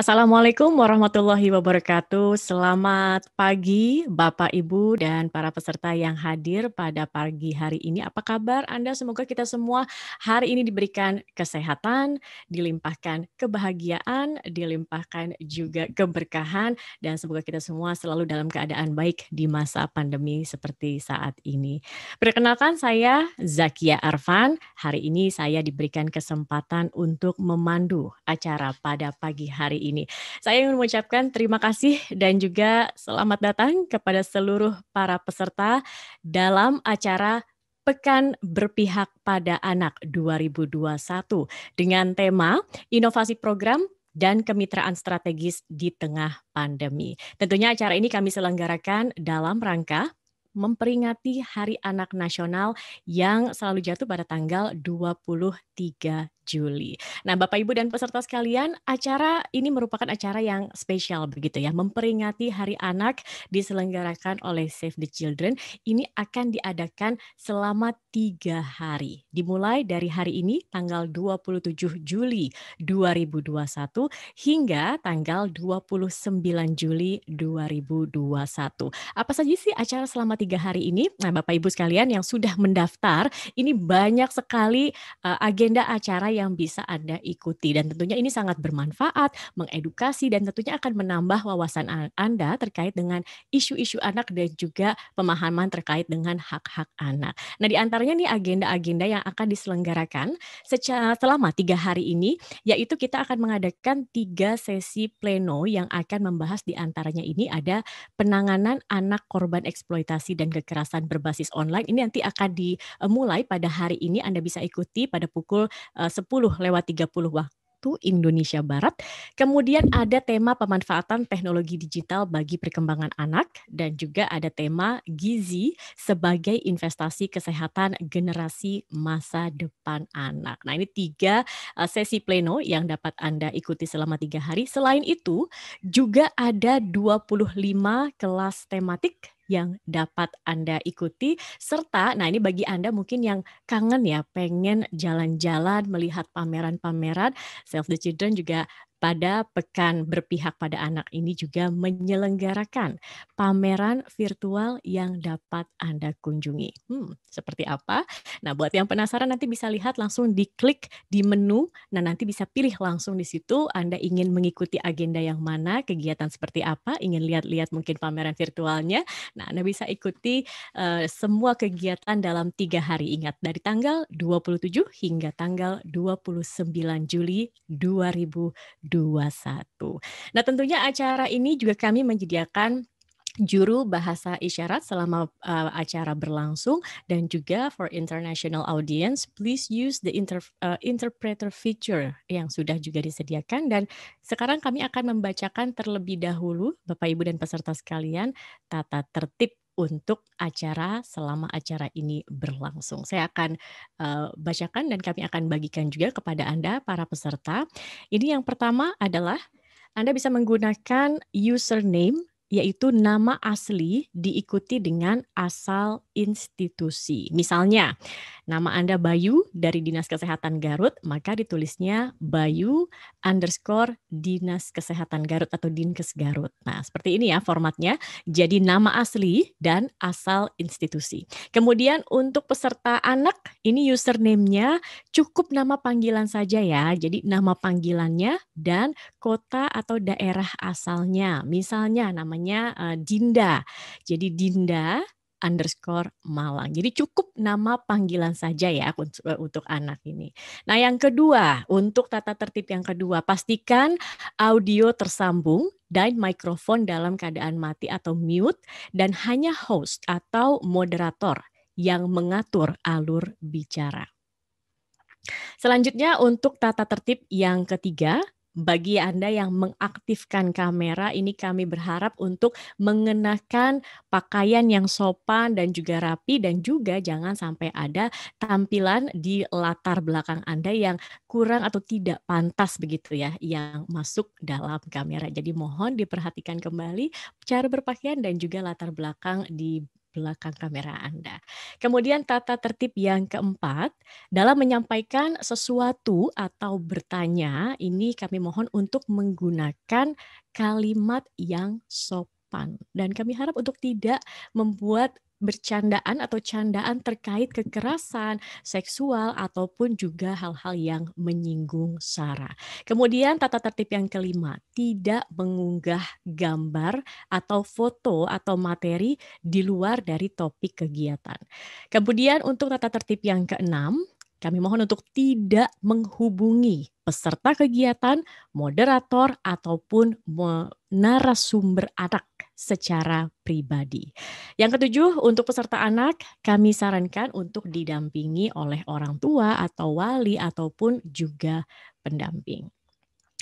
Assalamualaikum warahmatullahi wabarakatuh. Selamat pagi Bapak Ibu dan para peserta yang hadir pada pagi hari ini. Apa kabar Anda? Semoga kita semua hari ini diberikan kesehatan, dilimpahkan kebahagiaan, dilimpahkan juga keberkahan dan semoga kita semua selalu dalam keadaan baik di masa pandemi seperti saat ini. Perkenalkan saya Zakia Arfan. Hari ini saya diberikan kesempatan untuk memandu acara pada pagi hari ini ini. Saya ingin mengucapkan terima kasih dan juga selamat datang kepada seluruh para peserta dalam acara Pekan Berpihak pada Anak 2021 dengan tema Inovasi Program dan Kemitraan Strategis di Tengah Pandemi. Tentunya acara ini kami selenggarakan dalam rangka memperingati Hari Anak Nasional yang selalu jatuh pada tanggal 23 Juli. Nah, Bapak Ibu dan peserta sekalian, acara ini merupakan acara yang spesial begitu ya, memperingati Hari Anak diselenggarakan oleh Save the Children. Ini akan diadakan selama tiga hari, dimulai dari hari ini tanggal 27 Juli 2021 hingga tanggal 29 Juli 2021. Apa saja sih acara selama tiga hari ini, nah Bapak Ibu sekalian yang sudah mendaftar, ini banyak sekali eh, agenda acara yang bisa Anda ikuti dan tentunya ini sangat bermanfaat, mengedukasi dan tentunya akan menambah wawasan Anda terkait dengan isu-isu anak dan juga pemahaman terkait dengan hak-hak anak. Nah di antaranya nih agenda-agenda yang akan diselenggarakan selama tiga hari ini, yaitu kita akan mengadakan tiga sesi pleno yang akan membahas di antaranya ini ada penanganan anak korban eksploitasi intimidasi dan kekerasan berbasis online ini nanti akan dimulai pada hari ini Anda bisa ikuti pada pukul 10 eh, lewat 30 waktu waktu Indonesia Barat. Kemudian ada tema pemanfaatan teknologi digital bagi perkembangan anak dan juga ada tema gizi sebagai investasi kesehatan generasi masa depan anak. Nah ini tiga eh, sesi pleno yang dapat Anda ikuti selama tiga hari. Selain itu juga ada 25 kelas tematik yang dapat Anda ikuti serta nah ini bagi Anda mungkin yang kangen ya pengen jalan-jalan melihat pameran-pameran self the Children juga pada pekan berpihak pada anak ini juga menyelenggarakan pameran virtual yang dapat Anda kunjungi. Hmm, seperti apa? Nah, buat yang penasaran nanti bisa lihat langsung diklik di menu. Nah, nanti bisa pilih langsung di situ Anda ingin mengikuti agenda yang mana, kegiatan seperti apa, ingin lihat-lihat mungkin pameran virtualnya. Nah, Anda bisa ikuti uh, semua kegiatan dalam tiga hari. Ingat, dari tanggal 27 hingga tanggal 29 Juli 2020. Nah, tentunya acara ini juga kami menyediakan juru bahasa isyarat selama uh, acara berlangsung dan juga for international audience please use the inter, uh, eh, interpreter feature yang sudah juga disediakan dan sekarang kami akan membacakan terlebih dahulu Bapak Ibu dan peserta sekalian tata tertib untuk acara selama acara ini berlangsung. Saya akan uh, bacakan dan kami akan bagikan juga kepada Anda para peserta. Ini yang pertama adalah Anda bisa menggunakan username yaitu nama asli diikuti dengan asal institusi. Misalnya, nama Anda Bayu dari Dinas Kesehatan Garut, maka ditulisnya Bayu underscore Dinas Kesehatan Garut atau Dinkes Garut. Nah, seperti ini ya formatnya. Jadi nama asli dan asal institusi. Kemudian untuk peserta anak, ini username-nya cukup nama panggilan saja ya. Jadi nama panggilannya dan kota atau daerah asalnya. Misalnya namanya namanya uh, Dinda. Jadi Dinda underscore Malang. Jadi cukup nama panggilan saja ya untuk anak ini. Nah yang kedua, untuk tata tertib yang kedua, pastikan audio tersambung dan mikrofon dalam keadaan mati atau mute dan hanya host atau moderator yang mengatur alur bicara. Selanjutnya untuk tata tertib yang ketiga, bagi Anda yang mengaktifkan kamera ini kami berharap untuk mengenakan pakaian yang sopan dan juga rapi dan juga jangan sampai ada tampilan di latar belakang Anda yang kurang atau tidak pantas begitu ya yang masuk dalam kamera. Jadi mohon diperhatikan kembali cara berpakaian dan juga latar belakang di belakang kamera Anda. Kemudian tata tertib yang keempat, dalam menyampaikan sesuatu atau bertanya, ini kami mohon untuk menggunakan kalimat yang sopan. Dan kami harap untuk tidak membuat bercandaan atau candaan terkait kekerasan seksual ataupun juga hal-hal yang menyinggung SARA. Kemudian tata tertib yang kelima, tidak mengunggah gambar atau foto atau materi di luar dari topik kegiatan. Kemudian untuk tata tertib yang keenam, kami mohon untuk tidak menghubungi peserta kegiatan, moderator, ataupun narasumber anak secara pribadi. Yang ketujuh, untuk peserta anak, kami sarankan untuk didampingi oleh orang tua atau wali ataupun juga pendamping.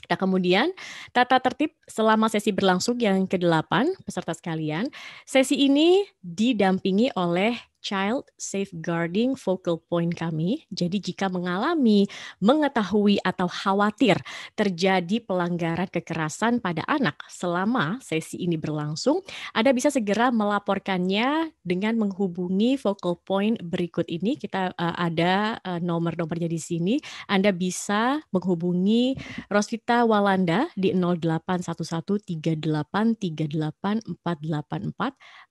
Nah, kemudian tata tertib selama sesi berlangsung yang ke-8 peserta sekalian, sesi ini didampingi oleh child safeguarding focal point kami. Jadi jika mengalami, mengetahui atau khawatir terjadi pelanggaran kekerasan pada anak selama sesi ini berlangsung, Anda bisa segera melaporkannya dengan menghubungi focal point berikut ini. Kita uh, ada uh, nomor-nomornya di sini. Anda bisa menghubungi Rosvita Walanda di 0811383844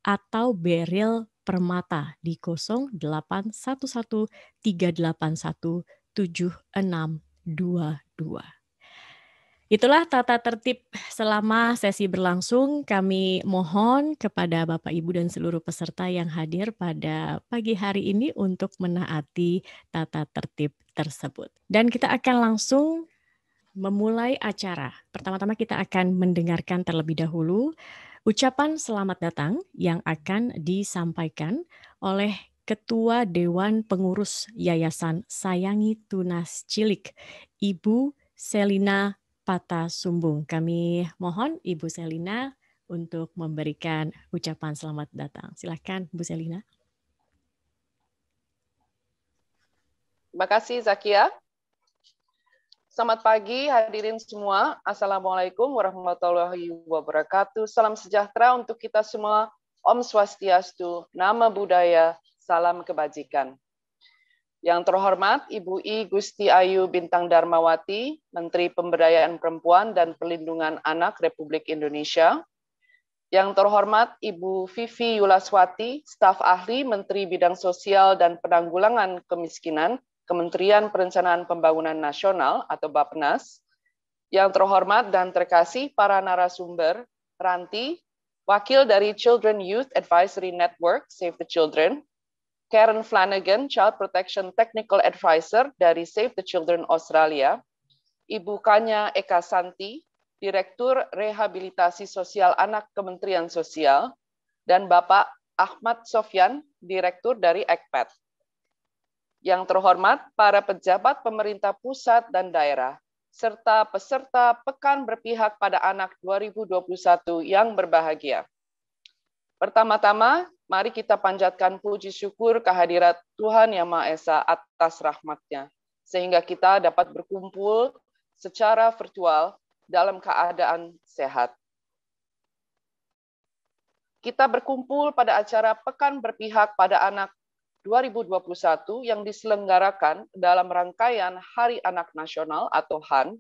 atau Beril Permata di 0811381762. Itulah tata tertib selama sesi berlangsung. Kami mohon kepada Bapak Ibu dan seluruh peserta yang hadir pada pagi hari ini untuk menaati tata tertib tersebut. Dan kita akan langsung memulai acara. Pertama-tama kita akan mendengarkan terlebih dahulu Ucapan selamat datang yang akan disampaikan oleh Ketua Dewan Pengurus Yayasan Sayangi Tunas Cilik, Ibu Selina Pata Sumbung. Kami mohon Ibu Selina untuk memberikan ucapan selamat datang. Silahkan, ibu Selina. Terima kasih, Zakia. Selamat pagi hadirin semua. Assalamualaikum warahmatullahi wabarakatuh. Salam sejahtera untuk kita semua. Om Swastiastu, Nama Budaya, Salam Kebajikan. Yang terhormat Ibu I Gusti Ayu Bintang Darmawati, Menteri Pemberdayaan Perempuan dan Perlindungan Anak Republik Indonesia. Yang terhormat Ibu Vivi Yulaswati, staf ahli Menteri Bidang Sosial dan Penanggulangan Kemiskinan Kementerian Perencanaan Pembangunan Nasional atau Bappenas, yang terhormat dan terkasih para narasumber, Ranti, wakil dari Children Youth Advisory Network Save the Children, Karen Flanagan, Child Protection Technical Advisor dari Save the Children Australia, Ibu Kanya Eka Santi, Direktur Rehabilitasi Sosial Anak Kementerian Sosial, dan Bapak Ahmad Sofyan, Direktur dari ECPAT. Yang terhormat para pejabat pemerintah pusat dan daerah, serta peserta Pekan Berpihak pada Anak 2021 yang berbahagia. Pertama-tama, mari kita panjatkan puji syukur kehadirat Tuhan Yang Maha Esa atas rahmatnya, sehingga kita dapat berkumpul secara virtual dalam keadaan sehat. Kita berkumpul pada acara Pekan Berpihak pada Anak 2021 yang diselenggarakan dalam rangkaian Hari Anak Nasional atau HAN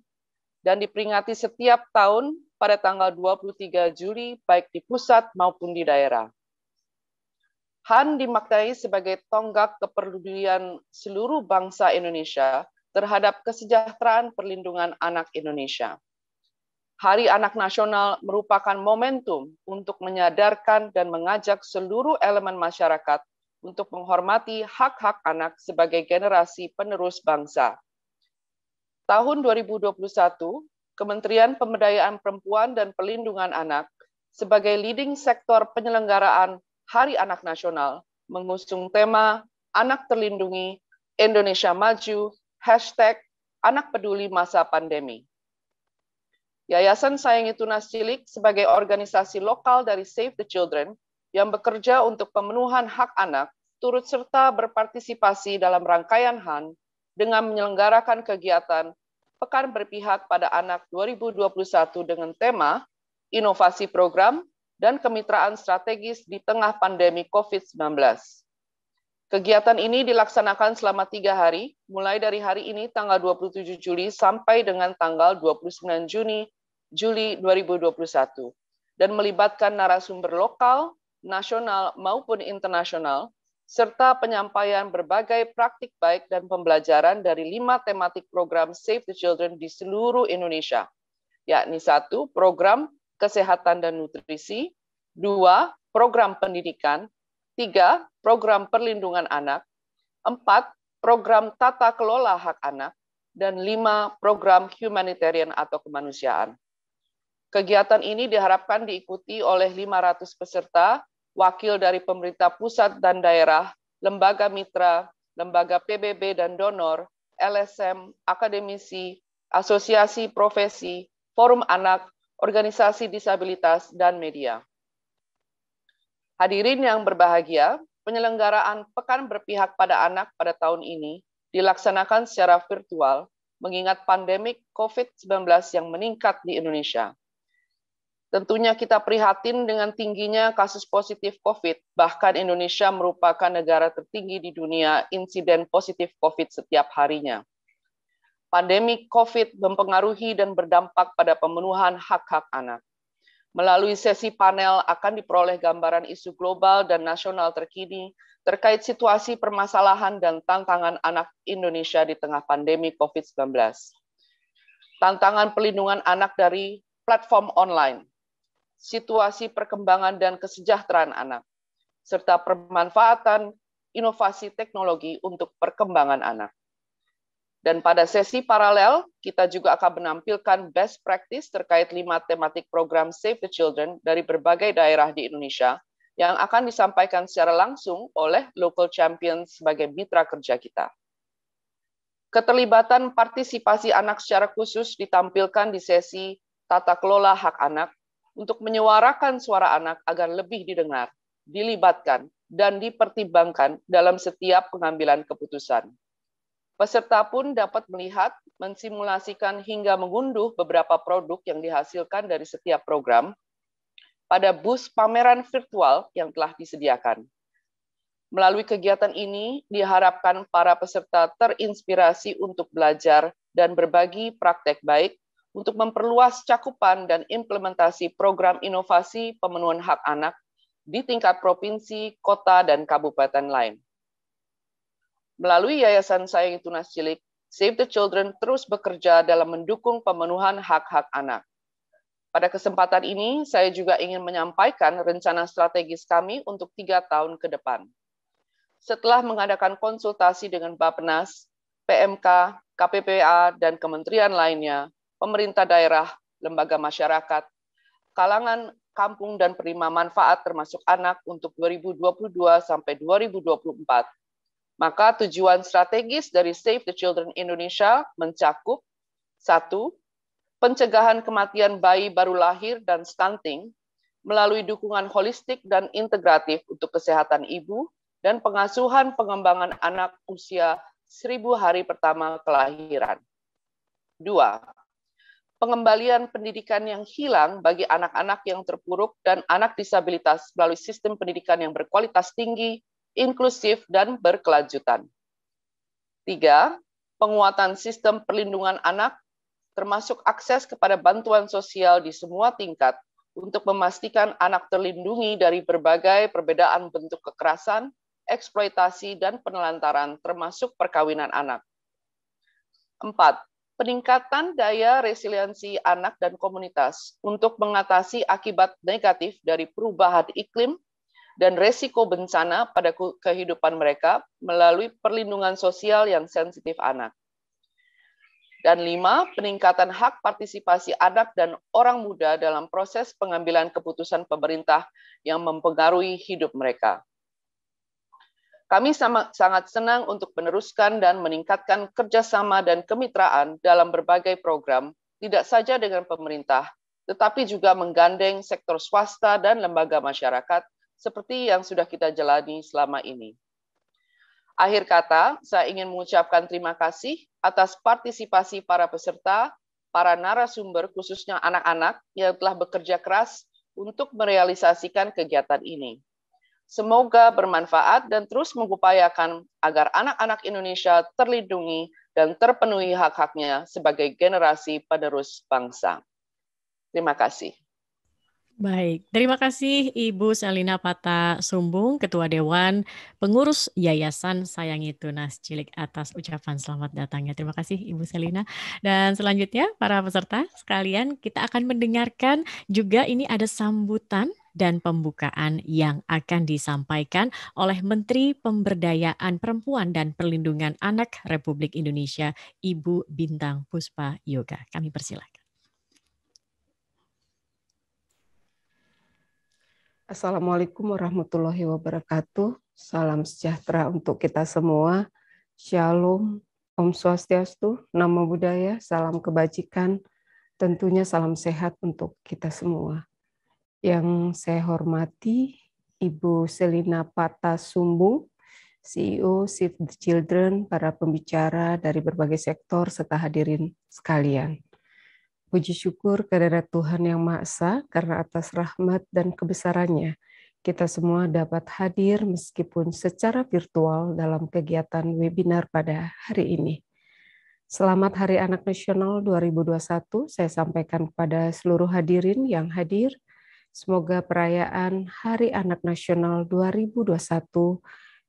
dan diperingati setiap tahun pada tanggal 23 Juli baik di pusat maupun di daerah. HAN dimaknai sebagai tonggak kepedulian seluruh bangsa Indonesia terhadap kesejahteraan perlindungan anak Indonesia. Hari Anak Nasional merupakan momentum untuk menyadarkan dan mengajak seluruh elemen masyarakat untuk menghormati hak-hak anak sebagai generasi penerus bangsa. Tahun 2021, Kementerian Pemberdayaan Perempuan dan Pelindungan Anak sebagai leading sektor penyelenggaraan Hari Anak Nasional mengusung tema Anak Terlindungi, Indonesia Maju, hashtag Anak Peduli Masa Pandemi. Yayasan Sayangi Tunas Cilik sebagai organisasi lokal dari Save the Children yang bekerja untuk pemenuhan hak anak turut serta berpartisipasi dalam rangkaian HAN dengan menyelenggarakan kegiatan Pekan Berpihak pada Anak 2021 dengan tema Inovasi Program dan Kemitraan Strategis di Tengah Pandemi COVID-19. Kegiatan ini dilaksanakan selama tiga hari, mulai dari hari ini tanggal 27 Juli sampai dengan tanggal 29 Juni Juli 2021, dan melibatkan narasumber lokal, nasional, maupun internasional serta penyampaian berbagai praktik baik dan pembelajaran dari lima tematik program Save the Children di seluruh Indonesia, yakni satu program kesehatan dan nutrisi, dua program pendidikan, tiga program perlindungan anak, empat program tata kelola hak anak, dan lima program humanitarian atau kemanusiaan. Kegiatan ini diharapkan diikuti oleh 500 peserta wakil dari pemerintah pusat dan daerah, lembaga mitra, lembaga PBB dan donor, LSM, akademisi, asosiasi profesi, forum anak, organisasi disabilitas, dan media. Hadirin yang berbahagia, penyelenggaraan Pekan Berpihak pada Anak pada tahun ini dilaksanakan secara virtual mengingat pandemik COVID-19 yang meningkat di Indonesia. Tentunya kita prihatin dengan tingginya kasus positif COVID. Bahkan Indonesia merupakan negara tertinggi di dunia insiden positif COVID setiap harinya. Pandemi COVID mempengaruhi dan berdampak pada pemenuhan hak-hak anak. Melalui sesi panel akan diperoleh gambaran isu global dan nasional terkini terkait situasi permasalahan dan tantangan anak Indonesia di tengah pandemi COVID-19. Tantangan pelindungan anak dari platform online situasi perkembangan dan kesejahteraan anak, serta permanfaatan inovasi teknologi untuk perkembangan anak. Dan pada sesi paralel, kita juga akan menampilkan best practice terkait lima tematik program Save the Children dari berbagai daerah di Indonesia yang akan disampaikan secara langsung oleh local champion sebagai mitra kerja kita. Keterlibatan partisipasi anak secara khusus ditampilkan di sesi Tata Kelola Hak Anak untuk menyuarakan suara anak agar lebih didengar, dilibatkan, dan dipertimbangkan dalam setiap pengambilan keputusan. Peserta pun dapat melihat, mensimulasikan hingga mengunduh beberapa produk yang dihasilkan dari setiap program pada bus pameran virtual yang telah disediakan. Melalui kegiatan ini, diharapkan para peserta terinspirasi untuk belajar dan berbagi praktek baik untuk memperluas cakupan dan implementasi program inovasi pemenuhan hak anak di tingkat provinsi, kota, dan kabupaten lain. Melalui Yayasan Sayang Tunas Cilik, Save the Children terus bekerja dalam mendukung pemenuhan hak-hak anak. Pada kesempatan ini, saya juga ingin menyampaikan rencana strategis kami untuk tiga tahun ke depan. Setelah mengadakan konsultasi dengan Bapenas, PMK, KPPA, dan kementerian lainnya, pemerintah daerah, lembaga masyarakat, kalangan kampung dan penerima manfaat termasuk anak untuk 2022 sampai 2024. Maka tujuan strategis dari Save the Children Indonesia mencakup satu, pencegahan kematian bayi baru lahir dan stunting melalui dukungan holistik dan integratif untuk kesehatan ibu dan pengasuhan pengembangan anak usia 1000 hari pertama kelahiran. Dua, pengembalian pendidikan yang hilang bagi anak-anak yang terpuruk dan anak disabilitas melalui sistem pendidikan yang berkualitas tinggi, inklusif, dan berkelanjutan. Tiga, penguatan sistem perlindungan anak, termasuk akses kepada bantuan sosial di semua tingkat untuk memastikan anak terlindungi dari berbagai perbedaan bentuk kekerasan, eksploitasi, dan penelantaran, termasuk perkawinan anak. Empat, peningkatan daya resiliensi anak dan komunitas untuk mengatasi akibat negatif dari perubahan iklim dan resiko bencana pada kehidupan mereka melalui perlindungan sosial yang sensitif anak. Dan lima, peningkatan hak partisipasi anak dan orang muda dalam proses pengambilan keputusan pemerintah yang mempengaruhi hidup mereka. Kami sama, sangat senang untuk meneruskan dan meningkatkan kerjasama dan kemitraan dalam berbagai program, tidak saja dengan pemerintah, tetapi juga menggandeng sektor swasta dan lembaga masyarakat seperti yang sudah kita jalani selama ini. Akhir kata, saya ingin mengucapkan terima kasih atas partisipasi para peserta, para narasumber, khususnya anak-anak yang telah bekerja keras untuk merealisasikan kegiatan ini. Semoga bermanfaat dan terus mengupayakan agar anak-anak Indonesia terlindungi dan terpenuhi hak-haknya sebagai generasi penerus bangsa. Terima kasih. Baik, terima kasih Ibu Selina Pata Sumbung, Ketua Dewan Pengurus Yayasan Sayangi Tunas Cilik atas ucapan selamat datangnya. Terima kasih Ibu Selina. Dan selanjutnya para peserta sekalian kita akan mendengarkan juga ini ada sambutan dan pembukaan yang akan disampaikan oleh Menteri Pemberdayaan Perempuan dan Perlindungan Anak Republik Indonesia, Ibu Bintang Puspa Yoga. Kami persilakan. Assalamualaikum warahmatullahi wabarakatuh. Salam sejahtera untuk kita semua. Shalom, Om Swastiastu, Namo Buddhaya, salam kebajikan, tentunya salam sehat untuk kita semua yang saya hormati Ibu Selina Pata Sumbung, CEO Save the Children, para pembicara dari berbagai sektor serta hadirin sekalian. Puji syukur kepada Tuhan Yang Maha Esa karena atas rahmat dan kebesarannya kita semua dapat hadir meskipun secara virtual dalam kegiatan webinar pada hari ini. Selamat Hari Anak Nasional 2021 saya sampaikan kepada seluruh hadirin yang hadir Semoga perayaan Hari Anak Nasional 2021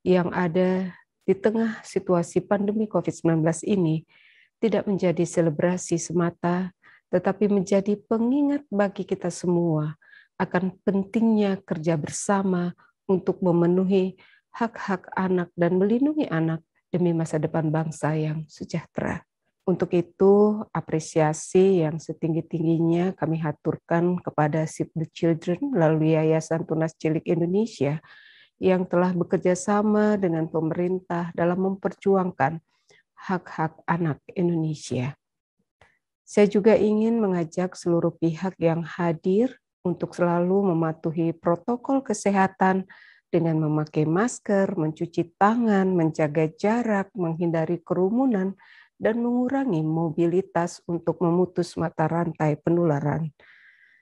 yang ada di tengah situasi pandemi COVID-19 ini tidak menjadi selebrasi semata, tetapi menjadi pengingat bagi kita semua akan pentingnya kerja bersama untuk memenuhi hak-hak anak dan melindungi anak demi masa depan bangsa yang sejahtera. Untuk itu, apresiasi yang setinggi-tingginya kami haturkan kepada Save the Children melalui Yayasan Tunas Cilik Indonesia yang telah bekerja sama dengan pemerintah dalam memperjuangkan hak-hak anak Indonesia. Saya juga ingin mengajak seluruh pihak yang hadir untuk selalu mematuhi protokol kesehatan dengan memakai masker, mencuci tangan, menjaga jarak, menghindari kerumunan, dan mengurangi mobilitas untuk memutus mata rantai penularan.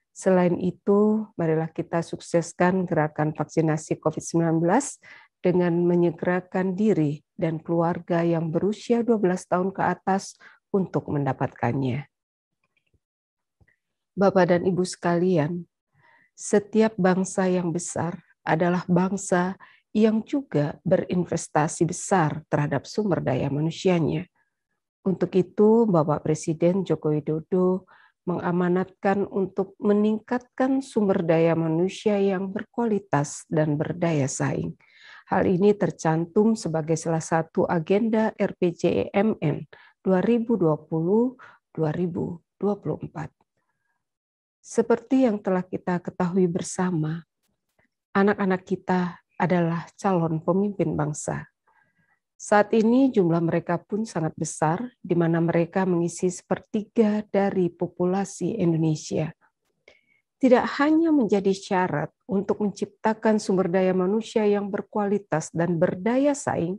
Selain itu, marilah kita sukseskan gerakan vaksinasi COVID-19 dengan menyegerakan diri dan keluarga yang berusia 12 tahun ke atas untuk mendapatkannya. Bapak dan Ibu sekalian, setiap bangsa yang besar adalah bangsa yang juga berinvestasi besar terhadap sumber daya manusianya. Untuk itu, Bapak Presiden Joko Widodo mengamanatkan untuk meningkatkan sumber daya manusia yang berkualitas dan berdaya saing. Hal ini tercantum sebagai salah satu agenda RPJMN e 2020-2024. Seperti yang telah kita ketahui bersama, anak-anak kita adalah calon pemimpin bangsa. Saat ini jumlah mereka pun sangat besar, di mana mereka mengisi sepertiga dari populasi Indonesia. Tidak hanya menjadi syarat untuk menciptakan sumber daya manusia yang berkualitas dan berdaya saing,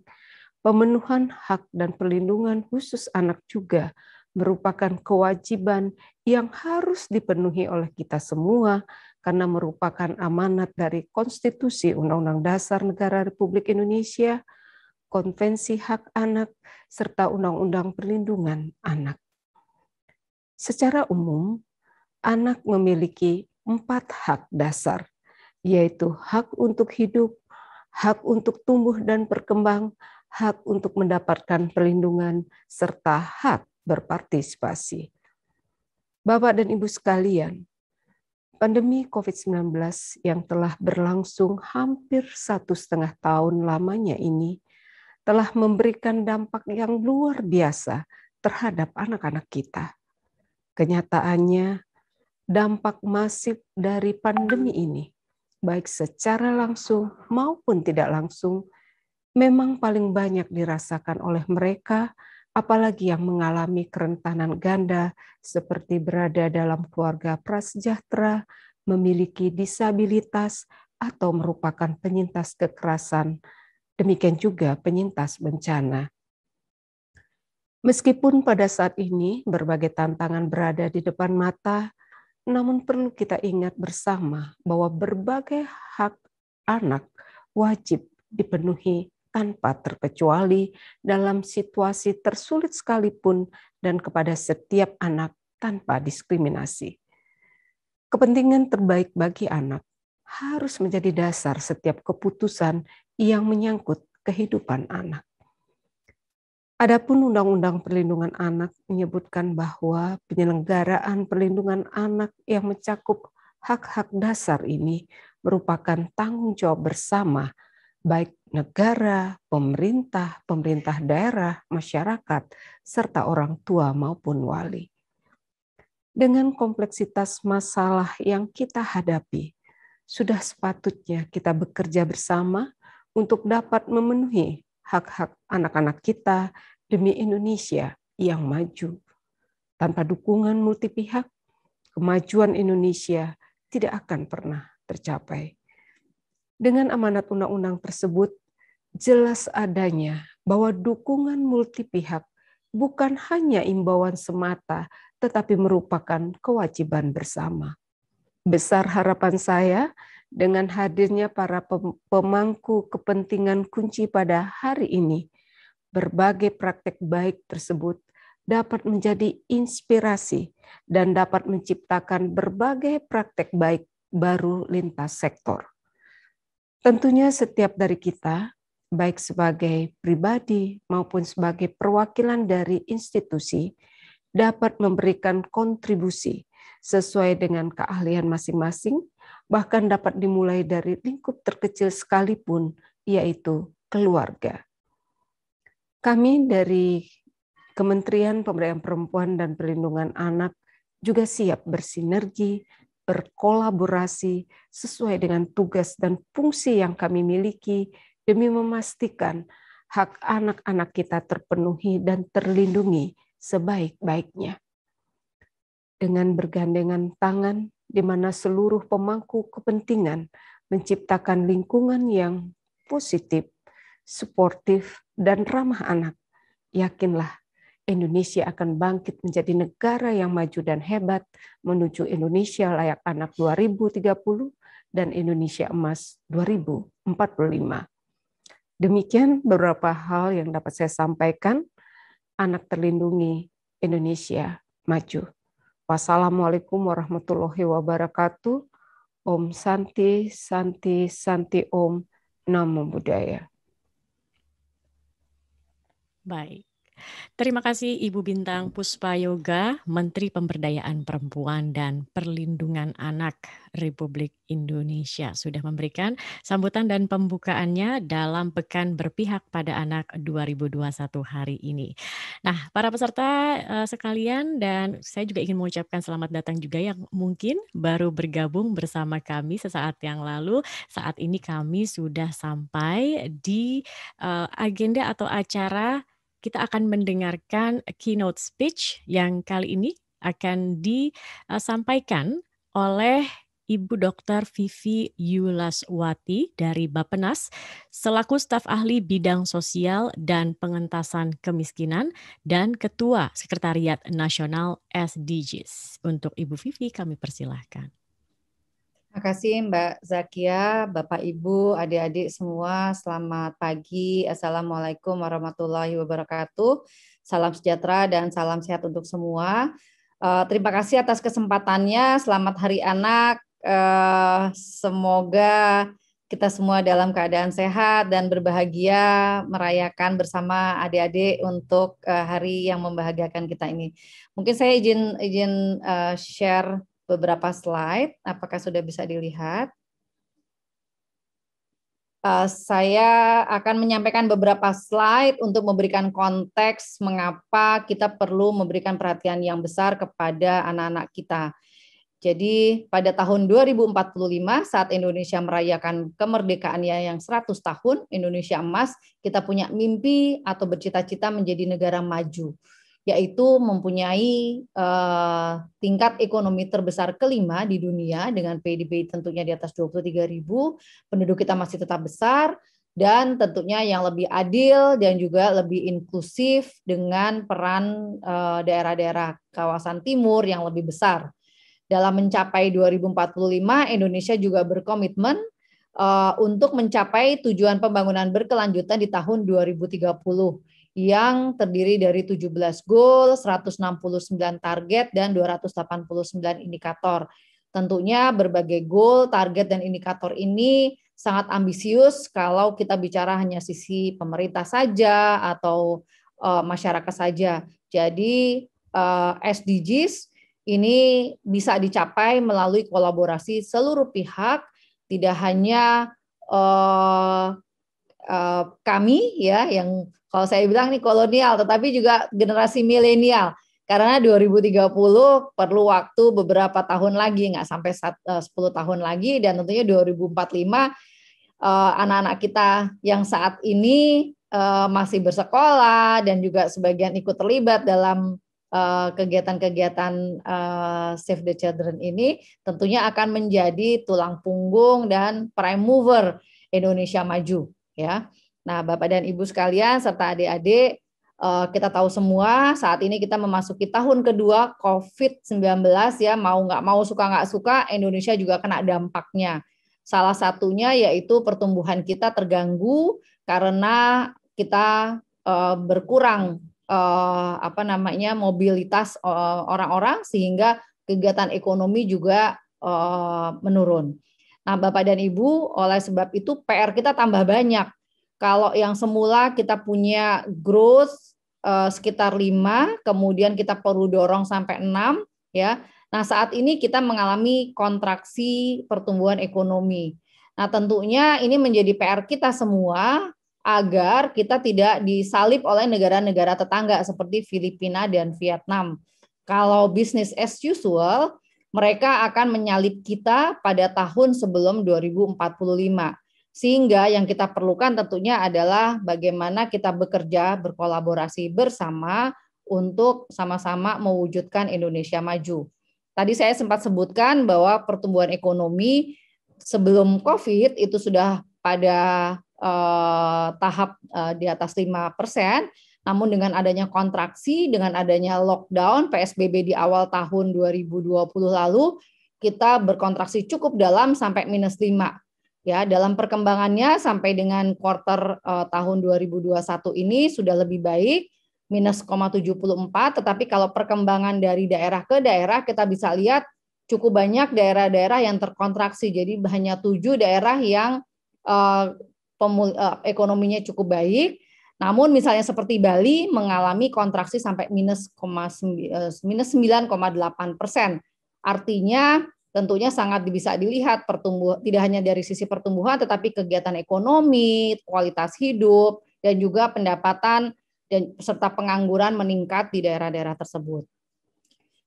pemenuhan hak dan perlindungan khusus anak juga merupakan kewajiban yang harus dipenuhi oleh kita semua karena merupakan amanat dari Konstitusi Undang-Undang Dasar Negara Republik Indonesia – Konvensi Hak Anak, serta Undang-Undang Perlindungan Anak. Secara umum, anak memiliki empat hak dasar, yaitu hak untuk hidup, hak untuk tumbuh dan berkembang, hak untuk mendapatkan perlindungan, serta hak berpartisipasi. Bapak dan Ibu sekalian, pandemi COVID-19 yang telah berlangsung hampir satu setengah tahun lamanya ini telah memberikan dampak yang luar biasa terhadap anak-anak kita. Kenyataannya, dampak masif dari pandemi ini, baik secara langsung maupun tidak langsung, memang paling banyak dirasakan oleh mereka, apalagi yang mengalami kerentanan ganda seperti berada dalam keluarga prasejahtera, memiliki disabilitas, atau merupakan penyintas kekerasan demikian juga penyintas bencana. Meskipun pada saat ini berbagai tantangan berada di depan mata, namun perlu kita ingat bersama bahwa berbagai hak anak wajib dipenuhi tanpa terkecuali dalam situasi tersulit sekalipun dan kepada setiap anak tanpa diskriminasi. Kepentingan terbaik bagi anak harus menjadi dasar setiap keputusan yang menyangkut kehidupan anak. Adapun Undang-Undang Perlindungan Anak menyebutkan bahwa penyelenggaraan perlindungan anak yang mencakup hak-hak dasar ini merupakan tanggung jawab bersama baik negara, pemerintah, pemerintah daerah, masyarakat, serta orang tua maupun wali. Dengan kompleksitas masalah yang kita hadapi, sudah sepatutnya kita bekerja bersama untuk dapat memenuhi hak-hak anak-anak kita demi Indonesia yang maju. Tanpa dukungan multi pihak, kemajuan Indonesia tidak akan pernah tercapai. Dengan amanat undang-undang tersebut, jelas adanya bahwa dukungan multi pihak bukan hanya imbauan semata, tetapi merupakan kewajiban bersama. Besar harapan saya dengan hadirnya para pemangku kepentingan kunci pada hari ini, berbagai praktek baik tersebut dapat menjadi inspirasi dan dapat menciptakan berbagai praktek baik baru lintas sektor. Tentunya setiap dari kita, baik sebagai pribadi maupun sebagai perwakilan dari institusi, dapat memberikan kontribusi sesuai dengan keahlian masing-masing bahkan dapat dimulai dari lingkup terkecil sekalipun, yaitu keluarga. Kami dari Kementerian Pemberdayaan Perempuan dan Perlindungan Anak juga siap bersinergi, berkolaborasi sesuai dengan tugas dan fungsi yang kami miliki demi memastikan hak anak-anak kita terpenuhi dan terlindungi sebaik-baiknya. Dengan bergandengan tangan, di mana seluruh pemangku kepentingan menciptakan lingkungan yang positif, suportif, dan ramah anak. Yakinlah, Indonesia akan bangkit menjadi negara yang maju dan hebat menuju Indonesia layak anak 2030 dan Indonesia emas 2045. Demikian beberapa hal yang dapat saya sampaikan. Anak terlindungi Indonesia maju. Wassalamualaikum warahmatullahi wabarakatuh. Om Santi, Santi, Santi Om. Namo Buddhaya. Baik. Terima kasih Ibu Bintang Puspa Yoga, Menteri Pemberdayaan Perempuan dan Perlindungan Anak Republik Indonesia sudah memberikan sambutan dan pembukaannya dalam Pekan Berpihak pada Anak 2021 hari ini. Nah, para peserta eh, sekalian dan saya juga ingin mengucapkan selamat datang juga yang mungkin baru bergabung bersama kami sesaat yang lalu. Saat ini kami sudah sampai di eh, agenda atau acara kita akan mendengarkan keynote speech yang kali ini akan disampaikan oleh Ibu Dr. Vivi Yulaswati dari Bapenas selaku staf ahli bidang sosial dan pengentasan kemiskinan dan Ketua Sekretariat Nasional SDGs. Untuk Ibu Vivi kami persilahkan. Terima kasih Mbak Zakia, Bapak Ibu, adik-adik semua. Selamat pagi. Assalamualaikum warahmatullahi wabarakatuh. Salam sejahtera dan salam sehat untuk semua. Uh, terima kasih atas kesempatannya. Selamat Hari Anak. Uh, semoga kita semua dalam keadaan sehat dan berbahagia merayakan bersama adik-adik untuk uh, hari yang membahagiakan kita ini. Mungkin saya izin izin uh, share beberapa slide. Apakah sudah bisa dilihat? Uh, saya akan menyampaikan beberapa slide untuk memberikan konteks mengapa kita perlu memberikan perhatian yang besar kepada anak-anak kita. Jadi pada tahun 2045 saat Indonesia merayakan kemerdekaannya yang 100 tahun, Indonesia emas, kita punya mimpi atau bercita-cita menjadi negara maju yaitu mempunyai uh, tingkat ekonomi terbesar kelima di dunia dengan PDB tentunya di atas 23 ribu, penduduk kita masih tetap besar, dan tentunya yang lebih adil dan juga lebih inklusif dengan peran eh, daerah-daerah kawasan timur yang lebih besar. Dalam mencapai 2045, Indonesia juga berkomitmen eh, untuk mencapai tujuan pembangunan berkelanjutan di tahun 2030 yang terdiri dari 17 goal, 169 target, dan 289 indikator. Tentunya berbagai gol, target, dan indikator ini sangat ambisius kalau kita bicara hanya sisi pemerintah saja atau uh, masyarakat saja. Jadi uh, eh, SDGs ini bisa dicapai melalui kolaborasi seluruh pihak, tidak hanya uh, uh, kami ya yang kalau saya bilang nih kolonial, tetapi juga generasi milenial. Karena 2030 perlu waktu beberapa tahun lagi, nggak sampai 10 eh, tahun lagi, dan tentunya 2045 eh, anak-anak kita yang saat ini eh, masih bersekolah dan juga sebagian ikut terlibat dalam kegiatan-kegiatan Save the Children ini tentunya akan menjadi tulang punggung dan prime mover Indonesia maju ya. Nah, Bapak dan Ibu sekalian serta adik-adik, eh, kita tahu semua saat ini kita memasuki tahun kedua COVID-19 ya, mau nggak mau, suka nggak suka, Indonesia juga kena dampaknya. Salah satunya yaitu pertumbuhan kita terganggu karena kita eh, berkurang eh, apa namanya mobilitas orang-orang sehingga kegiatan ekonomi juga menurun. Nah, Bapak dan Ibu, oleh sebab itu PR kita tambah banyak kalau yang semula kita punya growth eh, sekitar 5, kemudian kita perlu dorong sampai 6 ya. Nah, saat ini kita mengalami kontraksi pertumbuhan ekonomi. Nah, tentunya ini menjadi PR kita semua agar kita tidak disalip oleh negara-negara tetangga seperti Filipina dan Vietnam. Kalau bisnis as usual, mereka akan menyalip kita pada tahun sebelum 2045. Sehingga yang kita perlukan tentunya adalah bagaimana kita bekerja berkolaborasi bersama untuk sama-sama mewujudkan Indonesia maju. Tadi saya sempat sebutkan bahwa pertumbuhan ekonomi sebelum COVID itu sudah pada eh, tahap eh, di atas lima persen, namun dengan adanya kontraksi, dengan adanya lockdown PSBB di awal tahun 2020 lalu, kita berkontraksi cukup dalam sampai minus lima. Ya, dalam perkembangannya sampai dengan quarter uh, tahun 2021 ini sudah lebih baik minus 0,74 tetapi kalau perkembangan dari daerah ke daerah kita bisa lihat cukup banyak daerah-daerah yang terkontraksi. Jadi hanya tujuh daerah yang uh, pemul uh, ekonominya cukup baik. Namun misalnya seperti Bali mengalami kontraksi sampai minus 9,8 persen. Artinya tentunya sangat bisa dilihat pertumbuhan tidak hanya dari sisi pertumbuhan tetapi kegiatan ekonomi, kualitas hidup dan juga pendapatan dan serta pengangguran meningkat di daerah-daerah tersebut.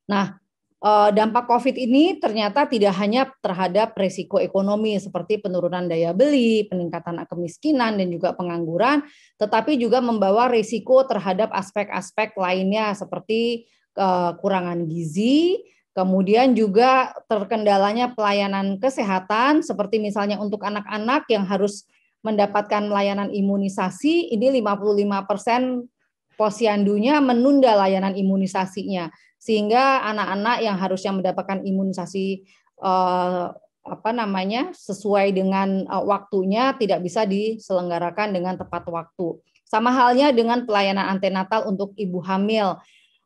Nah, eh, dampak Covid ini ternyata tidak hanya terhadap risiko ekonomi seperti penurunan daya beli, peningkatan kemiskinan dan juga pengangguran, tetapi juga membawa risiko terhadap aspek-aspek lainnya seperti kekurangan eh, gizi, Kemudian juga terkendalanya pelayanan kesehatan seperti misalnya untuk anak-anak yang harus mendapatkan layanan imunisasi ini 55% posyandunya menunda layanan imunisasinya sehingga anak-anak yang harusnya mendapatkan imunisasi eh, apa namanya sesuai dengan eh, waktunya tidak bisa diselenggarakan dengan tepat waktu. Sama halnya dengan pelayanan antenatal untuk ibu hamil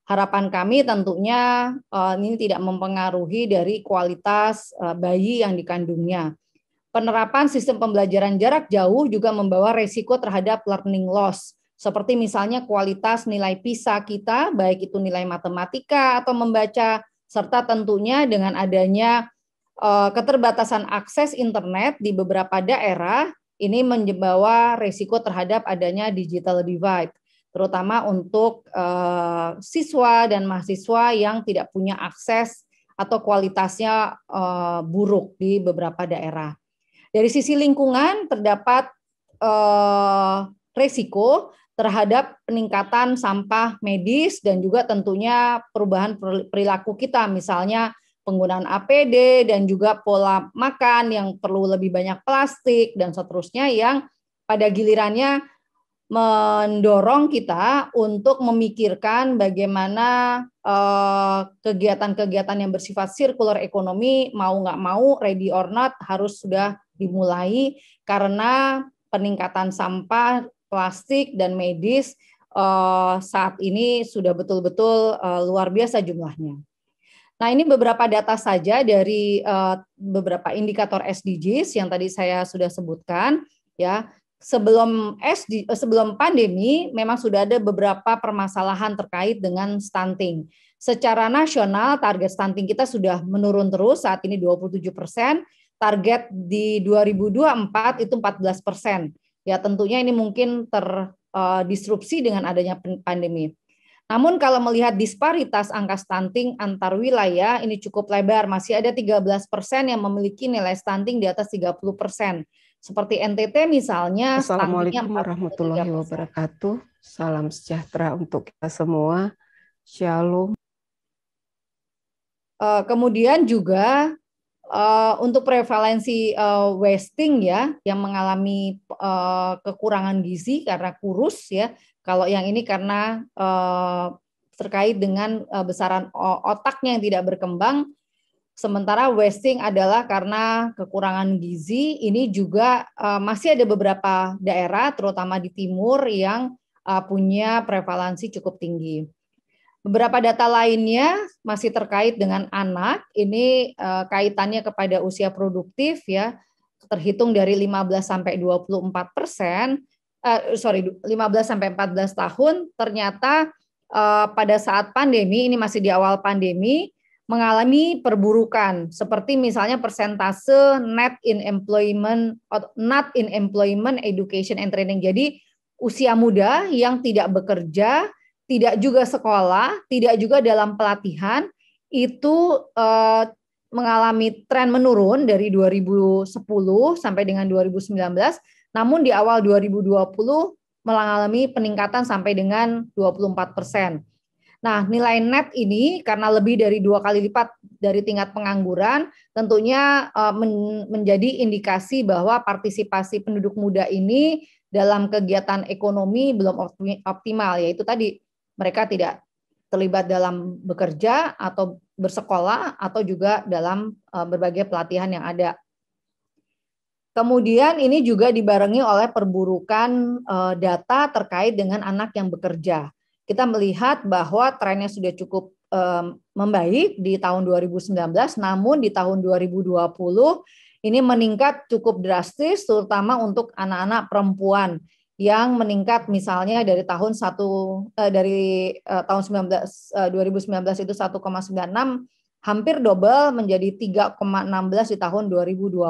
harapan kami tentunya uh, ini tidak mempengaruhi dari kualitas uh, bayi yang dikandungnya. Penerapan sistem pembelajaran jarak jauh juga membawa resiko terhadap learning loss, seperti misalnya kualitas nilai PISA kita, baik itu nilai matematika atau membaca, serta tentunya dengan adanya uh, keterbatasan akses internet di beberapa daerah, ini membawa resiko terhadap adanya digital divide terutama untuk uh, siswa dan mahasiswa yang tidak punya akses atau kualitasnya uh, buruk di beberapa daerah. Dari sisi lingkungan terdapat uh, resiko terhadap peningkatan sampah medis dan juga tentunya perubahan perilaku kita misalnya penggunaan APD dan juga pola makan yang perlu lebih banyak plastik dan seterusnya yang pada gilirannya mendorong kita untuk memikirkan bagaimana eh, kegiatan-kegiatan yang bersifat sirkular ekonomi mau nggak mau ready or not harus sudah dimulai karena peningkatan sampah plastik dan medis eh, saat ini sudah betul-betul eh, luar biasa jumlahnya. Nah, ini beberapa data saja dari beberapa indikator SDGs yang tadi saya sudah sebutkan ya sebelum di eh, sebelum pandemi memang sudah ada beberapa permasalahan terkait dengan stunting. Secara nasional target stunting kita sudah menurun terus saat ini 27 persen, target di 2024 itu 14 persen. Ya tentunya ini mungkin terdisrupsi eh, uh, dengan adanya pandemi. Namun kalau melihat disparitas angka stunting antar wilayah ini cukup lebar, masih ada 13 persen yang memiliki nilai stunting di atas 30 persen seperti NTT misalnya. Assalamualaikum warahmatullahi wabarakatuh. Salam sejahtera untuk kita semua. Shalom. Eh, kemudian juga eh, untuk prevalensi eh, wasting ya yang mengalami kekurangan gizi karena kurus ya. Kalau yang ini karena terkait dengan besaran otaknya yang tidak berkembang Sementara wasting adalah karena kekurangan gizi. Ini juga uh, masih ada beberapa daerah, terutama di timur, yang uh, punya prevalensi cukup tinggi. Beberapa data lainnya masih terkait dengan anak. Ini uh, kaitannya kepada usia produktif ya, terhitung dari 15 sampai 24 persen. Uh, sorry, 15 sampai 14 tahun. Ternyata uh, pada saat pandemi ini masih di awal pandemi mengalami perburukan seperti misalnya persentase net in employment not in employment education and training. Jadi usia muda yang tidak bekerja, tidak juga sekolah, tidak juga dalam pelatihan itu eh, mengalami tren menurun dari 2010 sampai dengan 2019. Namun di awal 2020 mengalami peningkatan sampai dengan 24 persen. Nah, nilai net ini karena lebih dari dua kali lipat dari tingkat pengangguran, tentunya eh, menjadi indikasi bahwa partisipasi penduduk muda ini dalam kegiatan ekonomi belum optimal, yaitu tadi mereka tidak terlibat dalam bekerja atau bersekolah atau juga dalam eh, berbagai pelatihan yang ada. Kemudian ini juga dibarengi oleh perburukan eh, data terkait dengan anak yang bekerja kita melihat bahwa trennya sudah cukup um, membaik di tahun 2019, namun di tahun 2020 ini meningkat cukup drastis, terutama untuk anak-anak perempuan yang meningkat misalnya dari tahun satu uh, dari uh, tahun 19 uh, 2019 itu 1,96 hampir double menjadi 3,16 di tahun 2020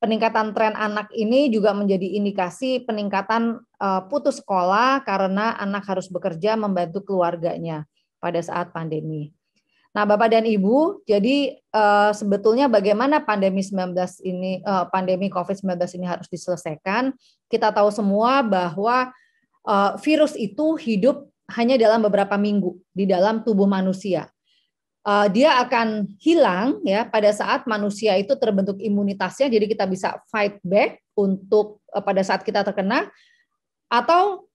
peningkatan tren anak ini juga menjadi indikasi peningkatan uh, putus sekolah karena anak harus bekerja membantu keluarganya pada saat pandemi. Nah, Bapak dan Ibu, jadi uh, sebetulnya bagaimana pandemi 19 ini uh, pandemi Covid-19 ini harus diselesaikan? Kita tahu semua bahwa uh, virus itu hidup hanya dalam beberapa minggu di dalam tubuh manusia uh, dia akan hilang ya pada saat manusia itu terbentuk imunitasnya jadi kita bisa fight back untuk uh, pada saat kita terkena atau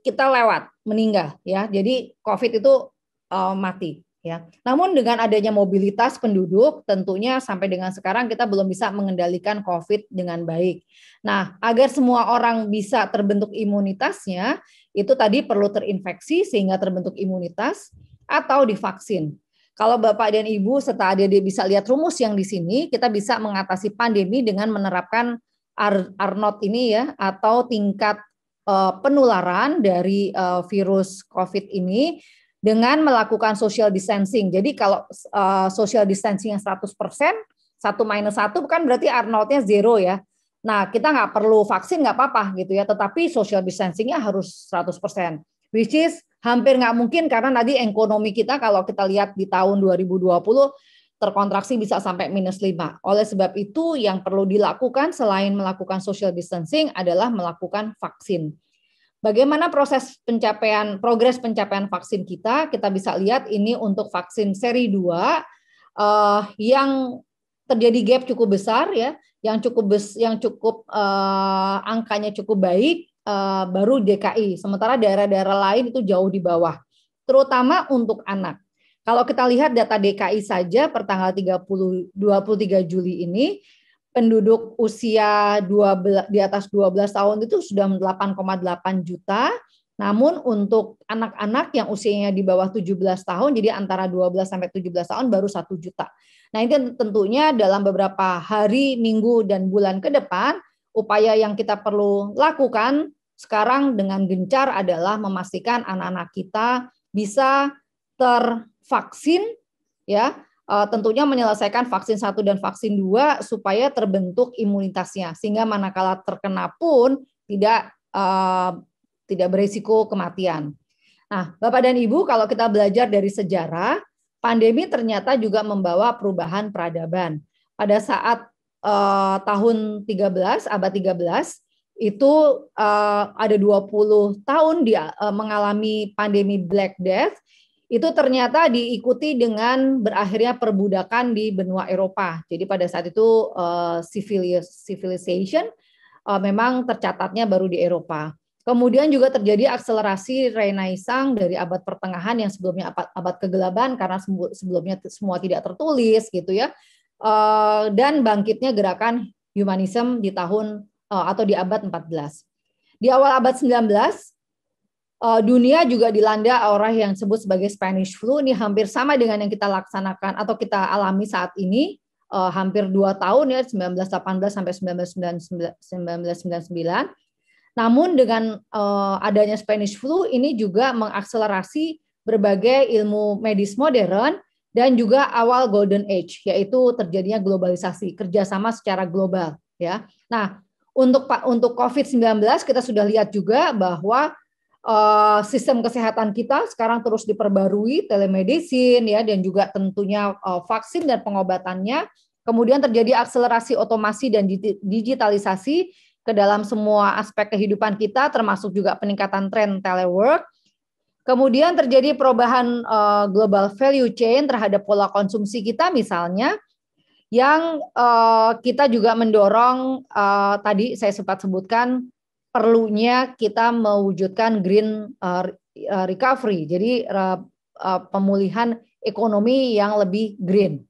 kita lewat meninggal ya jadi covid itu uh, mati ya namun dengan adanya mobilitas penduduk tentunya sampai dengan sekarang kita belum bisa mengendalikan covid dengan baik nah agar semua orang bisa terbentuk imunitasnya itu tadi perlu terinfeksi sehingga terbentuk imunitas atau divaksin kalau Bapak dan Ibu serta adik-adik bisa lihat rumus yang di sini, kita bisa mengatasi pandemi dengan menerapkan R0 ini ya, atau tingkat eh, penularan dari eh, virus COVID ini dengan melakukan social distancing. Jadi kalau eh, social distancing yang 100%, 1 minus 1 kan berarti R0-nya 0 ya. Nah, kita nggak perlu vaksin, nggak apa-apa gitu ya. Tetapi social distancingnya nya harus 100%. Which is hampir nggak mungkin karena nanti ekonomi kita kalau kita lihat di tahun 2020 terkontraksi bisa sampai minus 5. Oleh sebab itu yang perlu dilakukan selain melakukan social distancing adalah melakukan vaksin. Bagaimana proses pencapaian progres pencapaian vaksin kita? Kita bisa lihat ini untuk vaksin seri 2 uh, eh, yang terjadi gap cukup besar ya, yang cukup yang cukup uh, angkanya cukup baik uh, baru DKI, sementara daerah-daerah lain itu jauh di bawah, terutama untuk anak. Kalau kita lihat data DKI saja per tanggal 30 23 Juli ini penduduk usia 12 di atas 12 tahun itu sudah 8,8 juta. Namun untuk anak-anak yang usianya di bawah 17 tahun jadi antara 12 sampai 17 tahun baru 1 juta. Nah, ini tentunya dalam beberapa hari, minggu dan bulan ke depan upaya yang kita perlu lakukan sekarang dengan gencar adalah memastikan anak-anak kita bisa tervaksin ya eh, tentunya menyelesaikan vaksin satu dan vaksin dua supaya terbentuk imunitasnya sehingga manakala terkena pun tidak eh, tidak berisiko kematian. Nah, Bapak dan Ibu kalau kita belajar dari sejarah, pandemi ternyata juga membawa perubahan peradaban. Pada saat eh, tahun 13 abad 13 itu uh, ada 20 tahun dia uh, mengalami pandemi Black Death itu ternyata diikuti dengan berakhirnya perbudakan di benua Eropa. Jadi pada saat itu uh, civilization uh, memang tercatatnya baru di Eropa. Kemudian juga terjadi akselerasi Renaissance dari abad pertengahan yang sebelumnya abad, abad kegelapan karena sebelumnya semua tidak tertulis gitu ya. dan bangkitnya gerakan humanism di tahun Eh, atau di abad 14. Di awal abad 19, eh, dunia juga dilanda aura yang disebut sebagai Spanish flu. Ini hampir sama dengan yang kita laksanakan atau kita alami saat ini. Eh, hampir dua tahun ya, 1918 sampai 1999. sembilan Namun dengan adanya Spanish flu ini juga mengakselerasi berbagai ilmu medis modern dan juga awal golden age yaitu terjadinya globalisasi kerjasama secara global ya. Nah, untuk untuk COVID-19 kita sudah lihat juga bahwa uh, sistem kesehatan kita sekarang terus diperbarui telemedicine ya dan juga tentunya uh, vaksin dan pengobatannya. Kemudian terjadi akselerasi otomasi dan digitalisasi ke dalam semua aspek kehidupan kita termasuk juga peningkatan tren telework. Kemudian terjadi perubahan uh, global value chain terhadap pola konsumsi kita misalnya yang uh, kita juga mendorong uh, tadi saya sempat sebutkan perlunya kita mewujudkan green uh, recovery, jadi uh, pemulihan ekonomi yang lebih green.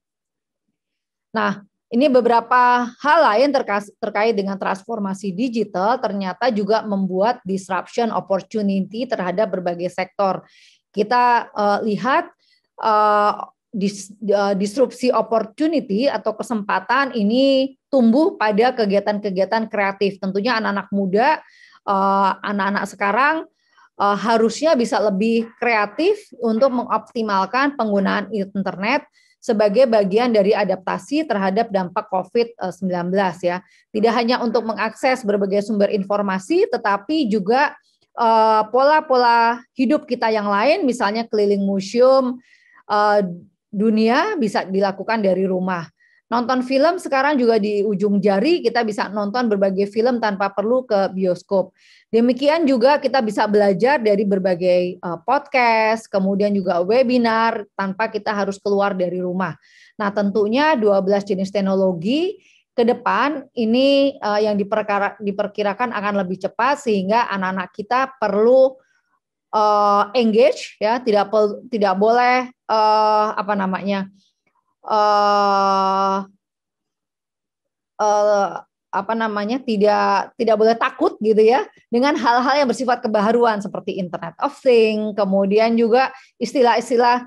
Nah, ini beberapa hal lain ya terkait dengan transformasi digital ternyata juga membuat disruption opportunity terhadap berbagai sektor. Kita uh, lihat uh, dis, uh, disrupsi opportunity atau kesempatan ini tumbuh pada kegiatan-kegiatan kreatif. Tentunya anak-anak muda, anak eh, anak-anak sekarang uh, harusnya bisa lebih kreatif untuk mengoptimalkan penggunaan internet sebagai bagian dari adaptasi terhadap dampak COVID-19 ya. Tidak hanya untuk mengakses berbagai sumber informasi tetapi juga pola-pola uh, hidup kita yang lain misalnya keliling museum, uh, dunia bisa dilakukan dari rumah. Nonton film sekarang juga di ujung jari kita bisa nonton berbagai film tanpa perlu ke bioskop. Demikian juga kita bisa belajar dari berbagai eh, podcast, kemudian juga webinar tanpa kita harus keluar dari rumah. Nah, tentunya 12 jenis teknologi ke depan ini eh, yang diperkirakan akan lebih cepat sehingga anak-anak kita perlu uh, engage ya tidak tidak boleh uh, apa namanya uh, uh, apa namanya tidak tidak boleh takut gitu ya dengan hal-hal yang bersifat kebaharuan seperti Internet of Thing kemudian juga istilah-istilah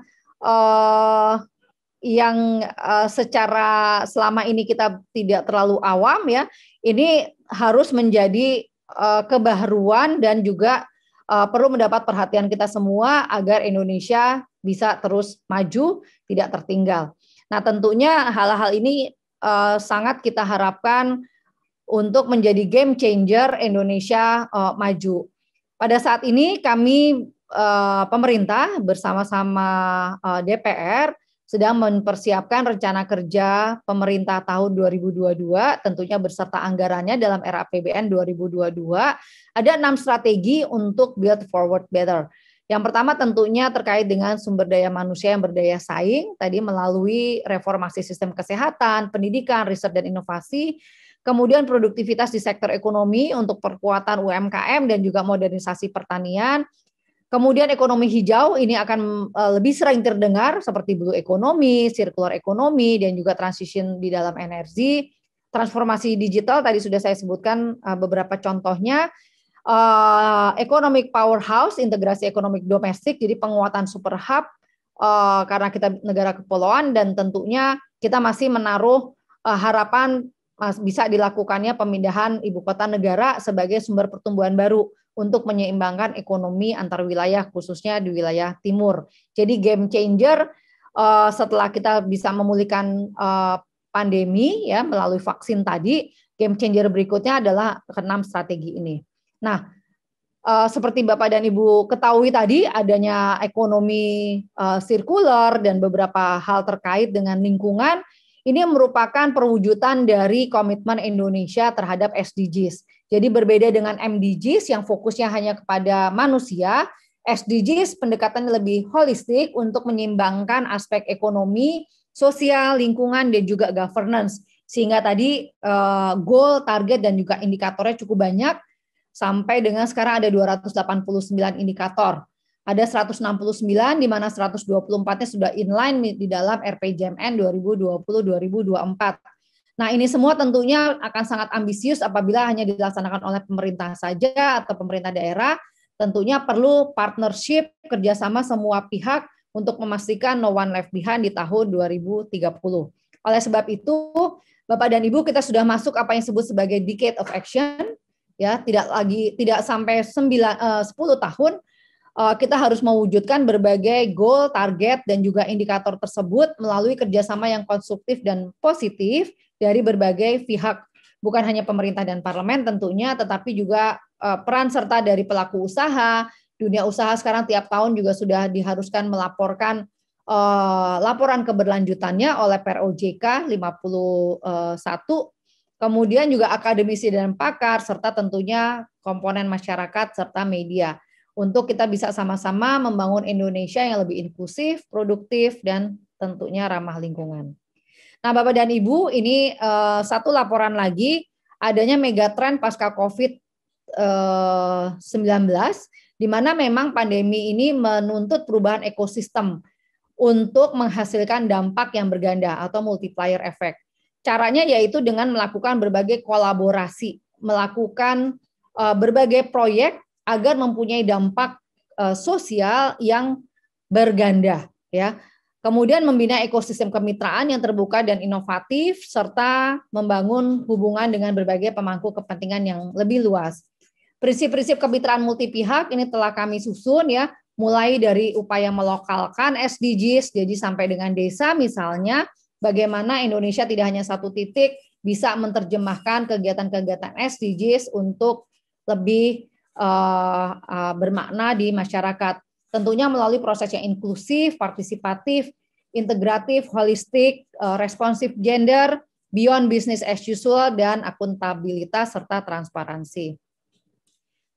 yang uh, secara selama ini kita tidak terlalu awam ya ini harus menjadi uh, kebaharuan dan juga uh, perlu mendapat perhatian kita semua agar Indonesia bisa terus maju, tidak tertinggal. Nah, tentunya hal-hal ini uh, sangat kita harapkan untuk menjadi game changer Indonesia uh, maju. Pada saat ini kami uh, pemerintah bersama-sama uh, DPR sedang mempersiapkan rencana kerja pemerintah tahun 2022 tentunya berserta anggarannya dalam era RAPBN 2022 ada enam strategi untuk build forward better. Yang pertama tentunya terkait dengan sumber daya manusia yang berdaya saing tadi melalui reformasi sistem kesehatan, pendidikan, riset dan inovasi, kemudian produktivitas di sektor ekonomi untuk perkuatan UMKM dan juga modernisasi pertanian, Kemudian ekonomi hijau ini akan eh, lebih sering terdengar seperti blue ekonomi, circular ekonomi, dan juga transition di dalam energi. Transformasi digital tadi sudah saya sebutkan eh, beberapa contohnya. Eh, economic powerhouse, integrasi ekonomi domestik, jadi penguatan super hub karena kita negara kepulauan dan tentunya kita masih menaruh harapan bisa dilakukannya pemindahan ibu kota negara sebagai sumber pertumbuhan baru untuk menyeimbangkan ekonomi antar wilayah khususnya di wilayah timur. Jadi game changer uh, setelah kita bisa memulihkan uh, pandemi ya melalui vaksin tadi, game changer berikutnya adalah keenam strategi ini. Nah, uh, seperti Bapak dan Ibu ketahui tadi adanya ekonomi uh, sirkular dan beberapa hal terkait dengan lingkungan ini merupakan perwujudan dari komitmen Indonesia terhadap SDGs. Jadi berbeda dengan MDGs yang fokusnya hanya kepada manusia, SDGs pendekatannya lebih holistik untuk menyimbangkan aspek ekonomi, sosial, lingkungan, dan juga governance. Sehingga tadi uh, goal, target, dan juga indikatornya cukup banyak, sampai dengan sekarang ada 289 indikator. Ada 169, di mana 124-nya sudah inline di dalam RPJMN 2020-2024. Nah, ini semua tentunya akan sangat ambisius apabila hanya dilaksanakan oleh pemerintah saja atau pemerintah daerah. Tentunya perlu partnership kerjasama semua pihak untuk memastikan no one left behind di tahun 2030. Oleh sebab itu, Bapak dan Ibu, kita sudah masuk apa yang disebut sebagai decade of action, ya tidak lagi tidak sampai 9, 10 eh, tahun, eh, kita harus mewujudkan berbagai goal, target, dan juga indikator tersebut melalui kerjasama yang konstruktif dan positif dari berbagai pihak bukan hanya pemerintah dan parlemen tentunya tetapi juga eh, peran serta dari pelaku usaha dunia usaha sekarang tiap tahun juga sudah diharuskan melaporkan eh, laporan keberlanjutannya oleh PROJK 51 kemudian juga akademisi dan pakar serta tentunya komponen masyarakat serta media untuk kita bisa sama-sama membangun Indonesia yang lebih inklusif, produktif dan tentunya ramah lingkungan. Nah, Bapak dan Ibu, ini uh, satu laporan lagi adanya megatrend pasca COVID-19 eh, di mana memang pandemi ini menuntut perubahan ekosistem untuk menghasilkan dampak yang berganda atau multiplier effect. Caranya yaitu dengan melakukan berbagai kolaborasi, melakukan uh, berbagai proyek agar mempunyai dampak uh, sosial yang berganda ya. Kemudian membina ekosistem kemitraan yang terbuka dan inovatif, serta membangun hubungan dengan berbagai pemangku kepentingan yang lebih luas. Prinsip-prinsip kemitraan multi pihak ini telah kami susun ya, mulai dari upaya melokalkan SDGs, jadi sampai dengan desa misalnya, bagaimana Indonesia tidak hanya satu titik bisa menerjemahkan kegiatan-kegiatan SDGs untuk lebih uh, uh, bermakna di masyarakat. Tentunya melalui proses yang inklusif, partisipatif, integratif, holistik, eh, responsif gender, beyond business as usual, dan akuntabilitas serta transparansi.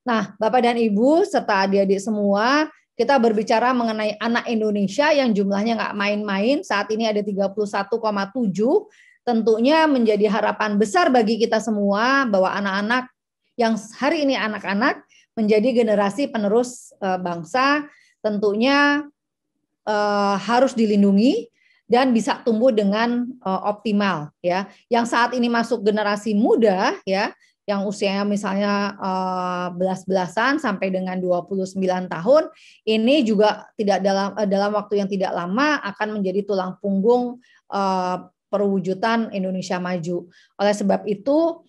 Nah, Bapak dan Ibu serta adik-adik semua, kita berbicara mengenai anak Indonesia yang jumlahnya nggak main-main, saat ini ada 31,7, tentunya menjadi harapan besar bagi kita semua bahwa anak-anak yang hari ini anak-anak menjadi generasi penerus eh, bangsa tentunya eh, harus dilindungi dan bisa tumbuh dengan eh, optimal ya. Yang saat ini masuk generasi muda ya, yang usianya misalnya uh, belas-belasan sampai dengan 29 tahun ini juga tidak dalam eh, dalam waktu yang tidak lama akan menjadi tulang punggung eh, perwujudan Indonesia maju. Oleh sebab itu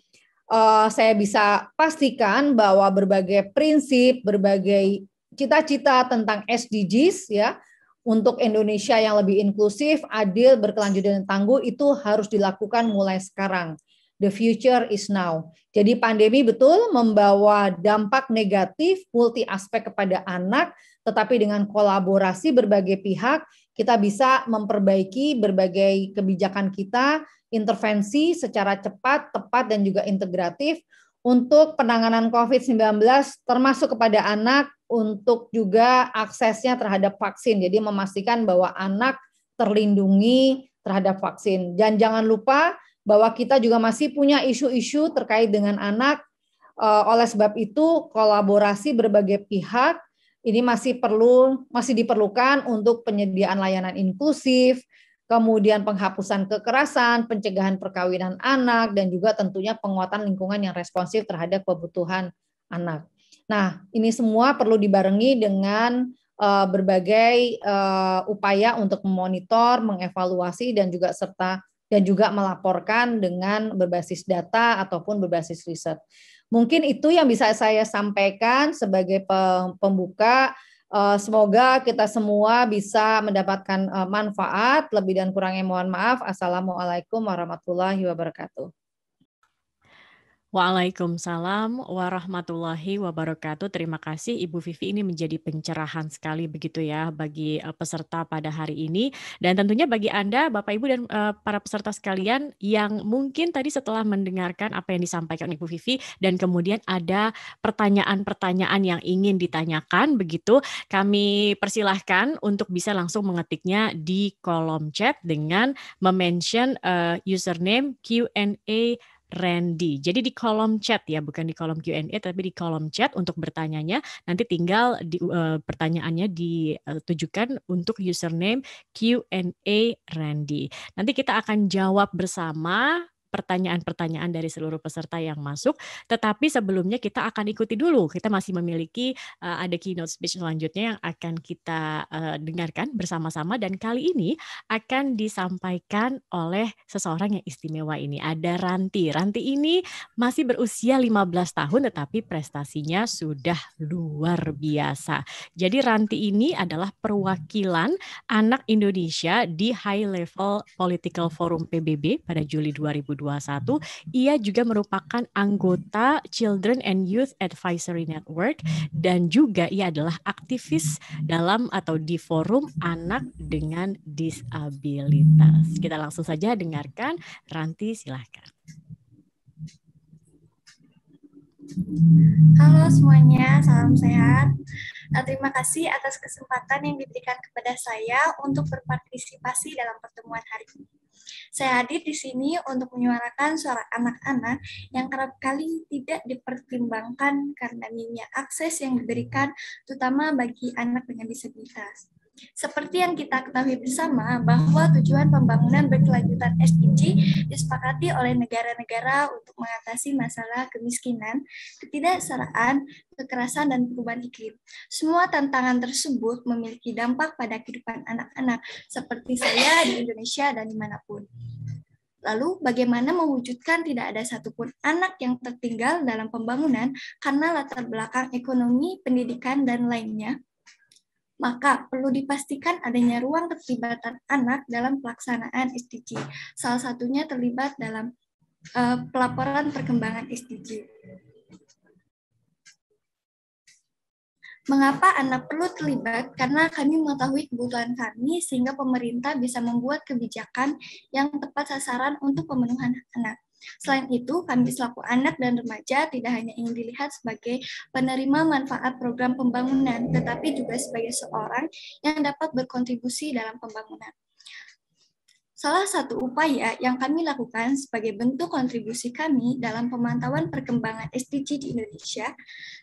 saya bisa pastikan bahwa berbagai prinsip, berbagai cita-cita tentang SDGs ya untuk Indonesia yang lebih inklusif, adil, berkelanjutan dan tangguh itu harus dilakukan mulai sekarang. The future is now. Jadi pandemi betul membawa dampak negatif multi aspek kepada anak, tetapi dengan kolaborasi berbagai pihak kita bisa memperbaiki berbagai kebijakan kita, intervensi secara cepat, tepat dan juga integratif untuk penanganan COVID-19 termasuk kepada anak untuk juga aksesnya terhadap vaksin. Jadi memastikan bahwa anak terlindungi terhadap vaksin. Dan jangan lupa bahwa kita juga masih punya isu-isu terkait dengan anak. Eh, oleh sebab itu kolaborasi berbagai pihak ini masih perlu masih diperlukan untuk penyediaan layanan inklusif, kemudian penghapusan kekerasan, pencegahan perkawinan anak, dan juga tentunya penguatan lingkungan yang responsif terhadap kebutuhan anak. Nah, ini semua perlu dibarengi dengan uh, berbagai uh, upaya untuk memonitor, mengevaluasi dan juga serta dan juga melaporkan dengan berbasis data ataupun berbasis riset. Mungkin itu yang bisa saya sampaikan sebagai pembuka. Eh, semoga kita semua bisa mendapatkan manfaat. Lebih dan kurangnya mohon maaf. Assalamualaikum warahmatullahi wabarakatuh. Waalaikumsalam warahmatullahi wabarakatuh. Terima kasih Ibu Vivi ini menjadi pencerahan sekali begitu ya bagi eh, peserta pada hari ini dan tentunya bagi Anda Bapak Ibu dan eh, para peserta sekalian yang mungkin tadi setelah mendengarkan apa yang disampaikan Ibu Vivi dan kemudian ada pertanyaan-pertanyaan yang ingin ditanyakan begitu kami persilahkan untuk bisa langsung mengetiknya di kolom chat dengan mention eh, username Q&A Randy. Jadi di kolom chat ya, bukan di kolom Q&A tapi di kolom chat untuk bertanyanya. Nanti tinggal di, uh, pertanyaannya ditujukan untuk username Q&A Randy. Nanti kita akan jawab bersama pertanyaan-pertanyaan dari seluruh peserta yang masuk. Tetapi sebelumnya kita akan ikuti dulu. Kita masih memiliki uh, ada keynote speech selanjutnya yang akan kita uh, dengarkan bersama-sama dan kali ini akan disampaikan oleh seseorang yang istimewa ini. Ada Ranti. Ranti ini masih berusia 15 tahun tetapi prestasinya sudah luar biasa. Jadi Ranti ini adalah perwakilan anak Indonesia di High Level Political Forum PBB pada Juli 2020 2021. Ia juga merupakan anggota Children and Youth Advisory Network dan juga ia adalah aktivis dalam atau di forum anak dengan disabilitas. Kita langsung saja dengarkan Ranti silahkan. Halo semuanya, salam sehat. Eh, terima kasih atas kesempatan yang diberikan kepada saya untuk berpartisipasi dalam pertemuan hari ini. Saya hadir di sini untuk menyuarakan suara anak-anak yang kerap kali tidak dipertimbangkan karena minimnya akses yang diberikan, terutama bagi anak dengan disabilitas. Seperti yang kita ketahui bersama bahwa tujuan pembangunan berkelanjutan SDG disepakati oleh negara-negara untuk mengatasi masalah kemiskinan, ketidakseraan, kekerasan, dan perubahan iklim. Semua tantangan tersebut memiliki dampak pada kehidupan anak-anak, seperti saya di Indonesia dan dimanapun. Lalu, bagaimana mewujudkan tidak ada satupun anak yang tertinggal dalam pembangunan karena latar belakang ekonomi, pendidikan, dan lainnya? maka perlu dipastikan adanya ruang keterlibatan anak dalam pelaksanaan SDG. Salah satunya terlibat dalam uh, pelaporan perkembangan SDG. Mengapa anak perlu terlibat? Karena kami mengetahui kebutuhan kami sehingga pemerintah bisa membuat kebijakan yang tepat sasaran untuk pemenuhan anak. Selain itu, kami hmm. selaku anak dan remaja tidak hanya ingin dilihat sebagai penerima manfaat program pembangunan, tetapi juga sebagai seorang yang dapat berkontribusi dalam pembangunan. Salah satu upaya yang kami lakukan sebagai bentuk kontribusi kami dalam pemantauan perkembangan SDG di Indonesia,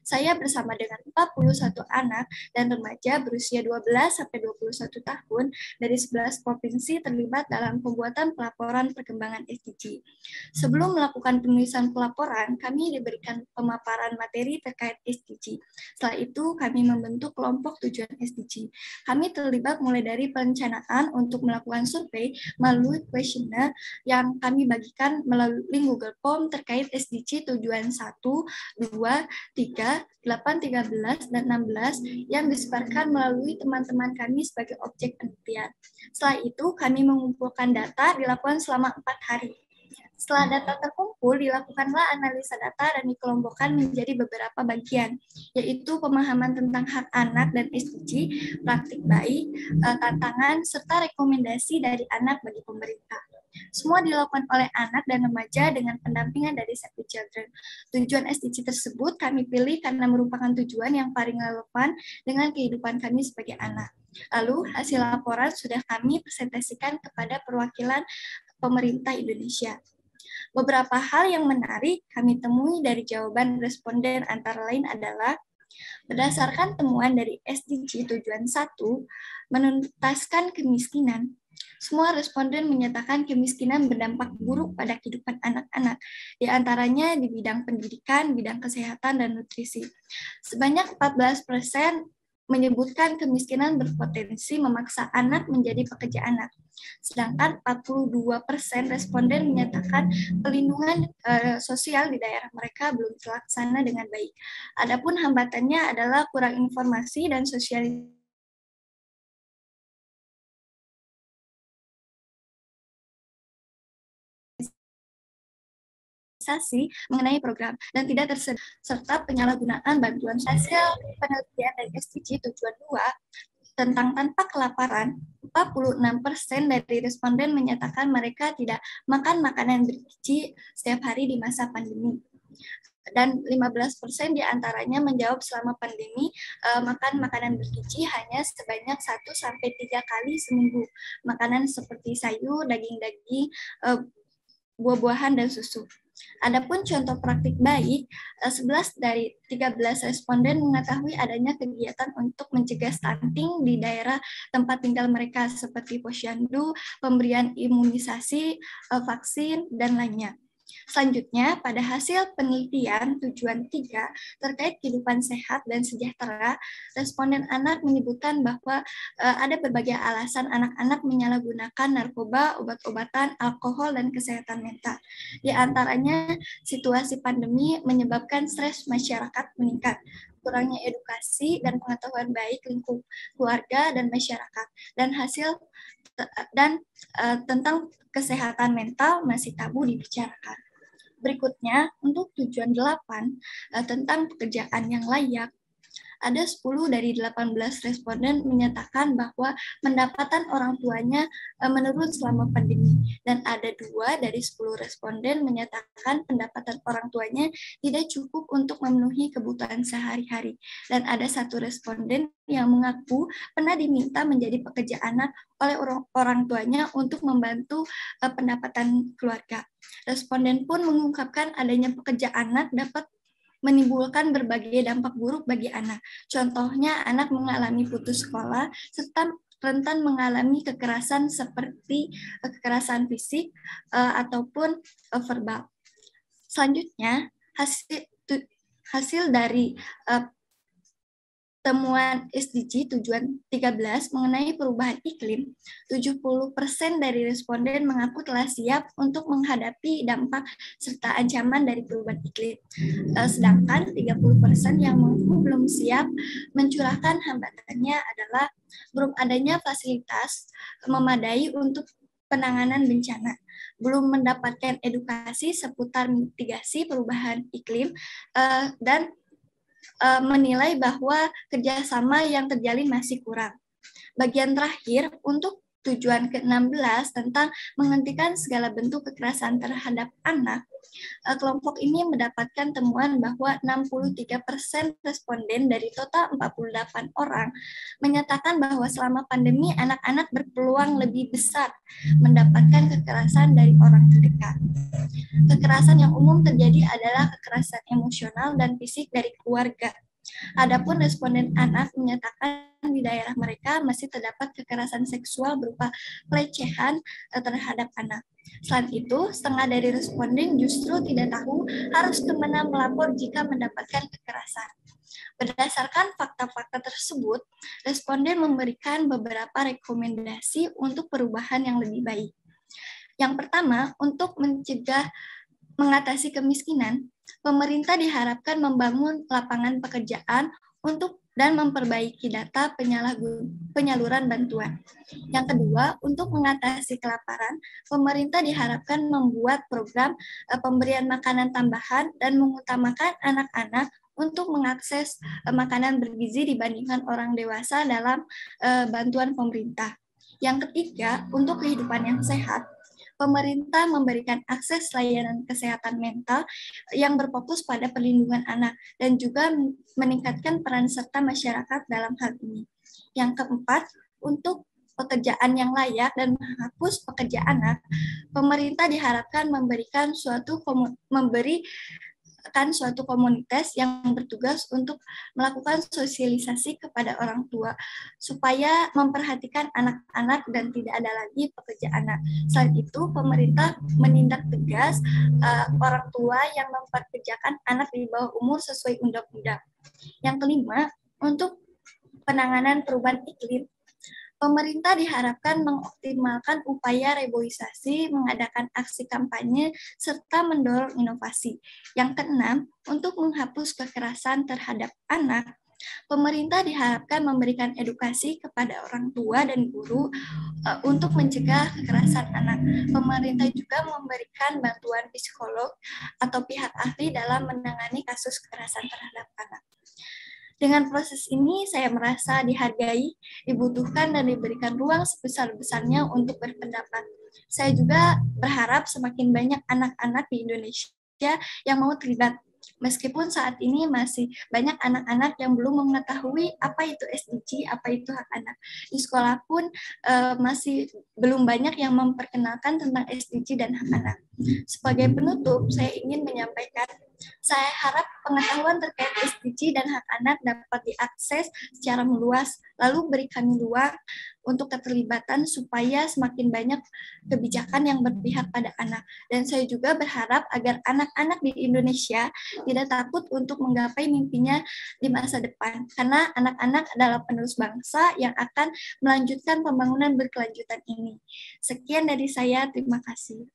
saya bersama dengan 41 anak dan remaja berusia 12 21 tahun dari 11 provinsi terlibat dalam pembuatan pelaporan perkembangan SDG. Sebelum melakukan penulisan pelaporan, kami diberikan pemaparan materi terkait SDG. Setelah itu, kami membentuk kelompok tujuan SDG. Kami terlibat mulai dari perencanaan untuk melakukan survei melalui kuesioner yang kami bagikan melalui Google Form terkait SDG tujuan 1, 2, 3, 8, 13, dan 16 yang disebarkan melalui teman-teman kami sebagai objek penelitian. Setelah itu, kami mengumpulkan data dilakukan selama empat hari. Setelah data terkumpul, dilakukanlah analisa data dan dikelompokkan menjadi beberapa bagian, yaitu pemahaman tentang hak anak dan SDG, praktik baik, eh, tantangan, serta rekomendasi dari anak bagi pemerintah. Semua dilakukan oleh anak dan remaja dengan pendampingan dari Save Children. Tujuan SDG tersebut kami pilih karena merupakan tujuan yang paling relevan dengan kehidupan kami sebagai anak. Lalu, hasil laporan sudah kami presentasikan kepada perwakilan pemerintah Indonesia. Beberapa hal yang menarik kami temui dari jawaban responden antara lain adalah berdasarkan temuan dari SDG tujuan 1 menuntaskan kemiskinan semua responden menyatakan kemiskinan berdampak buruk pada kehidupan anak-anak, di antaranya di bidang pendidikan, bidang kesehatan, dan nutrisi. Sebanyak 14 persen menyebutkan kemiskinan berpotensi memaksa anak menjadi pekerja anak. Sedangkan 42 persen responden menyatakan pelindungan e, sosial di daerah mereka belum terlaksana dengan baik. Adapun hambatannya adalah kurang informasi dan sosialisasi sosialisasi mengenai program dan tidak terserta serta penyalahgunaan bantuan sosial penelitian dari SDG tujuan 2 tentang tanpa kelaparan 46% dari responden menyatakan mereka tidak makan makanan bergizi setiap hari di masa pandemi dan 15% diantaranya menjawab selama pandemi uh, makan makanan bergizi hanya sebanyak 1 sampai 3 kali seminggu. Makanan seperti sayur, daging-daging, uh, buah-buahan dan susu. Adapun contoh praktik baik, 11 eh, dari 13 responden mengetahui adanya kegiatan untuk mencegah stunting di daerah tempat tinggal mereka seperti posyandu, pemberian imunisasi, eh, vaksin, dan lainnya. Selanjutnya, pada hasil penelitian tujuan tiga terkait kehidupan sehat dan sejahtera, responden anak menyebutkan bahwa e, ada berbagai alasan anak-anak menyalahgunakan narkoba, obat-obatan, alkohol, dan kesehatan mental. Di antaranya, situasi pandemi menyebabkan stres masyarakat meningkat, kurangnya edukasi dan pengetahuan baik lingkup keluarga dan masyarakat dan hasil dan uh, tentang kesehatan mental masih tabu dibicarakan. Berikutnya, untuk tujuan 8 eh, tentang pekerjaan yang layak, ada 10 dari 18 responden menyatakan bahwa pendapatan orang tuanya eh, menurun selama pandemi dan ada dua dari 10 responden menyatakan pendapatan orang tuanya tidak cukup untuk memenuhi kebutuhan sehari-hari dan ada satu responden yang mengaku pernah diminta menjadi pekerja anak oleh orang, orang tuanya untuk membantu eh, pendapatan keluarga. Responden pun mengungkapkan adanya pekerja anak dapat menimbulkan berbagai dampak buruk bagi anak. Contohnya, anak mengalami putus sekolah serta rentan mengalami kekerasan seperti eh, kekerasan fisik eh, ataupun eh, verbal. Selanjutnya, hasil hasil dari temuan SDG tujuan 13 mengenai perubahan iklim, 70% dari responden mengaku telah siap untuk menghadapi dampak serta ancaman dari perubahan iklim. Eh, sedangkan 30% yang mengaku belum siap mencurahkan hambatannya adalah belum adanya fasilitas memadai untuk penanganan bencana belum mendapatkan edukasi seputar mitigasi perubahan iklim, eh, dan uh, menilai bahwa kerjasama yang terjalin masih kurang. Bagian terakhir, untuk tujuan ke-16 tentang menghentikan segala bentuk kekerasan terhadap anak, eh, kelompok ini mendapatkan temuan bahwa 63% responden dari total 48 orang menyatakan bahwa selama pandemi anak-anak berpeluang lebih besar mendapatkan kekerasan dari orang terdekat. Kekerasan yang umum terjadi adalah kekerasan emosional dan fisik dari keluarga Adapun responden anak menyatakan di daerah mereka masih terdapat kekerasan seksual berupa pelecehan eh, terhadap anak. Selain itu, setengah dari responden justru tidak tahu harus kemana melapor jika mendapatkan kekerasan. Berdasarkan fakta-fakta tersebut, responden memberikan beberapa rekomendasi untuk perubahan yang lebih baik. Yang pertama, untuk mencegah mengatasi kemiskinan, pemerintah diharapkan membangun lapangan pekerjaan untuk dan memperbaiki data penyaluran bantuan. Yang kedua, untuk mengatasi kelaparan, pemerintah diharapkan membuat program eh, pemberian makanan tambahan dan mengutamakan anak-anak untuk mengakses eh, makanan bergizi dibandingkan orang dewasa dalam eh, bantuan pemerintah. Yang ketiga, untuk kehidupan yang sehat, pemerintah memberikan akses layanan kesehatan mental yang berfokus pada perlindungan anak dan juga meningkatkan peran serta masyarakat dalam hal ini. Yang keempat, untuk pekerjaan yang layak dan menghapus pekerjaan anak, pemerintah diharapkan memberikan suatu memberi merupakan suatu komunitas yang bertugas untuk melakukan sosialisasi kepada orang tua supaya memperhatikan anak-anak dan tidak ada lagi pekerja anak. Nah, selain itu, pemerintah menindak tegas uh, orang tua yang memperkerjakan anak di bawah umur sesuai undang-undang. Yang kelima, untuk penanganan perubahan iklim, Pemerintah diharapkan mengoptimalkan upaya reboisasi, mengadakan aksi kampanye, serta mendorong inovasi. Yang keenam, untuk menghapus kekerasan terhadap anak, Pemerintah diharapkan memberikan edukasi kepada orang tua dan guru e, untuk mencegah kekerasan anak. Pemerintah juga memberikan bantuan psikolog atau pihak ahli dalam menangani kasus kekerasan terhadap anak. Dengan proses ini, saya merasa dihargai, dibutuhkan, dan diberikan ruang sebesar-besarnya untuk berpendapat. Saya juga berharap semakin banyak anak-anak di Indonesia yang mau terlibat Meskipun saat ini masih banyak anak-anak yang belum mengetahui apa itu SDG, apa itu hak anak. Di sekolah pun uh, masih belum banyak yang memperkenalkan tentang SDG dan hak anak. Sebagai penutup, saya ingin menyampaikan saya harap pengetahuan terkait SDG dan hak anak dapat diakses secara meluas, lalu berikan kami untuk keterlibatan supaya semakin banyak kebijakan yang berpihak pada anak. Dan saya juga berharap agar anak-anak di Indonesia tidak takut untuk menggapai mimpinya di masa depan, karena anak-anak adalah penerus bangsa yang akan melanjutkan pembangunan berkelanjutan ini. Sekian dari saya, terima kasih.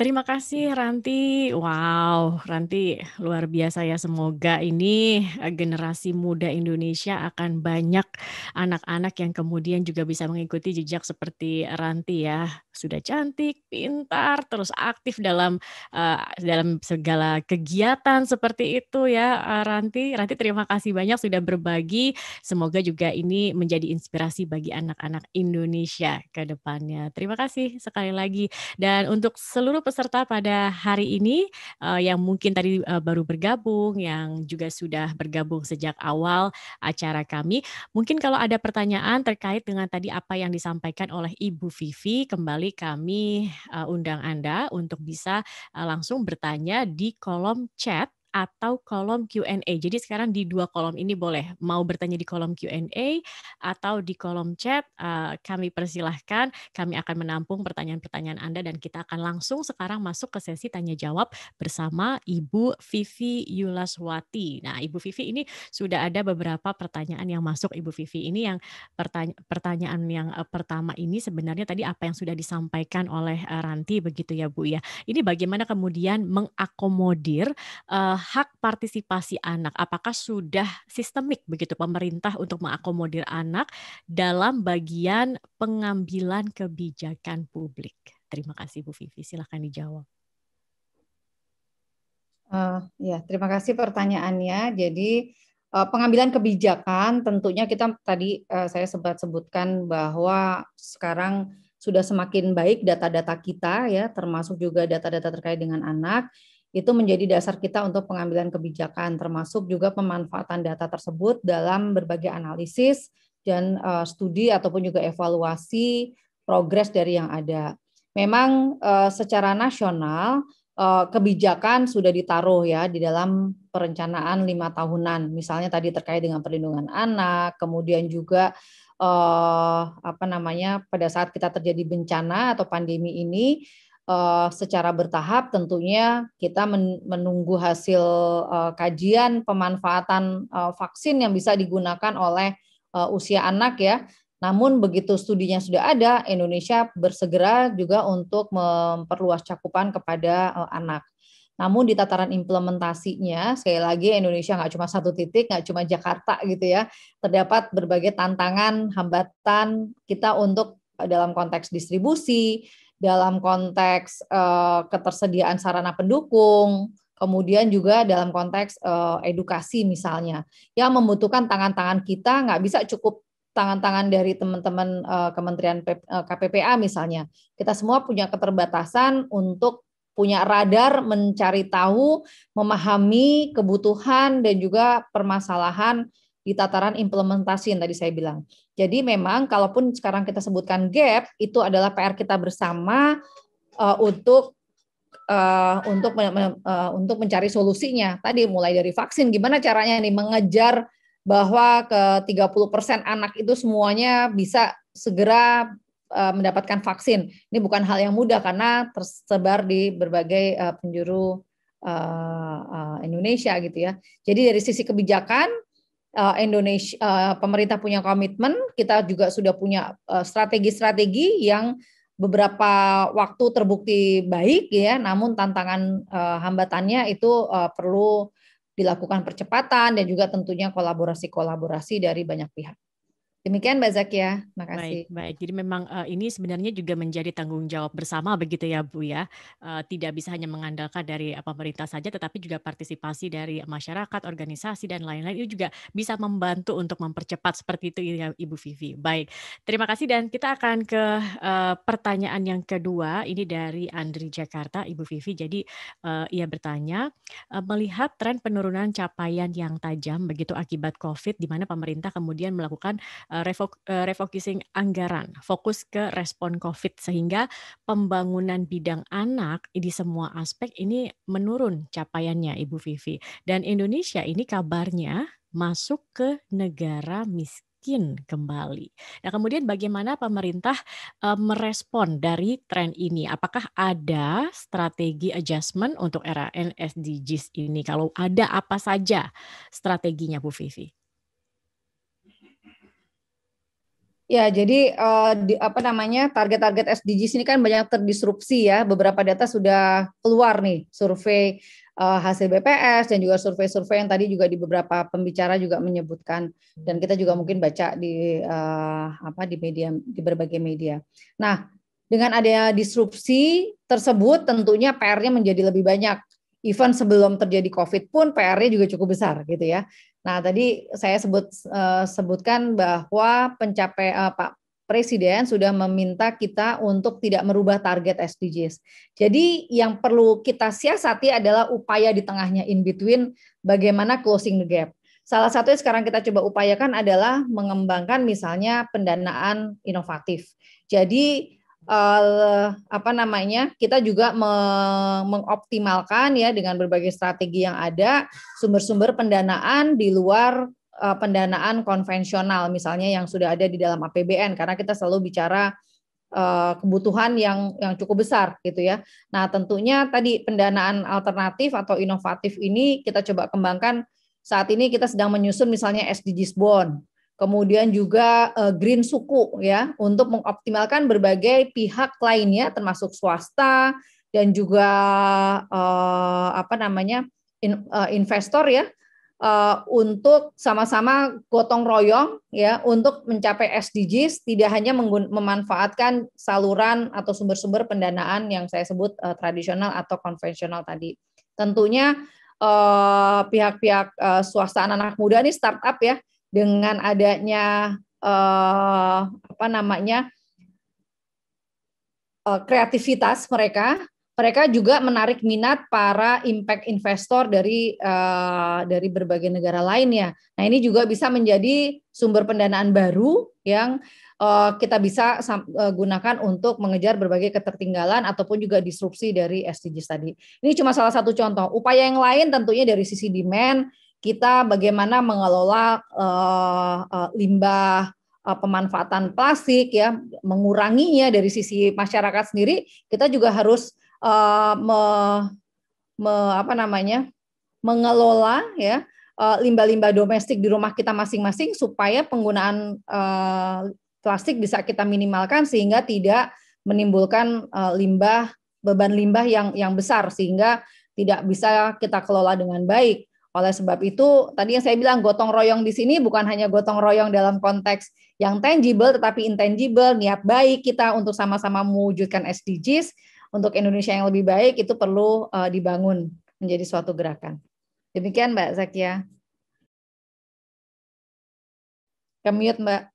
Terima kasih Ranti. Wow, Ranti luar biasa ya. Semoga ini eh, generasi muda Indonesia akan banyak anak-anak yang kemudian juga bisa mengikuti jejak seperti Ranti ya. Sudah cantik, pintar, terus aktif dalam uh, dalam segala kegiatan seperti itu ya eh, Ranti. Ranti terima kasih banyak sudah berbagi. Semoga juga ini menjadi inspirasi bagi anak-anak Indonesia ke depannya. Terima kasih sekali lagi dan untuk seluruh peserta pada hari ini uh, yang mungkin tadi uh, baru bergabung, yang juga sudah bergabung sejak awal acara kami. Mungkin kalau ada pertanyaan terkait dengan tadi apa yang disampaikan oleh Ibu Vivi, kembali kami uh, undang Anda untuk bisa uh, langsung bertanya di kolom chat atau kolom Q&A. Jadi sekarang di dua kolom ini boleh mau bertanya di kolom Q&A atau di kolom chat eh, kami persilahkan kami akan menampung pertanyaan-pertanyaan Anda dan kita akan langsung sekarang masuk ke sesi tanya jawab bersama Ibu Vivi Yulaswati. Nah, Ibu Vivi ini sudah ada beberapa pertanyaan yang masuk Ibu Vivi ini yang pertanya pertanyaan yang eh, pertama ini sebenarnya tadi apa yang sudah disampaikan oleh eh, Ranti begitu ya Bu ya. Ini bagaimana kemudian mengakomodir hak partisipasi anak apakah sudah sistemik begitu pemerintah untuk mengakomodir anak dalam bagian pengambilan kebijakan publik? Terima kasih Bu Vivi, silahkan dijawab. Uh, ya, terima kasih pertanyaannya. Jadi uh, pengambilan kebijakan tentunya kita tadi uh, saya sempat sebutkan bahwa sekarang sudah semakin baik data-data kita ya, termasuk juga data-data terkait dengan anak itu menjadi dasar kita untuk pengambilan kebijakan, termasuk juga pemanfaatan data tersebut dalam berbagai analisis dan uh, studi ataupun juga evaluasi progres dari yang ada. Memang uh, secara nasional uh, kebijakan sudah ditaruh ya di dalam perencanaan lima tahunan, misalnya tadi terkait dengan perlindungan anak, kemudian juga uh, apa namanya pada saat kita terjadi bencana atau pandemi ini uh, secara bertahap tentunya kita menunggu hasil uh, kajian pemanfaatan uh, vaksin yang bisa digunakan oleh uh, usia anak ya. Namun begitu studinya sudah ada, Indonesia bersegera juga untuk memperluas cakupan kepada uh, anak. Namun di tataran implementasinya, sekali lagi Indonesia nggak cuma satu titik, nggak cuma Jakarta gitu ya. Terdapat berbagai tantangan, hambatan kita untuk dalam konteks distribusi, dalam konteks uh, ketersediaan sarana pendukung, kemudian juga dalam konteks uh, edukasi misalnya, yang membutuhkan tangan-tangan kita nggak bisa cukup tangan-tangan dari teman-teman uh, Kementerian P, KPPA misalnya. Kita semua punya keterbatasan untuk punya radar mencari tahu, memahami kebutuhan dan juga permasalahan di tataran implementasi yang tadi saya bilang. Jadi memang kalaupun sekarang kita sebutkan gap itu adalah PR kita bersama uh, untuk uh, untuk men, uh, eh, untuk mencari solusinya. Tadi mulai dari vaksin gimana caranya nih mengejar bahwa ke 30% anak itu semuanya bisa segera uh, mendapatkan vaksin. Ini bukan hal yang mudah karena tersebar di berbagai uh, penjuru Indonesia gitu ya. Jadi dari sisi kebijakan uh, Indonesia uh, pemerintah punya komitmen, kita juga sudah punya eh, strategi-strategi uh, yang beberapa waktu terbukti baik ya, namun tantangan uh, hambatannya itu uh, perlu dilakukan percepatan dan juga tentunya kolaborasi-kolaborasi dari banyak pihak. Demikian Mbak Zakia, makasih. Baik, baik. Jadi memang uh, ini sebenarnya juga menjadi tanggung jawab bersama begitu ya Bu ya. Uh, tidak bisa hanya mengandalkan dari uh, pemerintah saja, tetapi juga partisipasi dari masyarakat, organisasi dan lain-lain itu juga bisa membantu untuk mempercepat seperti itu ya Ibu Vivi. Baik, terima kasih dan kita akan ke uh, pertanyaan yang kedua. Ini dari Andri Jakarta, Ibu Vivi. Jadi uh, ia bertanya uh, melihat tren penurunan capaian yang tajam begitu akibat COVID, di mana pemerintah kemudian melakukan Eh, refok eh, refocusing anggaran, fokus ke respon COVID sehingga pembangunan bidang anak di semua aspek ini menurun capaiannya Ibu Vivi. Dan Indonesia ini kabarnya masuk ke negara miskin kembali. Nah, kemudian bagaimana pemerintah e, merespon dari tren ini? Apakah ada strategi adjustment untuk era NSDGs ini? Kalau ada apa saja strateginya Bu Vivi? Ya, jadi uh, di, apa namanya target-target SDGs ini kan banyak terdisrupsi ya. Beberapa data sudah keluar nih, survei uh, hasil BPS dan juga survei-survei yang tadi juga di beberapa pembicara juga menyebutkan dan kita juga mungkin baca di uh, apa di media di berbagai media. Nah, dengan adanya disrupsi tersebut tentunya PR-nya menjadi lebih banyak even sebelum terjadi COVID pun PR-nya juga cukup besar gitu ya. Nah tadi saya sebut uh, sebutkan bahwa pencapai uh, Pak Presiden sudah meminta kita untuk tidak merubah target SDGs. Jadi yang perlu kita siasati adalah upaya di tengahnya in between bagaimana closing the gap. Salah satu yang sekarang kita coba upayakan adalah mengembangkan misalnya pendanaan inovatif. Jadi uh, apa namanya kita juga me mengoptimalkan ya dengan berbagai strategi yang ada sumber-sumber pendanaan di luar uh, pendanaan konvensional misalnya yang sudah ada di dalam APBN karena kita selalu bicara uh, kebutuhan yang yang cukup besar gitu ya. Nah, tentunya tadi pendanaan alternatif atau inovatif ini kita coba kembangkan saat ini kita sedang menyusun misalnya SDGs bond kemudian juga uh, green suku ya untuk mengoptimalkan berbagai pihak lainnya termasuk swasta dan juga uh, apa namanya in, uh, investor ya uh, untuk sama-sama gotong royong ya untuk mencapai SDGs tidak hanya memanfaatkan saluran atau sumber-sumber pendanaan yang saya sebut uh, tradisional atau konvensional tadi tentunya pihak-pihak uh, uh, swasta anak, anak muda ini startup ya dengan adanya uh, apa namanya uh, kreativitas mereka mereka juga menarik minat para impact investor dari uh, dari berbagai negara lainnya. Nah ini juga bisa menjadi sumber pendanaan baru yang uh, kita bisa gunakan untuk mengejar berbagai ketertinggalan ataupun juga disrupsi dari SDGs tadi. Ini cuma salah satu contoh. Upaya yang lain tentunya dari sisi demand kita bagaimana mengelola uh, uh, limbah uh, pemanfaatan plastik ya menguranginya dari sisi masyarakat sendiri kita juga harus uh, me, me, apa namanya mengelola ya limbah-limbah domestik di rumah kita masing-masing supaya penggunaan uh, plastik bisa kita minimalkan sehingga tidak menimbulkan uh, limbah beban limbah yang yang besar sehingga tidak bisa kita kelola dengan baik. Oleh sebab itu, tadi yang saya bilang gotong royong di sini bukan hanya gotong royong dalam konteks yang tangible, tetapi intangible, niat baik kita untuk sama-sama mewujudkan SDGs, untuk Indonesia yang lebih baik itu perlu uh, dibangun menjadi suatu gerakan. Demikian Mbak Zakia. Kemute Mbak.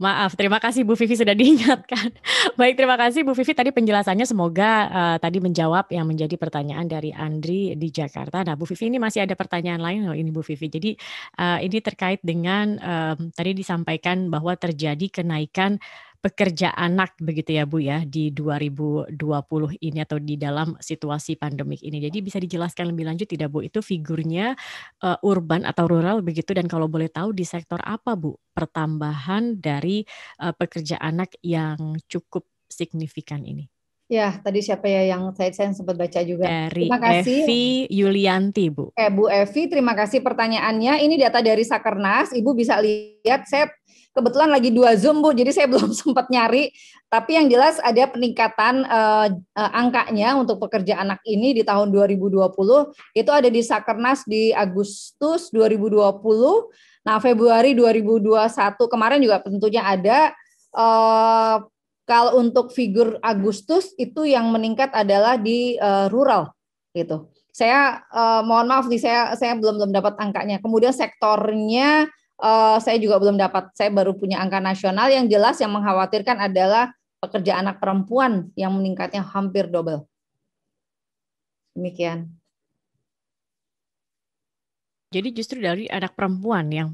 Maaf, terima kasih Bu Vivi sudah diingatkan. Baik, terima kasih Bu Vivi tadi penjelasannya semoga uh, tadi menjawab yang menjadi pertanyaan dari Andri di Jakarta. Nah, Bu Vivi ini masih ada pertanyaan lain loh ini Bu Vivi. Jadi uh, ini terkait dengan uh, tadi disampaikan bahwa terjadi kenaikan pekerja anak begitu ya Bu ya di 2020 ini atau di dalam situasi pandemik ini. Jadi bisa dijelaskan lebih lanjut tidak Bu itu figurnya uh, urban atau rural begitu dan kalau boleh tahu di sektor apa Bu pertambahan dari uh, pekerja anak yang cukup signifikan ini? Ya, tadi siapa ya yang saya, saya sempat baca juga. Dari terima kasih. Evi Yulianti, Bu. Eh, Bu Evi, terima kasih pertanyaannya. Ini data dari Sakernas. Ibu bisa lihat, saya kebetulan lagi dua Zoom Bu, jadi saya belum sempat nyari. Tapi yang jelas ada peningkatan uh, angkanya untuk pekerja anak ini di tahun 2020. Itu ada di Sakernas di Agustus 2020. Nah, Februari 2021 kemarin juga tentunya ada Uh, kalau untuk figur Agustus itu yang meningkat adalah di uh, rural gitu. Saya uh, mohon maaf nih saya saya belum belum dapat angkanya. Kemudian sektornya uh, saya juga belum dapat, saya baru punya angka nasional yang jelas yang mengkhawatirkan adalah pekerja anak perempuan yang meningkatnya hampir double. Demikian. Jadi justru dari anak perempuan yang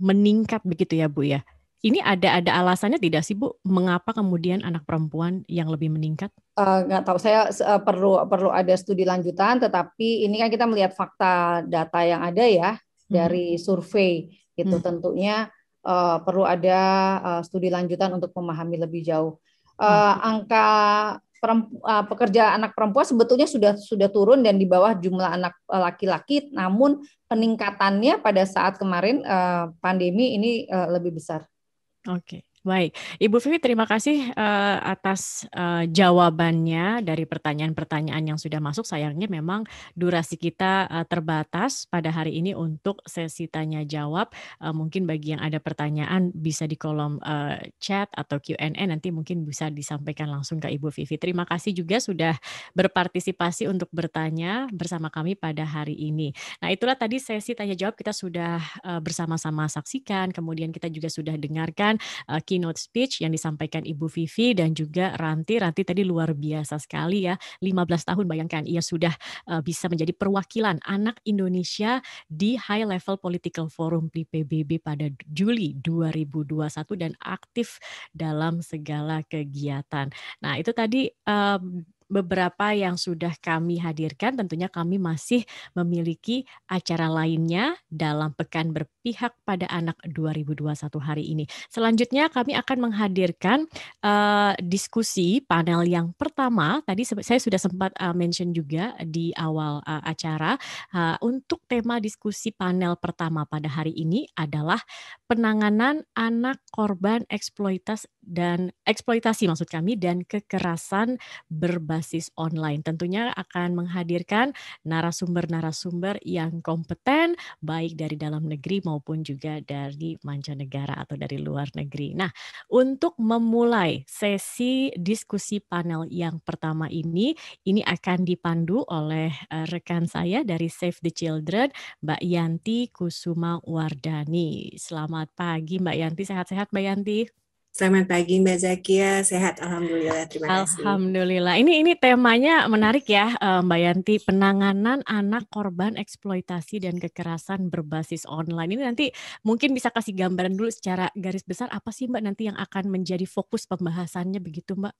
meningkat begitu ya Bu ya. Ini ada ada alasannya tidak sih Bu mengapa kemudian anak perempuan yang lebih meningkat? Eh, nggak uh, tahu saya uh, perlu perlu ada studi lanjutan tetapi ini kan kita melihat fakta data yang ada ya hmm. dari survei. Itu hmm. tentunya uh, perlu ada uh, studi lanjutan untuk memahami lebih jauh. Uh, hmm. Eh, angka perempu, uh, pekerja anak perempuan sebetulnya sudah sudah turun dan di bawah jumlah anak laki-laki, namun peningkatannya pada saat kemarin uh, pandemi ini uh, lebih besar. Oke. Okay. Baik, Ibu Vivi terima kasih uh, atas uh, jawabannya dari pertanyaan-pertanyaan yang sudah masuk. Sayangnya memang durasi kita uh, terbatas pada hari ini untuk sesi tanya jawab. Uh, mungkin bagi yang ada pertanyaan bisa di kolom uh, chat atau Q&A nanti mungkin bisa disampaikan langsung ke Ibu Vivi. Terima kasih juga sudah berpartisipasi untuk bertanya bersama kami pada hari ini. Nah, itulah tadi sesi tanya jawab kita sudah uh, bersama-sama saksikan, kemudian kita juga sudah dengarkan uh, keynote speech yang disampaikan Ibu Vivi dan juga Ranti. Ranti tadi luar biasa sekali ya, 15 tahun bayangkan ia sudah eh, bisa menjadi perwakilan anak Indonesia di High Level Political Forum di PBB pada Juli 2021 dan aktif dalam segala kegiatan. Nah itu tadi um, beberapa yang sudah kami hadirkan, tentunya kami masih memiliki acara lainnya dalam Pekan Berpihak pada Anak 2021 hari ini. Selanjutnya kami akan menghadirkan uh, diskusi panel yang pertama. Tadi saya sudah sempat uh, mention juga di awal uh, acara uh, untuk tema diskusi panel pertama pada hari ini adalah penanganan anak korban eksploitasi dan eksploitasi maksud kami dan kekerasan berbasis berbasis online. Tentunya akan menghadirkan narasumber-narasumber yang kompeten baik dari dalam negeri maupun juga dari mancanegara atau dari luar negeri. Nah, untuk memulai sesi diskusi panel yang pertama ini, ini akan dipandu oleh eh, rekan saya dari Save the Children, Mbak Yanti Kusuma Wardani. Selamat pagi Mbak Yanti, sehat-sehat Mbak Yanti. Selamat pagi Mbak Zakia, sehat alhamdulillah. Terima kasih. Alhamdulillah. Ini ini temanya menarik ya eh, Mbak Yanti, penanganan anak korban eksploitasi dan kekerasan berbasis online. Ini nanti mungkin bisa kasih gambaran dulu secara garis besar apa sih Mbak nanti yang akan menjadi fokus pembahasannya begitu Mbak?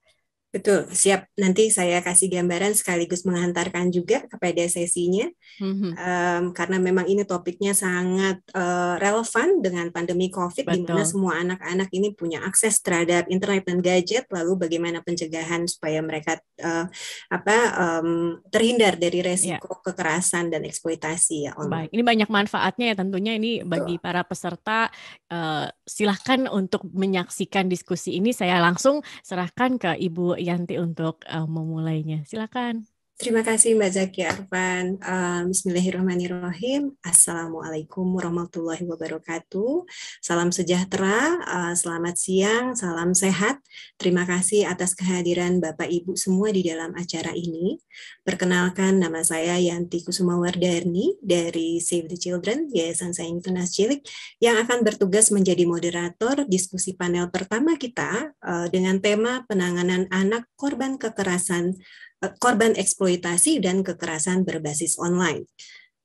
Betul, siap. Nanti saya kasih gambaran sekaligus menghantarkan juga kepada sesinya, mm-hmm. um, karena memang ini topiknya sangat uh, relevan dengan pandemi COVID, di mana semua anak-anak ini punya akses terhadap internet dan gadget. Lalu bagaimana pencegahan supaya mereka uh, apa um, terhindar dari iya. resiko yeah. kekerasan dan eksploitasi ya online. Baik, ini banyak manfaatnya ya tentunya ini bagi para peserta. Uh, eh, silahkan untuk menyaksikan diskusi ini, saya langsung serahkan ke Ibu Yanti untuk uh, memulainya. Silakan. Terima kasih Mbak Zaki Arfan. Um, Bismillahirrahmanirrahim. Assalamualaikum warahmatullahi wabarakatuh. Salam sejahtera, uh, selamat siang, salam sehat. Terima kasih atas kehadiran Bapak Ibu semua di dalam acara ini. Perkenalkan nama saya Yanti Kusuma Wardarni dari Save the Children, Yayasan Saing Tunas Cilik, yang akan bertugas menjadi moderator diskusi panel pertama kita uh, dengan tema penanganan anak korban kekerasan Eh, korban eksploitasi dan kekerasan berbasis online.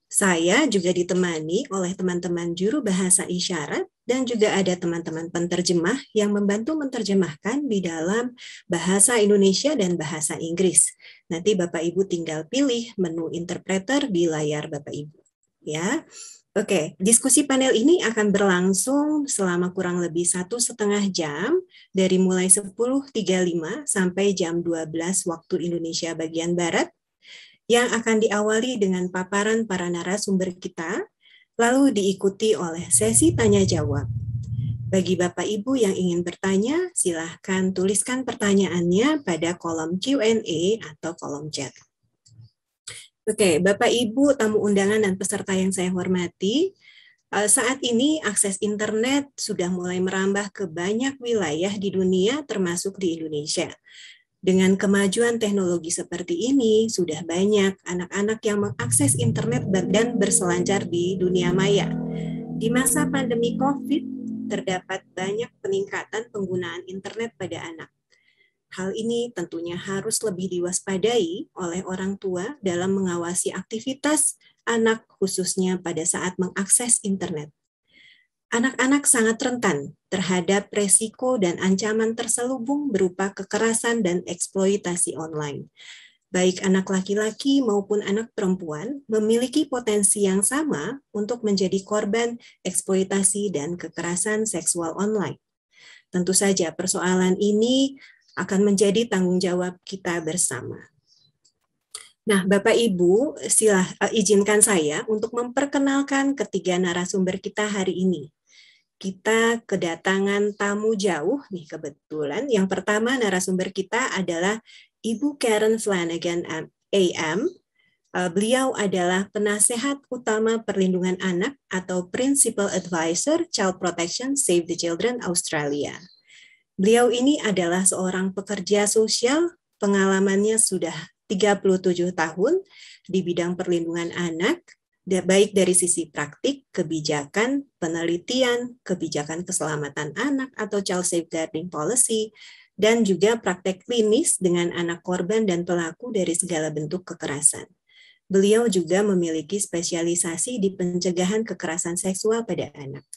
Saya juga ditemani oleh teman-teman juru bahasa isyarat dan juga ada teman-teman penterjemah yang membantu menterjemahkan di dalam bahasa Indonesia dan bahasa Inggris. Nanti Bapak Ibu tinggal pilih menu interpreter di layar Bapak Ibu. Ya. Oke, okay. diskusi panel ini akan berlangsung selama kurang lebih satu setengah jam dari mulai 10.35 sampai jam 12 waktu Indonesia bagian Barat yang akan diawali dengan paparan para narasumber kita, lalu diikuti oleh sesi tanya-jawab. Bagi Bapak Ibu yang ingin bertanya, silahkan tuliskan pertanyaannya pada kolom Q&A atau kolom chat. Oke, okay, Bapak Ibu, tamu undangan dan peserta yang saya hormati, eh, saat ini akses internet sudah mulai merambah ke banyak wilayah di dunia termasuk di Indonesia. Dengan kemajuan teknologi seperti ini, sudah banyak anak-anak yang mengakses internet dan berselancar di dunia maya. Di masa pandemi COVID, terdapat banyak peningkatan penggunaan internet pada anak. Hal ini tentunya harus lebih diwaspadai oleh orang tua dalam mengawasi aktivitas anak khususnya pada saat mengakses internet. Anak-anak sangat rentan terhadap resiko dan ancaman terselubung berupa kekerasan dan eksploitasi online. Baik anak laki-laki maupun anak perempuan memiliki potensi yang sama untuk menjadi korban eksploitasi dan kekerasan seksual online. Tentu saja persoalan ini akan menjadi tanggung jawab kita bersama. Nah, Bapak Ibu, silah eh, uh, izinkan saya untuk memperkenalkan ketiga narasumber kita hari ini. Kita kedatangan tamu jauh nih kebetulan. Yang pertama narasumber kita adalah Ibu Karen Flanagan AM. Eh, beliau adalah penasehat utama perlindungan anak atau Principal Advisor Child Protection Save the Children Australia. Beliau ini adalah seorang pekerja sosial, pengalamannya sudah 37 tahun di bidang perlindungan anak, baik dari sisi praktik, kebijakan, penelitian, kebijakan keselamatan anak atau child safeguarding policy, dan juga praktek klinis dengan anak korban dan pelaku dari segala bentuk kekerasan. Beliau juga memiliki spesialisasi di pencegahan kekerasan seksual pada anak.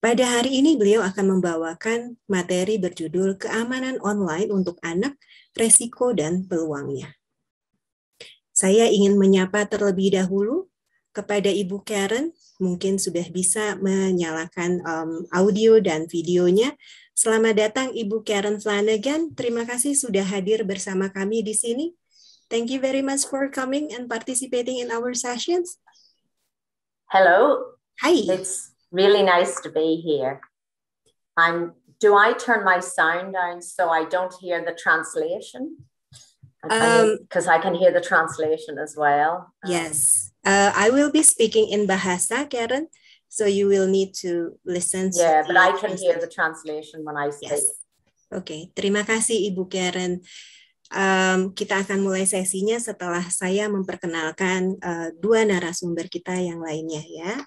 Pada hari ini beliau akan membawakan materi berjudul Keamanan Online untuk Anak, Resiko dan Peluangnya. Saya ingin menyapa terlebih dahulu kepada Ibu Karen, mungkin sudah bisa menyalakan um, audio dan videonya. Selamat datang Ibu Karen Flanagan, terima kasih sudah hadir bersama kami di sini. Thank you very much for coming and participating in our sessions. Hello. Hi. It's really nice to be here. I'm, do I turn my sound down so I don't hear the translation? Because um, I can hear the translation as well. Yes. Uh, I will be speaking in Bahasa, Karen. So you will need to listen. Yeah, but I can hear the translation when I speak. Yes. okay. terima kasih Ibu Karen. Um, kita akan mulai sesinya setelah saya memperkenalkan uh, dua narasumber kita yang lainnya ya.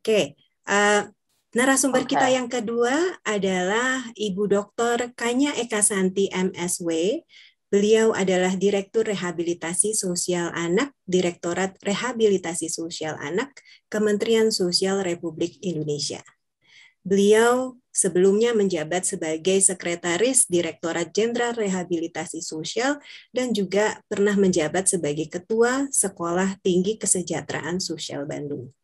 Oke. Okay. Uh, narasumber okay. kita yang kedua adalah Ibu Dr. Kanya Eka Santi, MSW. Beliau adalah Direktur Rehabilitasi Sosial Anak, Direktorat Rehabilitasi Sosial Anak, Kementerian Sosial Republik Indonesia. Beliau sebelumnya menjabat sebagai Sekretaris Direktorat Jenderal Rehabilitasi Sosial dan juga pernah menjabat sebagai Ketua Sekolah Tinggi Kesejahteraan Sosial Bandung.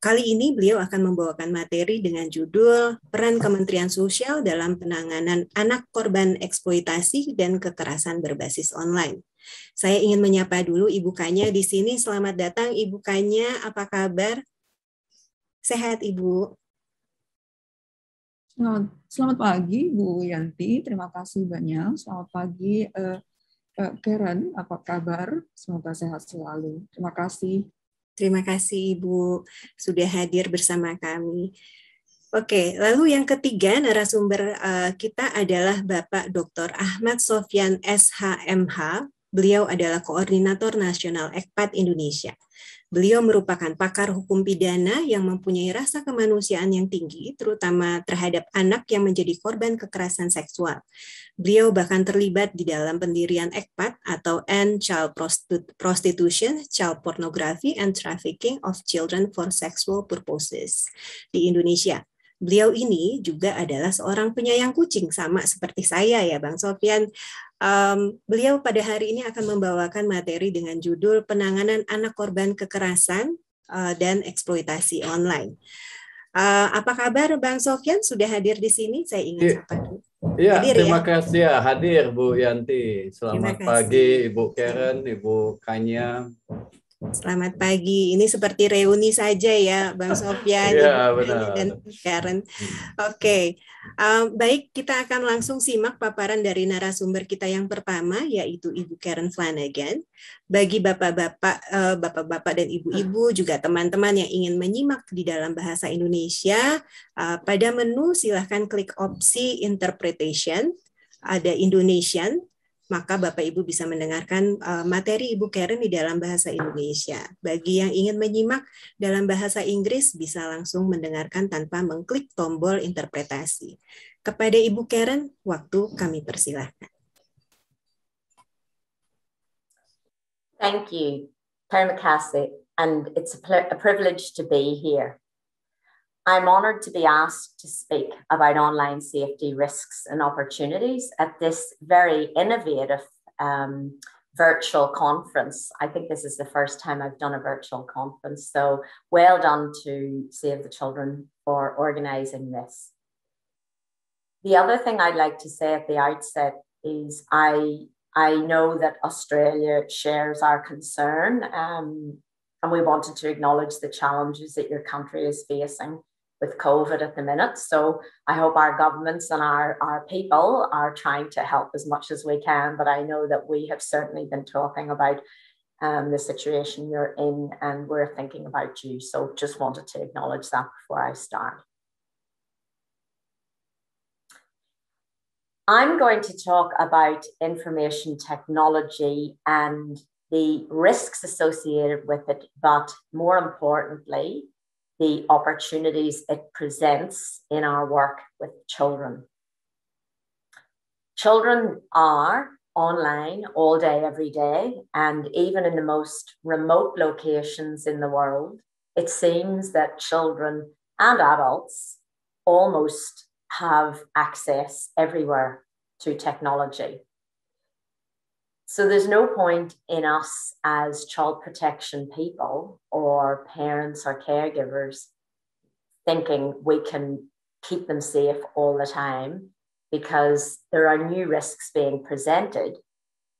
Kali ini beliau akan membawakan materi dengan judul Peran Kementerian Sosial dalam Penanganan Anak Korban Eksploitasi dan Kekerasan Berbasis Online. Saya ingin menyapa dulu Ibu Kanya di sini. Selamat datang Ibu Kanya, apa kabar? Sehat Ibu? Selamat, pagi Bu Yanti, terima kasih banyak. Selamat pagi eh, eh Karen, apa kabar? Semoga sehat selalu. Terima kasih. Terima kasih Ibu sudah hadir bersama kami. Oke, lalu yang ketiga narasumber uh, kita adalah Bapak Dr. Ahmad Sofyan SHMH. Beliau adalah Koordinator Nasional Ekpat Indonesia. Beliau merupakan pakar hukum pidana yang mempunyai rasa kemanusiaan yang tinggi, terutama terhadap anak yang menjadi korban kekerasan seksual. Beliau bahkan terlibat di dalam pendirian ECPAT atau End Child Prostitution, Child Pornography and Trafficking of Children for Sexual Purposes di Indonesia. Beliau ini juga adalah seorang penyayang kucing sama seperti saya ya Bang Sofian. Um, beliau pada hari ini akan membawakan materi dengan judul penanganan anak korban kekerasan uh, dan eksploitasi online. Uh, apa kabar Bang Sofian sudah hadir di sini? Saya ingin iya. sapa dulu. Iya, terima ya? kasih ya hadir Bu Yanti. Selamat pagi Ibu Karen, Ibu Kanya, Selamat pagi. Ini seperti reuni saja ya, Bang Sofyan ya, dan Karen. Hmm. Oke, okay. um, baik kita akan langsung simak paparan dari narasumber kita yang pertama, yaitu Ibu Karen Flanagan. Bagi bapak-bapak, uh, bapak-bapak dan ibu-ibu juga teman-teman yang ingin menyimak di dalam bahasa Indonesia, uh, pada menu silahkan klik opsi interpretation. Ada Indonesian, maka Bapak Ibu bisa mendengarkan uh, materi Ibu Karen di dalam bahasa Indonesia. Bagi yang ingin menyimak dalam bahasa Inggris bisa langsung mendengarkan tanpa mengklik tombol interpretasi. Kepada Ibu Karen, waktu kami persilahkan. Thank you. Terima kasih. And it's a, a privilege to be here. I'm honoured to be asked to speak about online safety risks and opportunities at this very innovative um, virtual conference. I think this is the first time I've done a virtual conference, so well done to Save the Children for organising this. The other thing I'd like to say at the outset is I, I know that Australia shares our concern um, and we wanted to acknowledge the challenges that your country is facing with COVID at the minute. So I hope our governments and our, our people are trying to help as much as we can. But I know that we have certainly been talking about um, the situation you're in and we're thinking about you. So just wanted to acknowledge that before I start. I'm going to talk about information technology and the risks associated with it, but more importantly, the opportunities it presents in our work with children. Children are online all day, every day, and even in the most remote locations in the world, it seems that children and adults almost have access everywhere to technology. So there's no point in us as child protection people or parents or caregivers thinking we can keep them safe all the time because there are new risks being presented.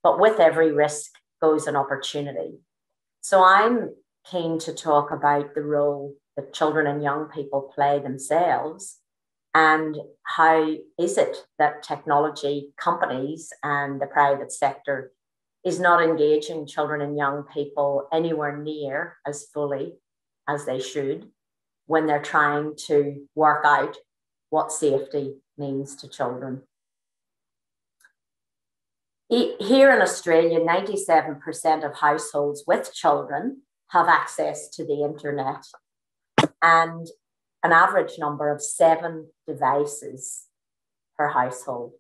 But with every risk goes an opportunity. So I'm keen to talk about the role that children and young people play themselves and how is it that technology companies and the private sector is not engaging children and young people anywhere near as fully as they should when they're trying to work out what safety means to children. Here in Australia, 97% of households with children have access to the internet and an average number of seven devices per household.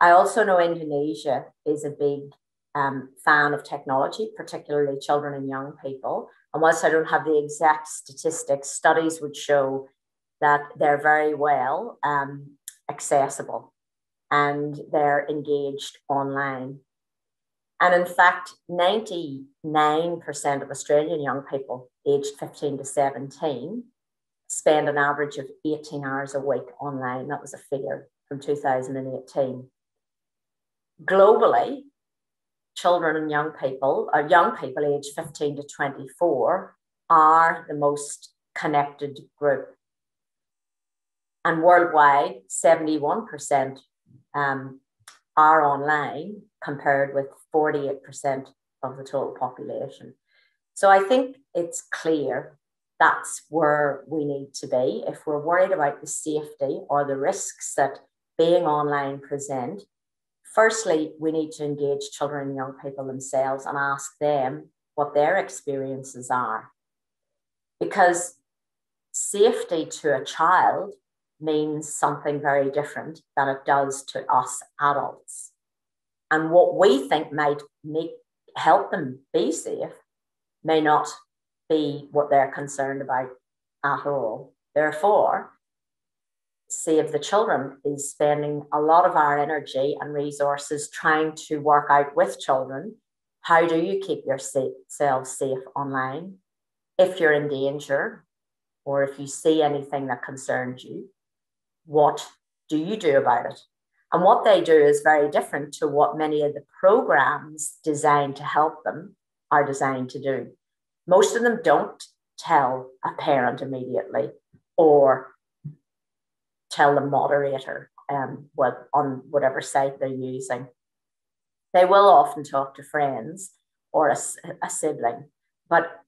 I also know Indonesia is a big um, fan of technology, particularly children and young people. And whilst I don't have the exact statistics, studies would show that they're very well um, accessible and they're engaged online. And in fact, 99% of Australian young people aged 15 to 17 spend an average of 18 hours a week online. That was a figure from 2018. Globally, children and young people, or uh, young people aged 15 to 24, are the most connected group. And worldwide, 71% um, are online compared with 48% of the total population. So I think it's clear that's where we need to be. If we're worried about the safety or the risks that being online present, Firstly, we need to engage children and young people themselves and ask them what their experiences are. Because safety to a child means something very different than it does to us adults. And what we think might make, help them be safe may not be what they're concerned about at all. Therefore, Save the Children is spending a lot of our energy and resources trying to work out with children how do you keep yourself safe online if you're in danger or if you see anything that concerns you? What do you do about it? And what they do is very different to what many of the programs designed to help them are designed to do. Most of them don't tell a parent immediately or tell the moderator um, what on whatever site they're using. They will often talk to friends or a, a sibling, but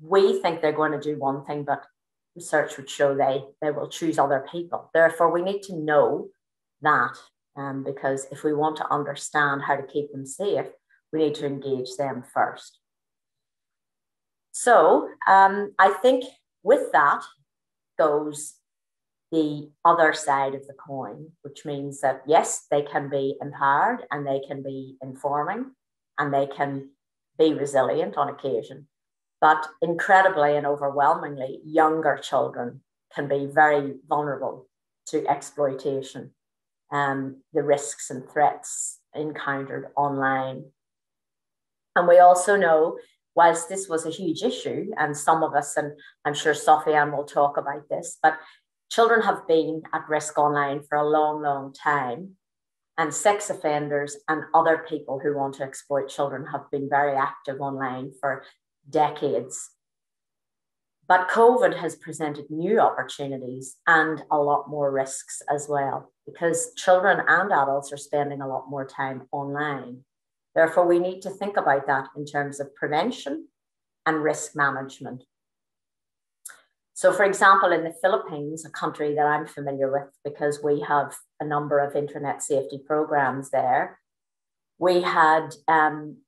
we think they're going to do one thing, but research would show they they will choose other people. Therefore, we need to know that um, because if we want to understand how to keep them safe, we need to engage them first. So um, I think with that goes the other side of the coin, which means that yes, they can be empowered and they can be informing and they can be resilient on occasion. But incredibly and overwhelmingly, younger children can be very vulnerable to exploitation and um, the risks and threats encountered online. And we also know, whilst this was a huge issue, and some of us, and I'm sure Sophie Ann will talk about this, but Children have been at risk online for a long, long time. And sex offenders and other people who want to exploit children have been very active online for decades. But COVID has presented new opportunities and a lot more risks as well, because children and adults are spending a lot more time online. Therefore, we need to think about that in terms of prevention and risk management. So, for example, in the Philippines, a country that I'm familiar with because we have a number of internet safety programs there, we had um,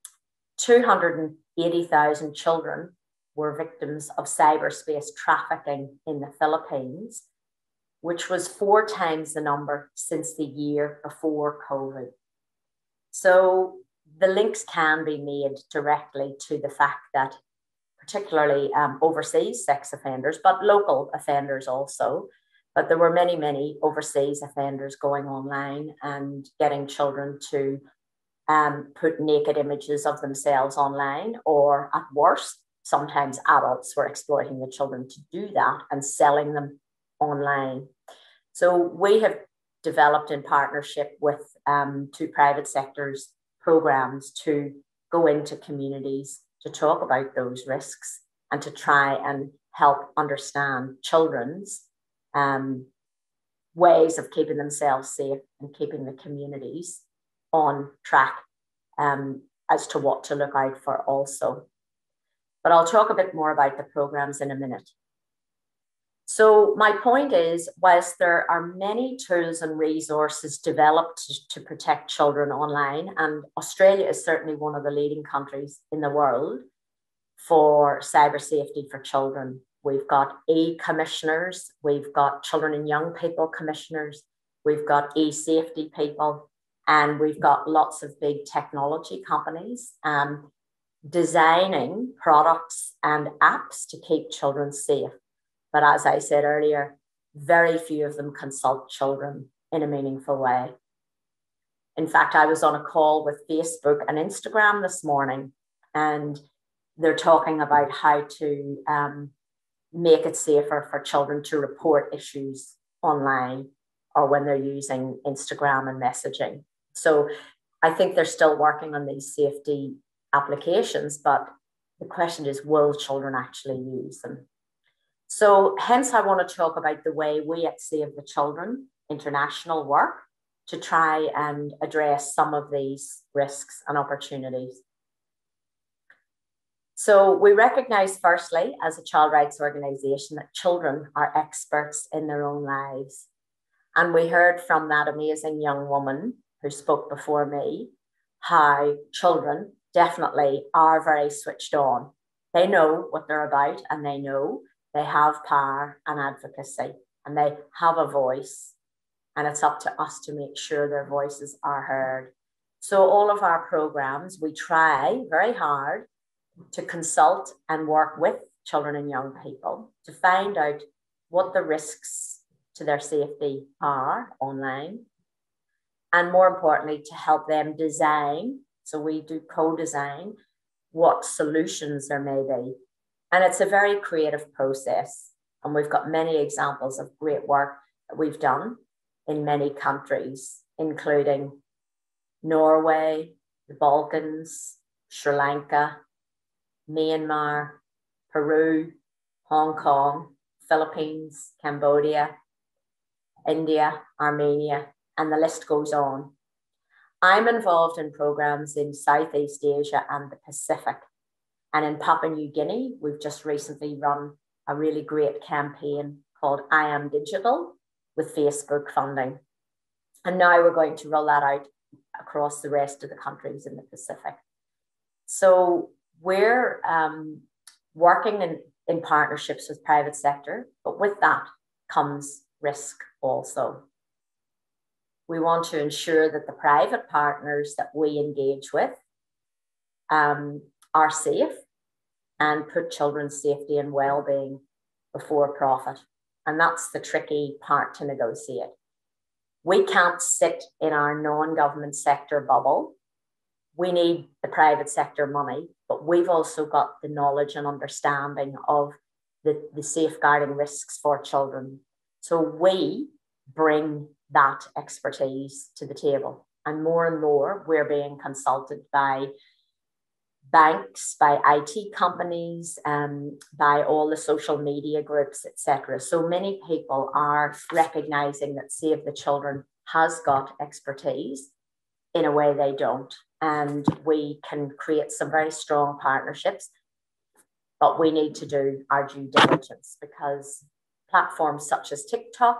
280,000 children were victims of cyberspace trafficking in the Philippines, which was four times the number since the year before COVID. So the links can be made directly to the fact that particularly um, overseas sex offenders, but local offenders also. But there were many, many overseas offenders going online and getting children to um, put naked images of themselves online, or at worst, sometimes adults were exploiting the children to do that and selling them online. So we have developed in partnership with um, two private sectors programs to go into communities to talk about those risks and to try and help understand children's um, ways of keeping themselves safe and keeping the communities on track um, as to what to look out for also. But I'll talk a bit more about the programs in a minute. So my point is, whilst there are many tools and resources developed to, protect children online, and Australia is certainly one of the leading countries in the world for cyber safety for children. We've got e commissioners, we've got children and young people commissioners, we've got e safety people, and we've got lots of big technology companies um, designing products and apps to keep children safe. But as I said earlier, very few of them consult children in a meaningful way. In fact, I was on a call with Facebook and Instagram this morning, and they're talking about how to um, make it safer for children to report issues online or when they're using Instagram and messaging. So I think they're still working on these safety applications, but the question is will children actually use them? So, hence, I want to talk about the way we at Save the Children International work to try and address some of these risks and opportunities. So, we recognize, firstly, as a child rights organization, that children are experts in their own lives. And we heard from that amazing young woman who spoke before me how children definitely are very switched on. They know what they're about and they know they have power and advocacy, and they have a voice. And it's up to us to make sure their voices are heard. So, all of our programs, we try very hard to consult and work with children and young people to find out what the risks to their safety are online. And more importantly, to help them design. So, we do co design what solutions there may be and it's a very creative process. And we've got many examples of great work that we've done in many countries, including Norway, the Balkans, Sri Lanka, Myanmar, Peru, Hong Kong, Philippines, Cambodia, India, Armenia, and the list goes on. I'm involved in programs in Southeast Asia and the Pacific and in Papua New Guinea, we've just recently run a really great campaign called I Am Digital with Facebook funding. And now we're going to roll that out across the rest of the countries in the Pacific. So we're um, working in, in partnerships with private sector, but with that comes risk also. We want to ensure that the private partners that we engage with um, are safe and put children's safety and well-being before profit. And that's the tricky part to negotiate. We can't sit in our non-government sector bubble. We need the private sector money, but we've also got the knowledge and understanding of the, the safeguarding risks for children. So we bring that expertise to the table. And more and more, we're being consulted by banks, by IT companies, um, by all the social media groups, etc. So many people are recognizing that Save the Children has got expertise in a way they don't. And we can create some very strong partnerships, but we need to do our due diligence because platforms such as TikTok,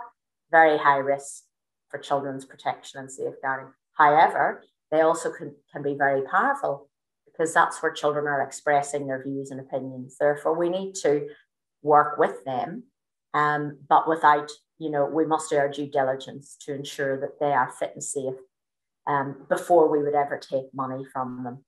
very high risk for children's protection and safeguarding. However, they also can, can be very powerful because that's where children are expressing their views and opinions. Therefore, we need to work with them, um, but without, you know, we must do our due diligence to ensure that they are fit and safe um, before we would ever take money from them.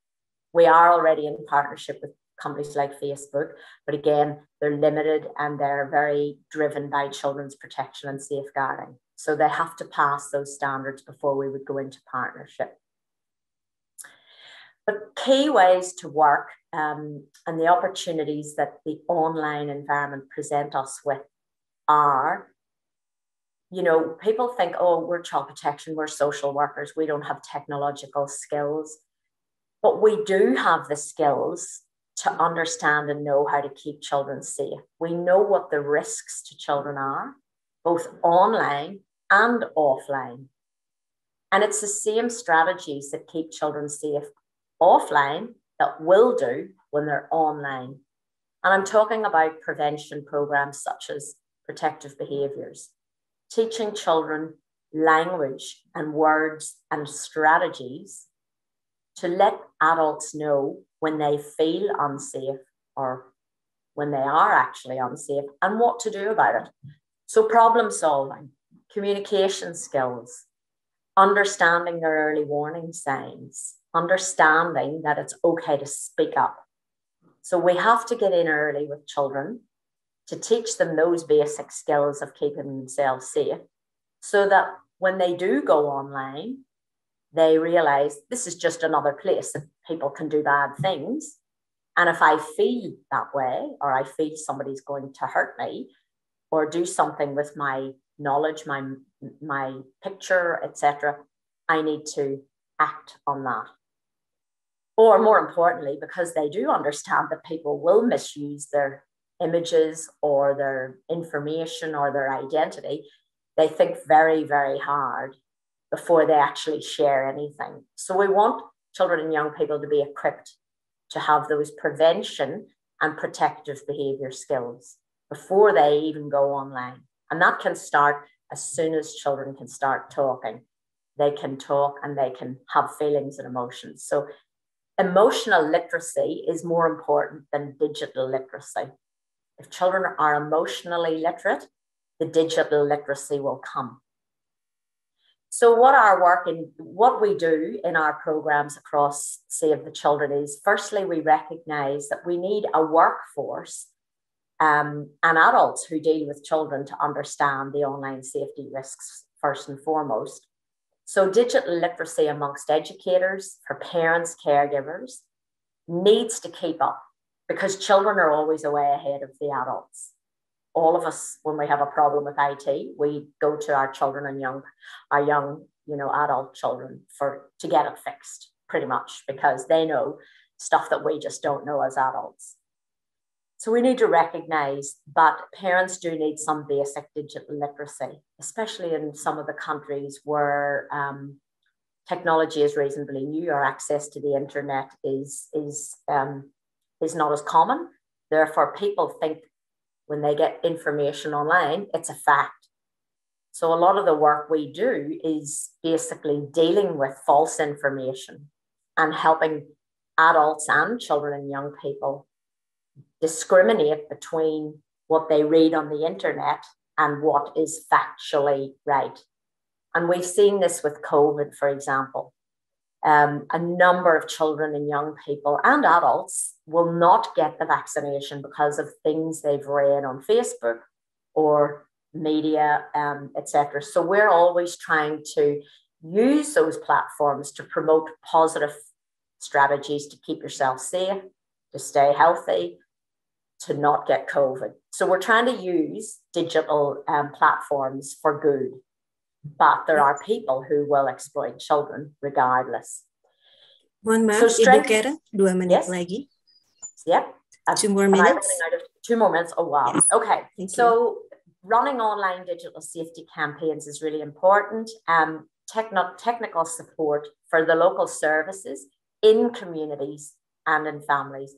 We are already in partnership with companies like Facebook, but again, they're limited and they're very driven by children's protection and safeguarding. So they have to pass those standards before we would go into partnership. But key ways to work um, and the opportunities that the online environment present us with are, you know, people think, oh, we're child protection, we're social workers, we don't have technological skills. But we do have the skills to understand and know how to keep children safe. We know what the risks to children are, both online and offline. And it's the same strategies that keep children safe offline that will do when they're online. And I'm talking about prevention programs such as protective behaviors, teaching children language and words and strategies to let adults know when they feel unsafe or when they are actually unsafe and what to do about it. So, problem solving, communication skills, understanding their early warning signs, understanding that it's okay to speak up. So we have to get in early with children to teach them those basic skills of keeping themselves safe so that when they do go online, they realize this is just another place that people can do bad things. And if I feel that way, or I feel somebody's going to hurt me, or do something with my knowledge, my my picture, etc., I need to act on that or more importantly, because they do understand that people will misuse their images or their information or their identity, they think very, very hard before they actually share anything. So we want children and young people to be equipped to have those prevention and protective behavior skills before they even go online. And that can start as soon as children can start talking. They can talk and they can have feelings and emotions. So emotional literacy is more important than digital literacy. If children are emotionally literate, the digital literacy will come. So what our work in what we do in our programs across Save the Children is firstly, we recognize that we need a workforce um, and adults who deal with children to understand the online safety risks first and foremost. So, digital literacy amongst educators, for parents, caregivers needs to keep up because children are always away ahead of the adults. All of us, when we have a problem with IT, we go to our children and young, our young, you know, adult children for to get it fixed, pretty much, because they know stuff that we just don't know as adults. So we need to recognise that parents do need some basic digital literacy, especially in some of the countries where um, technology is reasonably new or access to the internet is, is, um, is not as common. Therefore, people think when they get information online, it's a fact. So a lot of the work we do is basically dealing with false information and helping adults and children and young people discriminate between what they read on the internet and what is factually right. And we've seen this with COVID, for example. Um, a number of children and young people and adults will not get the vaccination because of things they've read on Facebook or media, um, etc. So we're always trying to use those platforms to promote positive strategies to keep yourself safe, to stay healthy, to not get COVID. So we're trying to use digital um, platforms for good, but there are people who will exploit children regardless. One more, so strength, dua menit yes? lagi. Yeah. two more minutes. two more minutes. Oh, wow. Yes. Okay. Thank so you. running online digital safety campaigns is really important. Um, techno- technical support for the local services in communities and in families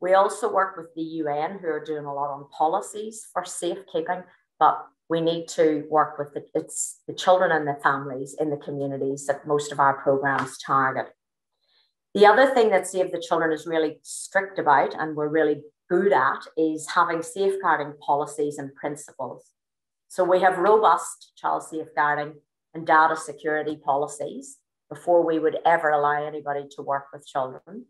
we also work with the UN, who are doing a lot on policies for safekeeping, but we need to work with the, it's the children and the families in the communities that most of our programs target. The other thing that Save the Children is really strict about, and we're really good at, is having safeguarding policies and principles. So we have robust child safeguarding and data security policies before we would ever allow anybody to work with children.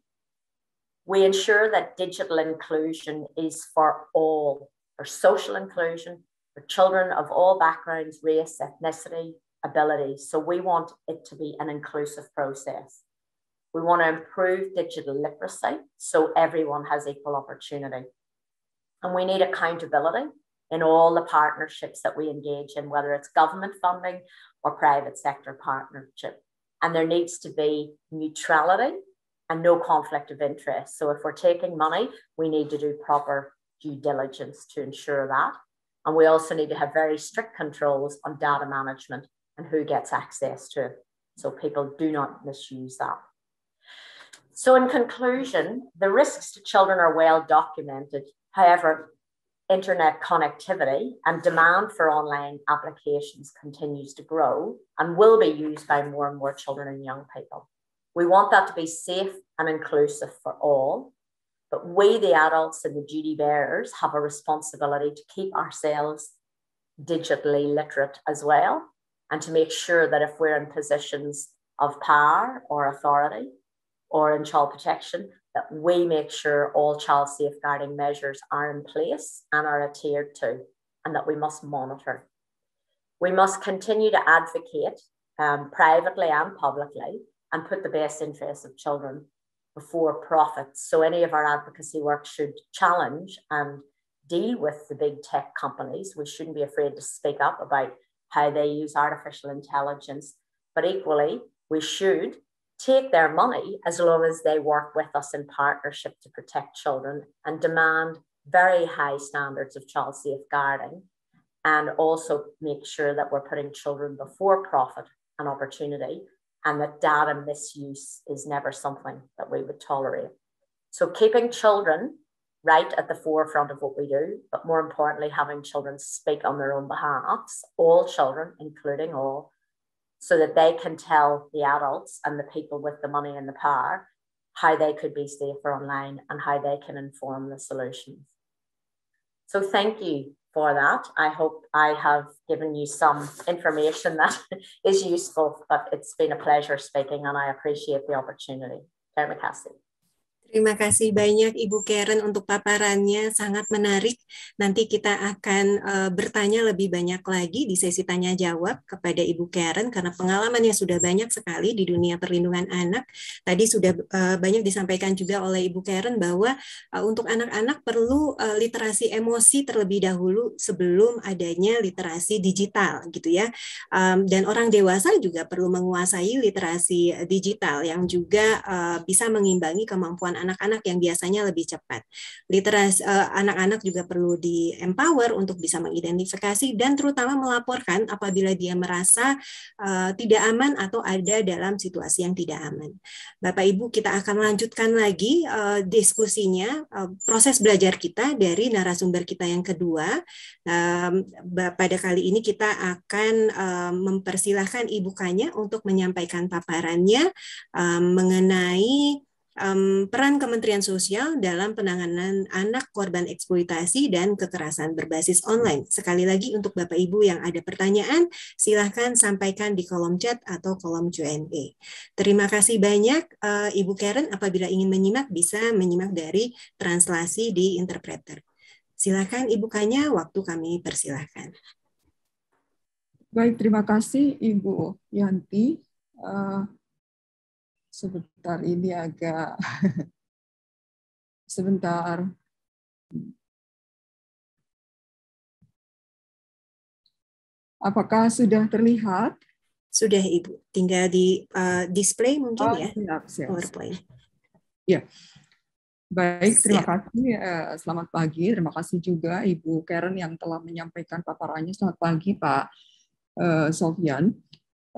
We ensure that digital inclusion is for all, for social inclusion, for children of all backgrounds, race, ethnicity, ability. So we want it to be an inclusive process. We want to improve digital literacy so everyone has equal opportunity. And we need accountability in all the partnerships that we engage in, whether it's government funding or private sector partnership. And there needs to be neutrality and no conflict of interest. So if we're taking money, we need to do proper due diligence to ensure that. And we also need to have very strict controls on data management and who gets access to it. So people do not misuse that. So in conclusion, the risks to children are well documented. However, internet connectivity and demand for online applications continues to grow and will be used by more and more children and young people. We want that to be safe and inclusive for all. But we, the adults and the duty bearers, have a responsibility to keep ourselves digitally literate as well, and to make sure that if we're in positions of power or authority or in child protection, that we make sure all child safeguarding measures are in place and are adhered to, and that we must monitor. We must continue to advocate um, privately and publicly and put the best interests of children before profits. So any of our advocacy work should challenge and deal with the big tech companies. We shouldn't be afraid to speak up about how they use artificial intelligence, but equally, we should take their money as long as they work with us in partnership to protect children and demand very high standards of child safeguarding and also make sure that we're putting children before profit and opportunity and that data misuse is never something that we would tolerate. So, keeping children right at the forefront of what we do, but more importantly, having children speak on their own behalfs, all children, including all, so that they can tell the adults and the people with the money and the power how they could be safer online and how they can inform the solutions. So, thank you for that. I hope I have given you some information that is useful, but it's been a pleasure speaking and I appreciate the opportunity. Terry McCaskey. Terima kasih banyak Ibu Karen untuk paparannya sangat menarik. Nanti kita akan uh, bertanya lebih banyak lagi di sesi tanya jawab kepada Ibu Karen karena pengalamannya sudah banyak sekali di dunia perlindungan anak. Tadi sudah uh, banyak disampaikan juga oleh Ibu Karen bahwa uh, untuk anak-anak perlu uh, literasi emosi terlebih dahulu sebelum adanya literasi digital gitu ya. Um, dan orang dewasa juga perlu menguasai literasi digital yang juga uh, bisa mengimbangi kemampuan anak-anak yang biasanya lebih cepat. Literasi eh, anak-anak juga perlu di empower untuk bisa mengidentifikasi dan terutama melaporkan apabila dia merasa uh, tidak aman atau ada dalam situasi yang tidak aman. Bapak Ibu, kita akan lanjutkan lagi uh, diskusinya uh, proses belajar kita dari narasumber kita yang kedua. Uh, pada kali ini kita akan uh, mempersilahkan Ibu Kanya untuk menyampaikan paparannya mengenai um, peran Kementerian Sosial dalam penanganan anak korban eksploitasi dan kekerasan berbasis online. Sekali lagi untuk Bapak Ibu yang ada pertanyaan, silahkan sampaikan di kolom chat atau kolom Q&A. Terima kasih banyak uh, Ibu Karen apabila ingin menyimak bisa menyimak dari translasi di interpreter. Silakan Ibu Kanya, waktu kami persilahkan. Baik, terima kasih Ibu Yanti. Uh, sebentar ini agak sebentar apakah sudah terlihat sudah ibu tinggal di uh, display mungkin oh, ya siap, siap, powerpoint ya baik terima siap. kasih eh, selamat pagi terima kasih juga ibu Karen yang telah menyampaikan paparannya selamat pagi pak uh, Sofian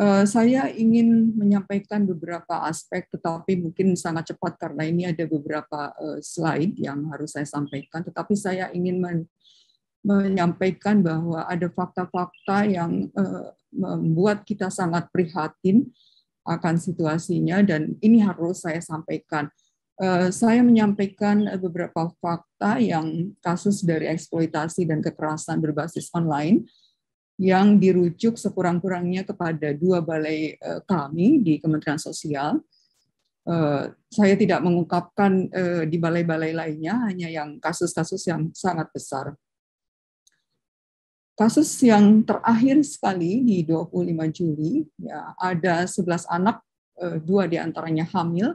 Eh, saya ingin menyampaikan beberapa aspek, tetapi mungkin sangat cepat karena ini ada beberapa eh, slide yang harus saya sampaikan. Tetapi saya ingin men menyampaikan bahwa ada fakta-fakta yang eh, membuat kita sangat prihatin akan situasinya dan ini harus saya sampaikan. Saya menyampaikan beberapa fakta yang kasus dari eksploitasi dan kekerasan berbasis online yang dirujuk sekurang-kurangnya kepada dua balai eh, kami di Kementerian Sosial. Eh, saya tidak mengungkapkan eh, di balai-balai lainnya, hanya yang kasus-kasus yang sangat besar. Kasus yang terakhir sekali di 25 Juli, ya, ada 11 anak, dua diantaranya hamil,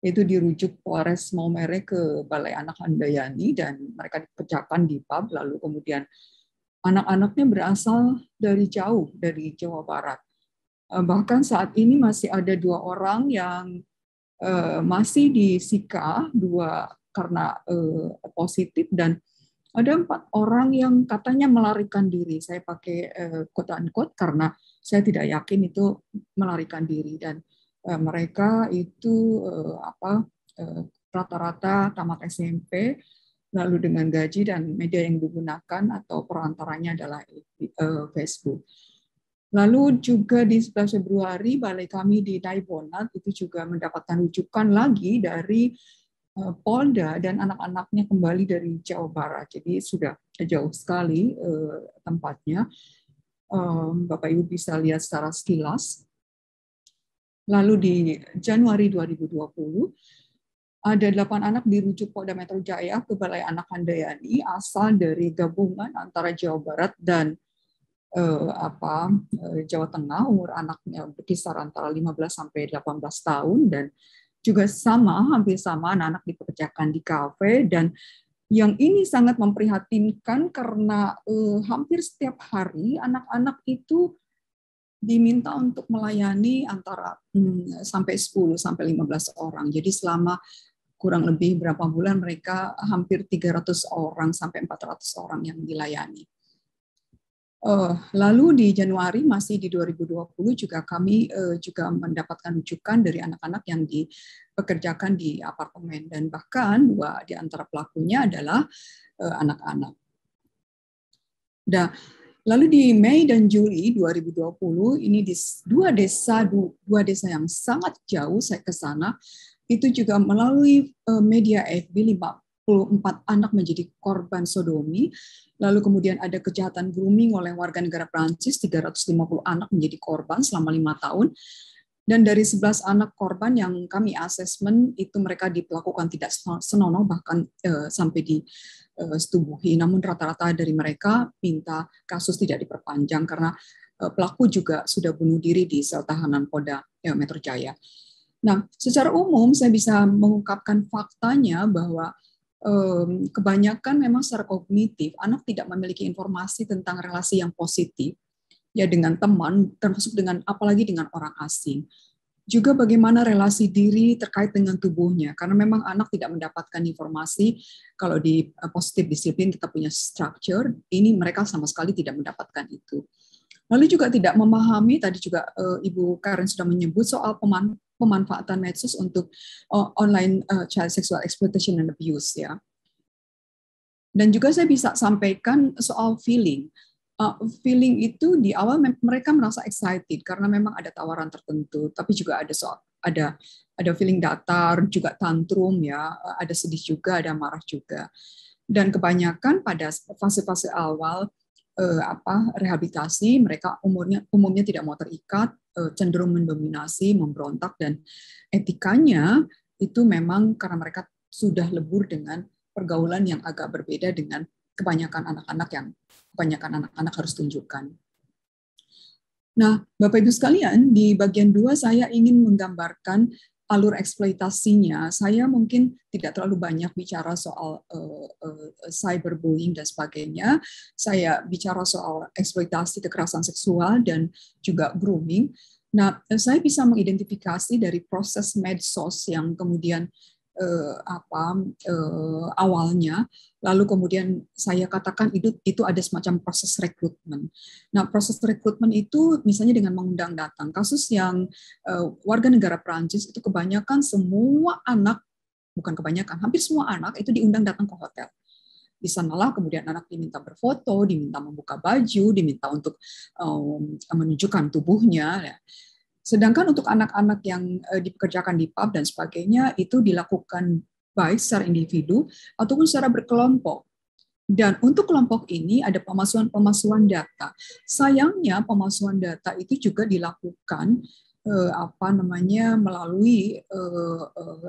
itu dirujuk Polres Maumere ke Balai Anak Handayani dan mereka dipecahkan di pub lalu kemudian Anak-anaknya berasal dari jauh, dari Jawa Barat. Eh, bahkan saat ini masih ada dua orang yang eh, masih di Sika dua karena eh, positif, dan ada empat orang yang katanya melarikan diri. Saya pakai quote-unquote karena saya tidak yakin itu melarikan diri. Dan mereka itu apa rata-rata tamat SMP lalu dengan gaji dan media yang digunakan atau perantaranya adalah eh, Facebook. Lalu juga di 11 Februari balai kami di Daibonat itu juga mendapatkan rujukan lagi dari eh, Polda dan anak-anaknya kembali dari Jawa Barat. Jadi sudah jauh sekali eh, tempatnya. Bapak Ibu bisa lihat secara sekilas. Lalu di Januari 2020 ada delapan anak dirujuk Polda Metro Jaya ke Balai Anak Handayani asal dari gabungan antara Jawa Barat dan eh, apa eh, Jawa Tengah umur anaknya berkisar antara 15 sampai 18 tahun dan juga sama hampir sama anak-anak dipekerjakan di kafe dan yang ini sangat memprihatinkan karena eh, hampir setiap hari anak-anak itu diminta untuk melayani antara hmm, sampai 10 sampai 15 orang. Jadi selama kurang lebih berapa bulan mereka hampir 300 orang sampai 400 orang yang dilayani. Uh, lalu di Januari masih di 2020 juga kami uh, juga mendapatkan rujukan dari anak-anak yang dipekerjakan di apartemen dan bahkan dua di antara pelakunya adalah eh, anak-anak. Nah, lalu di Mei dan Juli 2020 ini di dua desa dua desa yang sangat jauh saya ke sana itu juga melalui eh, media FB 54 anak menjadi korban sodomi, lalu kemudian ada kejahatan grooming oleh warga negara Prancis 350 anak menjadi korban selama lima tahun. Dan dari 11 anak korban yang kami asesmen itu mereka diperlakukan tidak senonoh bahkan e, sampai di E, Namun rata-rata dari mereka minta kasus tidak diperpanjang karena e, pelaku juga sudah bunuh diri di sel tahanan Polda e, Metro Jaya. Nah, secara umum saya bisa mengungkapkan faktanya bahwa um, kebanyakan memang secara kognitif anak tidak memiliki informasi tentang relasi yang positif ya dengan teman termasuk dengan apalagi dengan orang asing. Juga bagaimana relasi diri terkait dengan tubuhnya karena memang anak tidak mendapatkan informasi kalau di eh, positif disiplin kita punya structure, ini mereka sama sekali tidak mendapatkan itu. Lalu juga tidak memahami tadi juga eh, Ibu Karen sudah menyebut soal peman pemanfaatan medsos untuk uh, online uh, child sexual exploitation and abuse ya. Dan juga saya bisa sampaikan soal feeling. Uh, feeling itu di awal mereka merasa excited karena memang ada tawaran tertentu, tapi juga ada soal ada ada feeling datar, juga tantrum ya, ada sedih juga, ada marah juga. Dan kebanyakan pada fase-fase awal eh, apa rehabilitasi mereka umurnya umumnya tidak mau terikat eh, cenderung mendominasi memberontak dan etikanya itu memang karena mereka sudah lebur dengan pergaulan yang agak berbeda dengan kebanyakan anak-anak yang kebanyakan anak-anak harus tunjukkan. Nah, Bapak Ibu sekalian, di bagian dua saya ingin menggambarkan alur eksploitasinya, saya mungkin tidak terlalu banyak bicara soal uh, uh, cyberbullying dan sebagainya. Saya bicara soal eksploitasi kekerasan seksual dan juga grooming. Nah, eh, saya bisa mengidentifikasi dari proses medsos yang kemudian eh, apa eh, awalnya lalu kemudian saya katakan itu itu ada semacam proses rekrutmen. Nah, proses rekrutmen itu misalnya dengan mengundang datang kasus yang eh, warga negara Prancis itu kebanyakan semua anak bukan kebanyakan hampir semua anak itu diundang datang ke hotel di sanalah kemudian anak diminta berfoto, diminta membuka baju, diminta untuk um, menunjukkan tubuhnya. Ya. Sedangkan untuk anak-anak yang uh, dipekerjakan di pub dan sebagainya itu dilakukan baik secara individu ataupun secara berkelompok. Dan untuk kelompok ini ada pemasuhan-pemasuhan data. Sayangnya pemasuhan data itu juga dilakukan eh, apa namanya melalui eh, eh,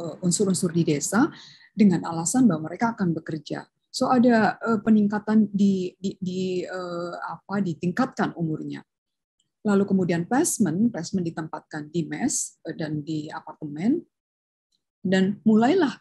eh, unsur-unsur di desa dengan alasan bahwa mereka akan bekerja. So ada eh, peningkatan di di, di eh, apa ditingkatkan umurnya. Lalu kemudian placement, placement ditempatkan di mes eh, dan di apartemen. Dan mulailah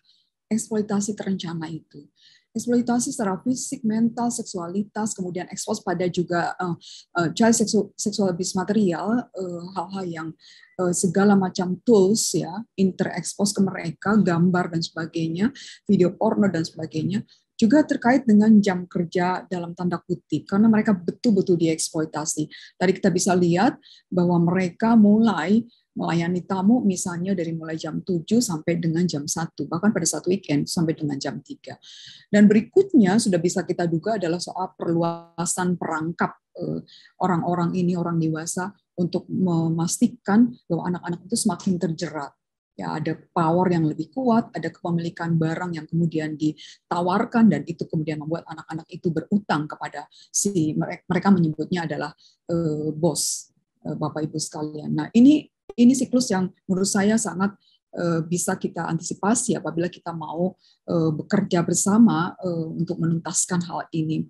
eksploitasi terencana itu. Eksploitasi secara fisik, mental, seksualitas, kemudian ekspos pada juga uh, uh, child sexual, abuse material, hal hal-hal yang uh, segala macam tools ya, interekspos ke mereka, gambar dan sebagainya, video porno dan sebagainya, juga terkait dengan jam kerja dalam tanda kutip karena mereka betul-betul dieksploitasi. Tadi kita bisa lihat bahwa mereka mulai melayani tamu misalnya dari mulai jam 7 sampai dengan jam 1, bahkan pada satu weekend sampai dengan jam 3. Dan berikutnya sudah bisa kita duga adalah soal perluasan perangkap eh, orang-orang ini, orang dewasa, untuk memastikan bahwa anak-anak itu semakin terjerat ya ada power yang lebih kuat, ada kepemilikan barang yang kemudian ditawarkan dan itu kemudian membuat anak-anak itu berutang kepada si mereka menyebutnya adalah uh, bos uh, Bapak Ibu sekalian. Nah, ini ini siklus yang menurut saya sangat eh, bisa kita antisipasi apabila kita mau bekerja bersama untuk menuntaskan hal ini.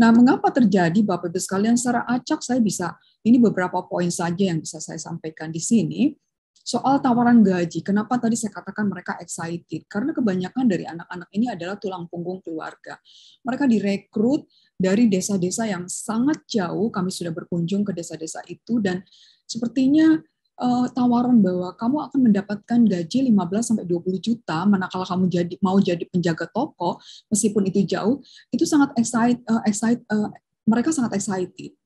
Nah, mengapa terjadi Bapak Ibu sekalian secara acak saya bisa ini beberapa poin saja yang bisa saya sampaikan di sini Soal tawaran gaji, kenapa tadi saya katakan mereka excited? Karena kebanyakan dari anak-anak ini adalah tulang punggung keluarga. Mereka direkrut dari desa-desa yang sangat jauh. Kami sudah berkunjung ke desa-desa itu dan sepertinya uh, tawaran bahwa kamu akan mendapatkan gaji 15 20 juta manakala kamu jadi mau jadi penjaga toko meskipun itu jauh itu sangat excited uh, eh, excited uh, eh, mereka sangat excited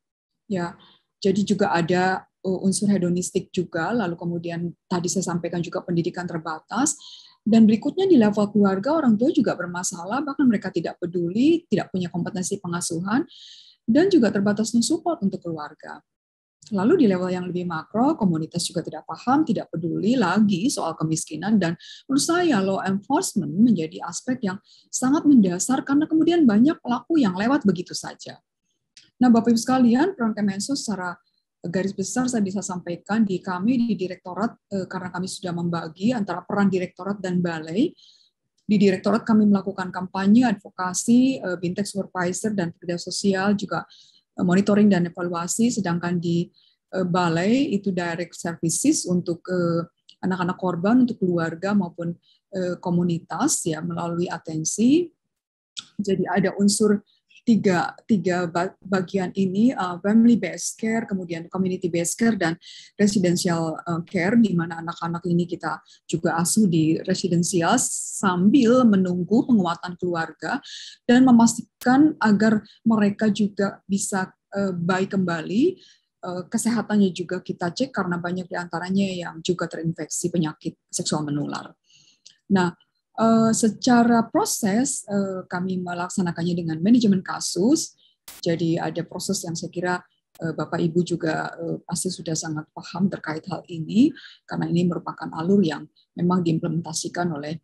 ya jadi juga ada unsur hedonistik juga, lalu kemudian tadi saya sampaikan juga pendidikan terbatas, dan berikutnya di level keluarga orang tua juga bermasalah, bahkan mereka tidak peduli, tidak punya kompetensi pengasuhan, dan juga terbatasnya support untuk keluarga. Lalu di level yang lebih makro, komunitas juga tidak paham, tidak peduli lagi soal kemiskinan dan menurut saya law enforcement menjadi aspek yang sangat mendasar karena kemudian banyak pelaku yang lewat begitu saja. Nah, Bapak Ibu sekalian, peran Kemensos secara garis besar saya bisa sampaikan di kami di direktorat eh, karena kami sudah membagi antara peran direktorat dan balai. Di direktorat kami melakukan kampanye, advokasi, eh, bintek supervisor dan kerja sosial juga eh, monitoring dan evaluasi. Sedangkan di balai itu direct services untuk anak-anak korban, untuk keluarga maupun komunitas ya melalui atensi. Jadi ada unsur tiga tiga bagian ini uh, family based care kemudian community based care dan residential uh, care di mana anak-anak ini kita juga asuh di residensial sambil menunggu penguatan keluarga dan memastikan agar mereka juga bisa uh, baik kembali uh, kesehatannya juga kita cek karena banyak diantaranya yang juga terinfeksi penyakit seksual menular. Nah, Uh, secara proses uh, kami melaksanakannya dengan manajemen kasus. Jadi ada proses yang saya kira eh, Bapak Ibu juga pasti sudah sangat paham terkait hal ini karena ini merupakan alur yang memang diimplementasikan oleh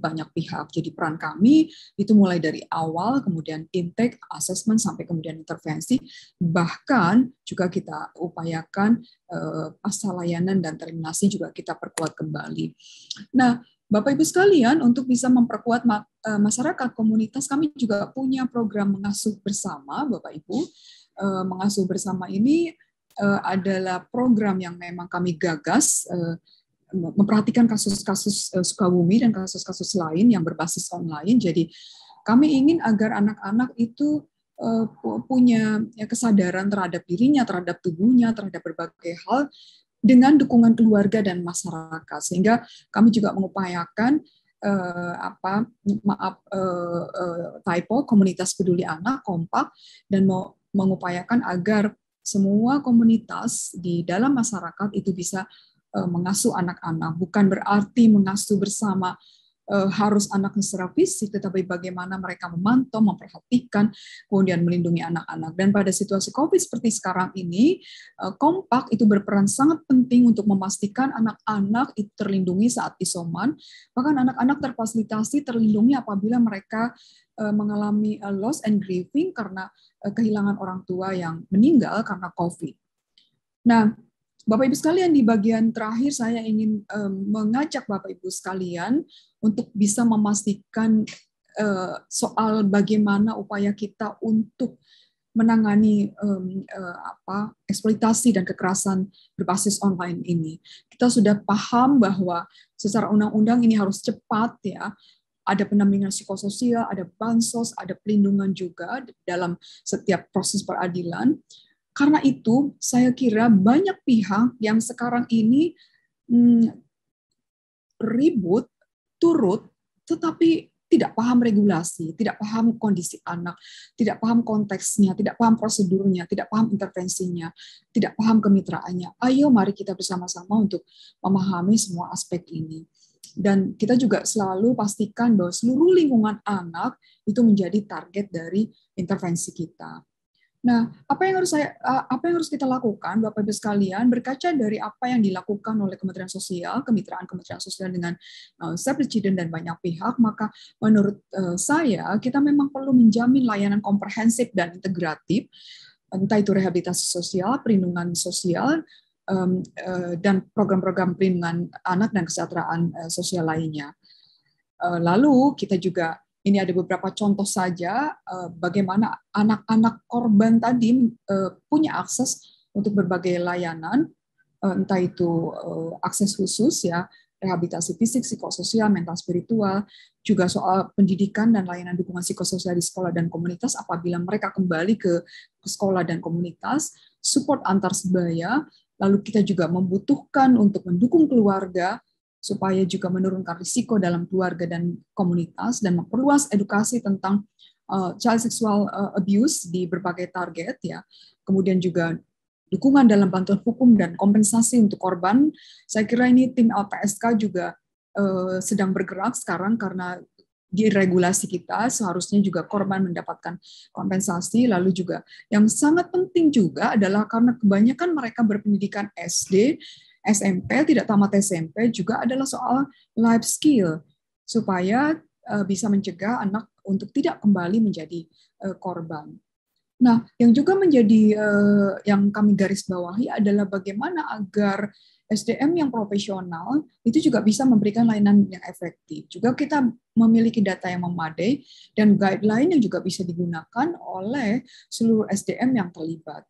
banyak pihak. Jadi peran kami itu mulai dari awal, kemudian intake, assessment, sampai kemudian intervensi, bahkan juga kita upayakan pasal layanan dan terminasi juga kita perkuat kembali. Nah, Bapak Ibu sekalian, untuk bisa memperkuat eh, masyarakat komunitas, kami juga punya program mengasuh bersama, Bapak Ibu. Eh, mengasuh bersama ini eh, adalah program yang memang kami gagas memperhatikan kasus-kasus Sukabumi dan kasus-kasus lain yang berbasis online. Jadi kami ingin agar anak-anak itu punya ya, kesadaran terhadap dirinya, terhadap tubuhnya, terhadap berbagai hal dengan dukungan keluarga dan masyarakat sehingga kami juga mengupayakan eh, apa maaf eh, eh, typo komunitas peduli anak kompak dan mau mengupayakan agar semua komunitas di dalam masyarakat itu bisa eh, mengasuh anak-anak bukan berarti mengasuh bersama Eh, harus anaknya secara fisik, tetapi bagaimana mereka memantau, memperhatikan, kemudian melindungi anak-anak. Dan pada situasi COVID seperti sekarang ini, eh, kompak itu berperan sangat penting untuk memastikan anak-anak terlindungi saat isoman, bahkan anak-anak terfasilitasi terlindungi apabila mereka eh, mengalami loss and grieving karena kehilangan orang tua yang meninggal karena COVID. Nah, Bapak Ibu sekalian, di bagian terakhir saya ingin um, mengajak Bapak Ibu sekalian untuk bisa memastikan uh, soal bagaimana upaya kita untuk menangani um, uh, apa eksploitasi dan kekerasan berbasis online ini. Kita sudah paham bahwa secara undang-undang ini harus cepat ya. Ada pendampingan psikososial, ada bansos, ada pelindungan juga dalam setiap proses peradilan karena itu, saya kira banyak pihak yang sekarang ini hmm, ribut, turut, tetapi tidak paham regulasi, tidak paham kondisi anak, tidak paham konteksnya, tidak paham prosedurnya, tidak paham intervensinya, tidak paham kemitraannya. Ayo mari kita bersama-sama untuk memahami semua aspek ini. Dan kita juga selalu pastikan bahwa seluruh lingkungan anak itu menjadi target dari intervensi kita. Nah, apa yang harus saya eh, apa yang harus kita lakukan Bapak Ibu sekalian berkaca dari apa yang dilakukan oleh Kementerian Sosial, kemitraan Kementerian Sosial dengan uh, eh, Presiden dan banyak pihak, maka menurut eh, saya kita memang perlu menjamin layanan komprehensif dan integratif entah itu rehabilitasi sosial, perlindungan sosial, dan program-program perlindungan anak dan kesejahteraan sosial lainnya. lalu kita juga ini ada beberapa contoh saja eh, bagaimana anak-anak korban tadi eh, punya akses untuk berbagai layanan, eh, entah itu akses khusus ya, rehabilitasi fisik, psikososial, mental spiritual, juga soal pendidikan dan layanan dukungan psikososial di sekolah dan komunitas apabila mereka kembali ke sekolah dan komunitas, support antar sebaya, lalu kita juga membutuhkan untuk mendukung keluarga supaya juga menurunkan risiko dalam keluarga dan komunitas dan memperluas edukasi tentang uh, child sexual uh, abuse di berbagai target ya. Kemudian juga dukungan dalam bantuan hukum dan kompensasi untuk korban. Saya kira ini tim LPSK juga uh, sedang bergerak sekarang karena di regulasi kita seharusnya juga korban mendapatkan kompensasi lalu juga yang sangat penting juga adalah karena kebanyakan mereka berpendidikan SD SMP, tidak tamat SMP juga adalah soal life skill supaya uh, bisa mencegah anak untuk tidak kembali menjadi uh, korban. Nah, yang juga menjadi uh, yang kami garis bawahi adalah bagaimana agar SDM yang profesional itu juga bisa memberikan layanan yang efektif. Juga kita memiliki data yang memadai dan guideline yang juga bisa digunakan oleh seluruh SDM yang terlibat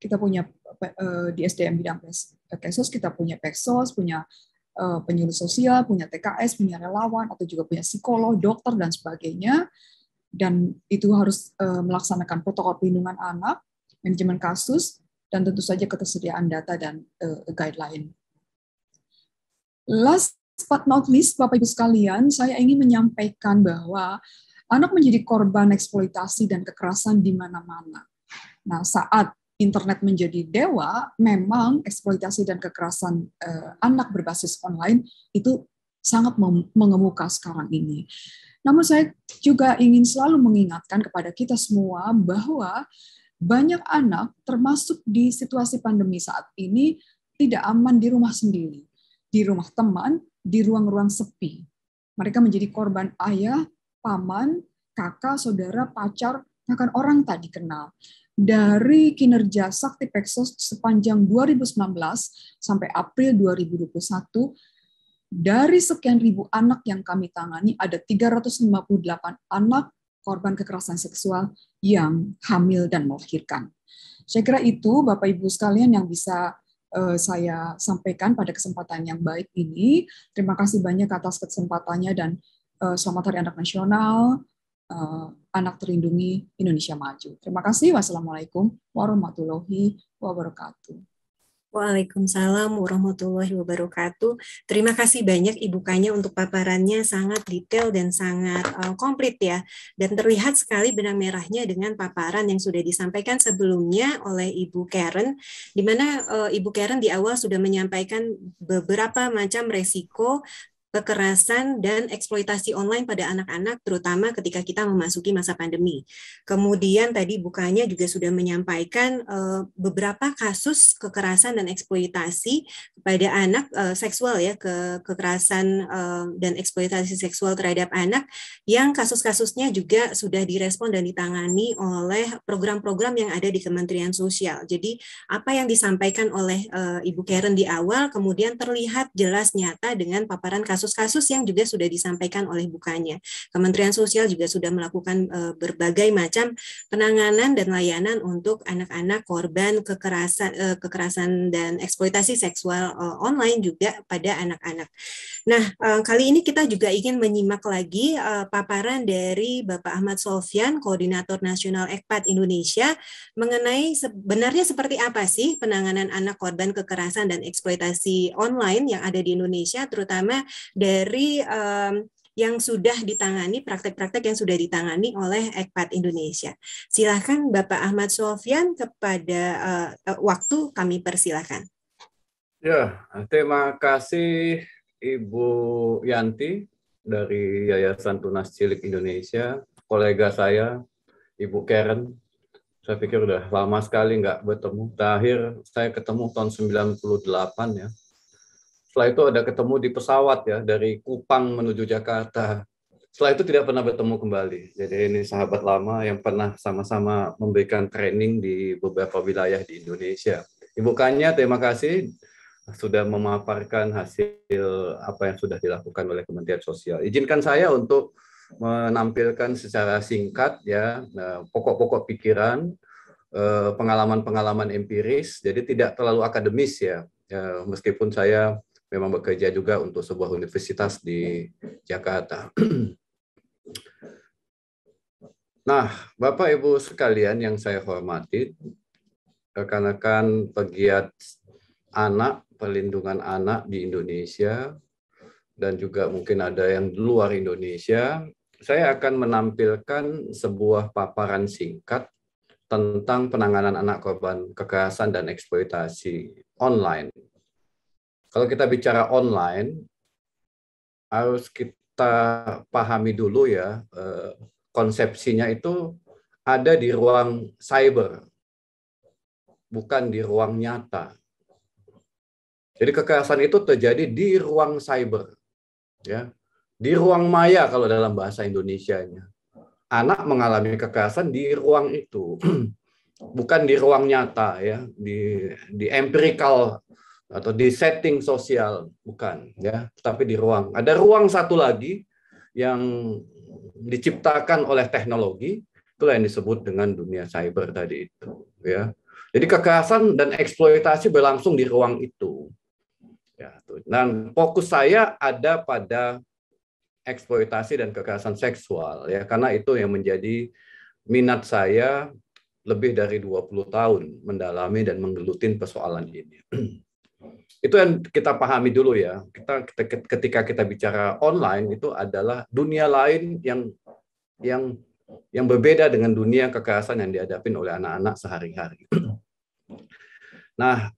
kita punya eh, di SDM bidang eh, PESOS, kita punya Peksos, punya eh, penyuluh sosial, punya TKS, punya relawan atau juga punya psikolog, dokter dan sebagainya. Dan itu harus melaksanakan protokol perlindungan anak, manajemen kasus dan tentu saja ketersediaan data dan uh, guideline. Last but not least, Bapak Ibu sekalian, saya ingin menyampaikan bahwa anak menjadi korban eksploitasi dan kekerasan di mana-mana. Nah, saat internet menjadi dewa, memang eksploitasi dan kekerasan uh, anak berbasis online itu sangat mengemuka sekarang ini. Namun saya juga ingin selalu mengingatkan kepada kita semua bahwa banyak anak termasuk di situasi pandemi saat ini tidak aman di rumah sendiri, di rumah teman, di ruang-ruang sepi. Mereka menjadi korban ayah, paman, kakak, saudara, pacar, bahkan orang tak dikenal dari kinerja Sakti Peksos sepanjang 2019 sampai April 2021 dari sekian ribu anak yang kami tangani ada 358 anak korban kekerasan seksual yang hamil dan melahirkan. Saya kira itu Bapak Ibu sekalian yang bisa eh, saya sampaikan pada kesempatan yang baik ini. Terima kasih banyak atas kesempatannya dan eh, Selamat Hari Anak Nasional uh, Anak Terlindungi Indonesia Maju. Terima kasih. Wassalamualaikum warahmatullahi wabarakatuh. Waalaikumsalam warahmatullahi wabarakatuh. Terima kasih banyak Ibu Kanya untuk paparannya sangat detail dan sangat uh, komplit ya. Dan terlihat sekali benang merahnya dengan paparan yang sudah disampaikan sebelumnya oleh Ibu Karen, di mana uh, Ibu Karen di awal sudah menyampaikan beberapa macam resiko kekerasan dan eksploitasi online pada anak-anak terutama ketika kita memasuki masa pandemi. Kemudian tadi bukanya juga sudah menyampaikan eh, beberapa kasus kekerasan dan eksploitasi kepada anak eh, seksual ya ke kekerasan eh, dan eksploitasi seksual terhadap anak yang kasus-kasusnya juga sudah direspon dan ditangani oleh program-program yang ada di Kementerian Sosial. Jadi apa yang disampaikan oleh Ibu Karen di awal kemudian terlihat jelas nyata dengan paparan kasus kasus-kasus yang juga sudah disampaikan oleh bukanya. Kementerian Sosial juga sudah melakukan eh, berbagai macam penanganan dan layanan untuk anak-anak korban kekerasan eh, kekerasan dan eksploitasi seksual eh, online juga pada anak-anak. Nah, kali ini kita juga ingin menyimak lagi paparan dari Bapak Ahmad Sofyan, Koordinator Nasional Ekpat Indonesia mengenai sebenarnya seperti apa sih penanganan anak korban kekerasan dan eksploitasi online yang ada di Indonesia, terutama dari um, yang sudah ditangani, praktek-praktek yang sudah ditangani oleh Ekpat Indonesia. Silakan Bapak Ahmad Sofian kepada uh, waktu kami persilakan. Ya, terima kasih Ibu Yanti dari Yayasan Tunas Cilik Indonesia, kolega saya, Ibu Karen. Saya pikir udah lama sekali nggak bertemu. Terakhir saya ketemu tahun 98 ya, setelah itu ada ketemu di pesawat ya dari Kupang menuju Jakarta. Setelah itu tidak pernah bertemu kembali. Jadi ini sahabat lama yang pernah sama-sama memberikan training di beberapa wilayah di Indonesia. Ibu Kanya, terima kasih sudah memaparkan hasil apa yang sudah dilakukan oleh Kementerian Sosial. Izinkan saya untuk menampilkan secara singkat ya eh, pokok-pokok pikiran, eh, pengalaman-pengalaman empiris, jadi tidak terlalu akademis ya. ya meskipun saya memang bekerja juga untuk sebuah universitas di Jakarta. Nah, Bapak Ibu sekalian yang saya hormati, rekan-rekan pegiat anak, perlindungan anak di Indonesia, dan juga mungkin ada yang di luar Indonesia, saya akan menampilkan sebuah paparan singkat tentang penanganan anak korban kekerasan dan eksploitasi online kalau kita bicara online, harus kita pahami dulu ya eh, konsepsinya itu ada di ruang cyber, bukan di ruang nyata. Jadi kekerasan itu terjadi di ruang cyber, ya, di ruang maya kalau dalam bahasa Indonesia-nya. Anak mengalami kekerasan di ruang itu, bukan di ruang nyata, ya, di di empirical atau di setting sosial bukan ya tapi di ruang ada ruang satu lagi yang diciptakan oleh teknologi itulah yang disebut dengan dunia cyber tadi itu ya jadi kekerasan dan eksploitasi berlangsung di ruang itu ya dan fokus saya ada pada eksploitasi dan kekerasan seksual ya karena itu yang menjadi minat saya lebih dari 20 tahun mendalami dan menggelutin persoalan ini. Itu yang kita pahami dulu ya. Kita ketika kita bicara online itu adalah dunia lain yang yang yang berbeda dengan dunia kekerasan yang dihadapin oleh anak-anak sehari-hari. Nah,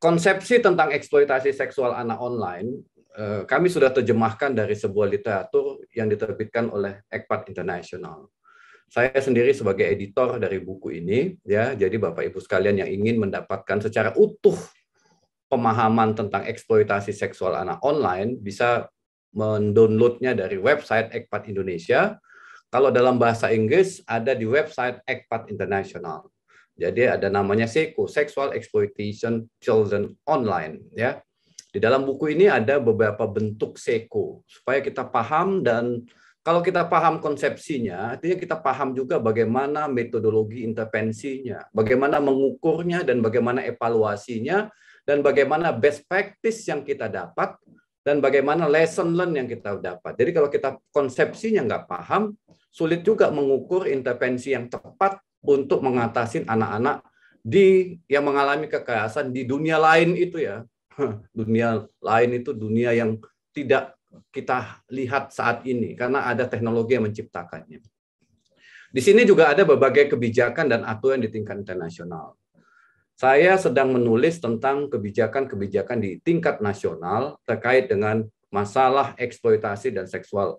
konsepsi tentang eksploitasi seksual anak online eh, kami sudah terjemahkan dari sebuah literatur yang diterbitkan oleh Ekpat International. Saya sendiri sebagai editor dari buku ini, ya, jadi Bapak Ibu sekalian yang ingin mendapatkan secara utuh pemahaman tentang eksploitasi seksual anak online bisa mendownloadnya dari website ECPAT Indonesia. Kalau dalam bahasa Inggris ada di website ECPAT International. Jadi ada namanya SECO, Sexual Exploitation Children Online. Ya, di dalam buku ini ada beberapa bentuk SECO supaya kita paham dan kalau kita paham konsepsinya, artinya kita paham juga bagaimana metodologi intervensinya, bagaimana mengukurnya dan bagaimana evaluasinya dan bagaimana best practice yang kita dapat dan bagaimana lesson learn yang kita dapat. Jadi kalau kita konsepsinya nggak paham, sulit juga mengukur intervensi yang tepat untuk mengatasi anak-anak di yang mengalami kekerasan di dunia lain itu ya. Dunia lain itu dunia yang tidak kita lihat saat ini karena ada teknologi yang menciptakannya. Di sini juga ada berbagai kebijakan dan aturan di tingkat internasional. Saya sedang menulis tentang kebijakan-kebijakan di tingkat nasional terkait dengan masalah eksploitasi dan seksual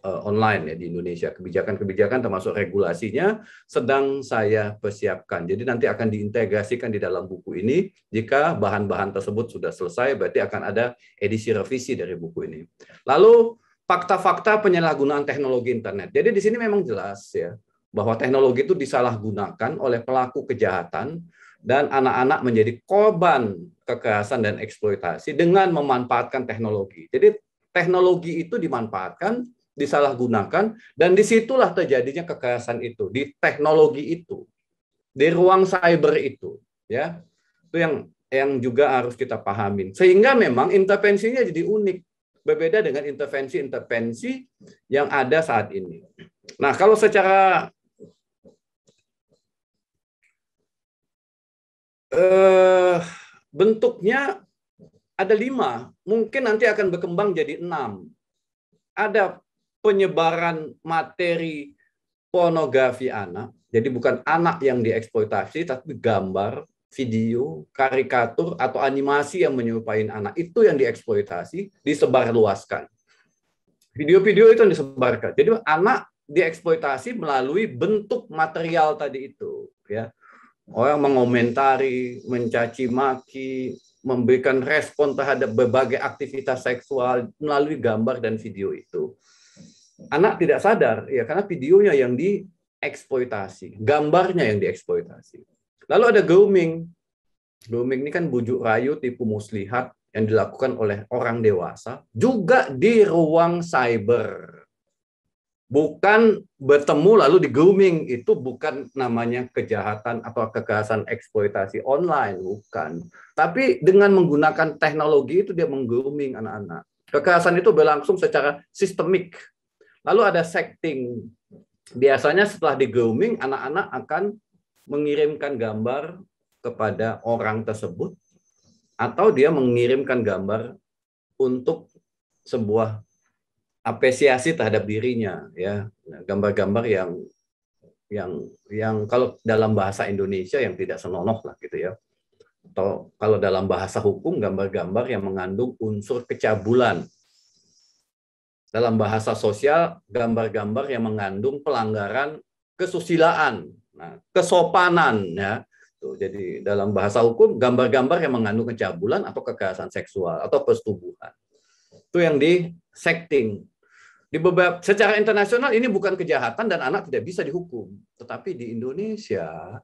eh, online ya di Indonesia. Kebijakan-kebijakan termasuk regulasinya sedang saya persiapkan. Jadi nanti akan diintegrasikan di dalam buku ini. Jika bahan-bahan tersebut sudah selesai, berarti akan ada edisi revisi dari buku ini. Lalu fakta-fakta penyalahgunaan teknologi internet. Jadi di sini memang jelas ya bahwa teknologi itu disalahgunakan oleh pelaku kejahatan dan anak-anak menjadi korban kekerasan dan eksploitasi dengan memanfaatkan teknologi. Jadi teknologi itu dimanfaatkan, disalahgunakan, dan disitulah terjadinya kekerasan itu di teknologi itu, di ruang cyber itu, ya itu yang yang juga harus kita pahamin. Sehingga memang intervensinya jadi unik, berbeda dengan intervensi-intervensi yang ada saat ini. Nah, kalau secara Eh, bentuknya ada lima, mungkin nanti akan berkembang jadi enam. Ada penyebaran materi pornografi anak, jadi bukan anak yang dieksploitasi, tapi gambar, video, karikatur, atau animasi yang menyerupai anak itu yang dieksploitasi, disebarluaskan. Video-video itu yang disebarkan. Jadi anak dieksploitasi melalui bentuk material tadi itu, ya. Orang oh, mengomentari, mencaci maki, memberikan respon terhadap berbagai aktivitas seksual melalui gambar dan video itu. Anak tidak sadar ya karena videonya yang dieksploitasi, gambarnya yang dieksploitasi. Lalu ada grooming. Grooming ini kan bujuk rayu, tipu muslihat yang dilakukan oleh orang dewasa juga di ruang cyber bukan bertemu lalu di grooming itu bukan namanya kejahatan atau kekerasan eksploitasi online bukan tapi dengan menggunakan teknologi itu dia menggrooming anak-anak kekerasan itu berlangsung secara sistemik lalu ada sexting biasanya setelah di grooming anak-anak akan mengirimkan gambar kepada orang tersebut atau dia mengirimkan gambar untuk sebuah apresiasi terhadap dirinya ya gambar-gambar yang yang yang kalau dalam bahasa Indonesia yang tidak senonoh lah gitu ya atau kalau dalam bahasa hukum gambar-gambar yang mengandung unsur kecabulan dalam bahasa sosial gambar-gambar yang mengandung pelanggaran kesusilaan, nah, kesopanan ya. Tuh, jadi dalam bahasa hukum gambar-gambar yang mengandung kecabulan atau kekerasan seksual atau persetubuhan. Itu yang di sekting di beberapa, secara internasional ini bukan kejahatan dan anak tidak bisa dihukum. Tetapi di Indonesia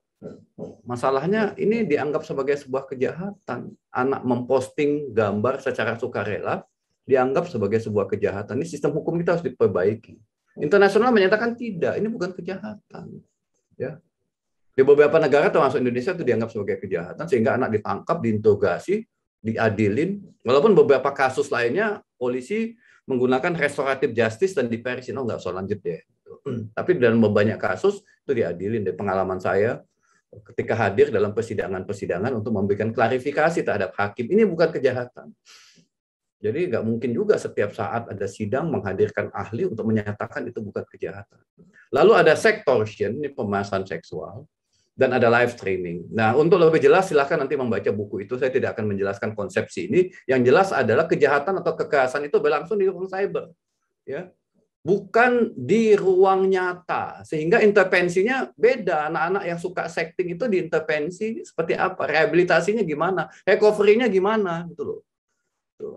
masalahnya ini dianggap sebagai sebuah kejahatan. Anak memposting gambar secara sukarela dianggap sebagai sebuah kejahatan. Ini sistem hukum kita harus diperbaiki. Internasional menyatakan tidak, ini bukan kejahatan. Ya, di beberapa negara termasuk Indonesia itu dianggap sebagai kejahatan sehingga anak ditangkap, diintogasi diadilin. Walaupun beberapa kasus lainnya polisi menggunakan restoratif justice dan diperisin oh nggak usah lanjut deh tapi dalam banyak kasus itu diadilin dari pengalaman saya ketika hadir dalam persidangan-persidangan untuk memberikan klarifikasi terhadap hakim ini bukan kejahatan jadi nggak mungkin juga setiap saat ada sidang menghadirkan ahli untuk menyatakan itu bukan kejahatan lalu ada sektor ini pemasan seksual dan ada live training. Nah, untuk lebih jelas silahkan nanti membaca buku itu. Saya tidak akan menjelaskan konsepsi ini. Yang jelas adalah kejahatan atau kekerasan itu berlangsung di ruang cyber, ya, bukan di ruang nyata. Sehingga intervensinya beda. Anak-anak yang suka sexting itu diintervensi seperti apa? Rehabilitasinya gimana? Recovery-nya gimana? Gitu loh.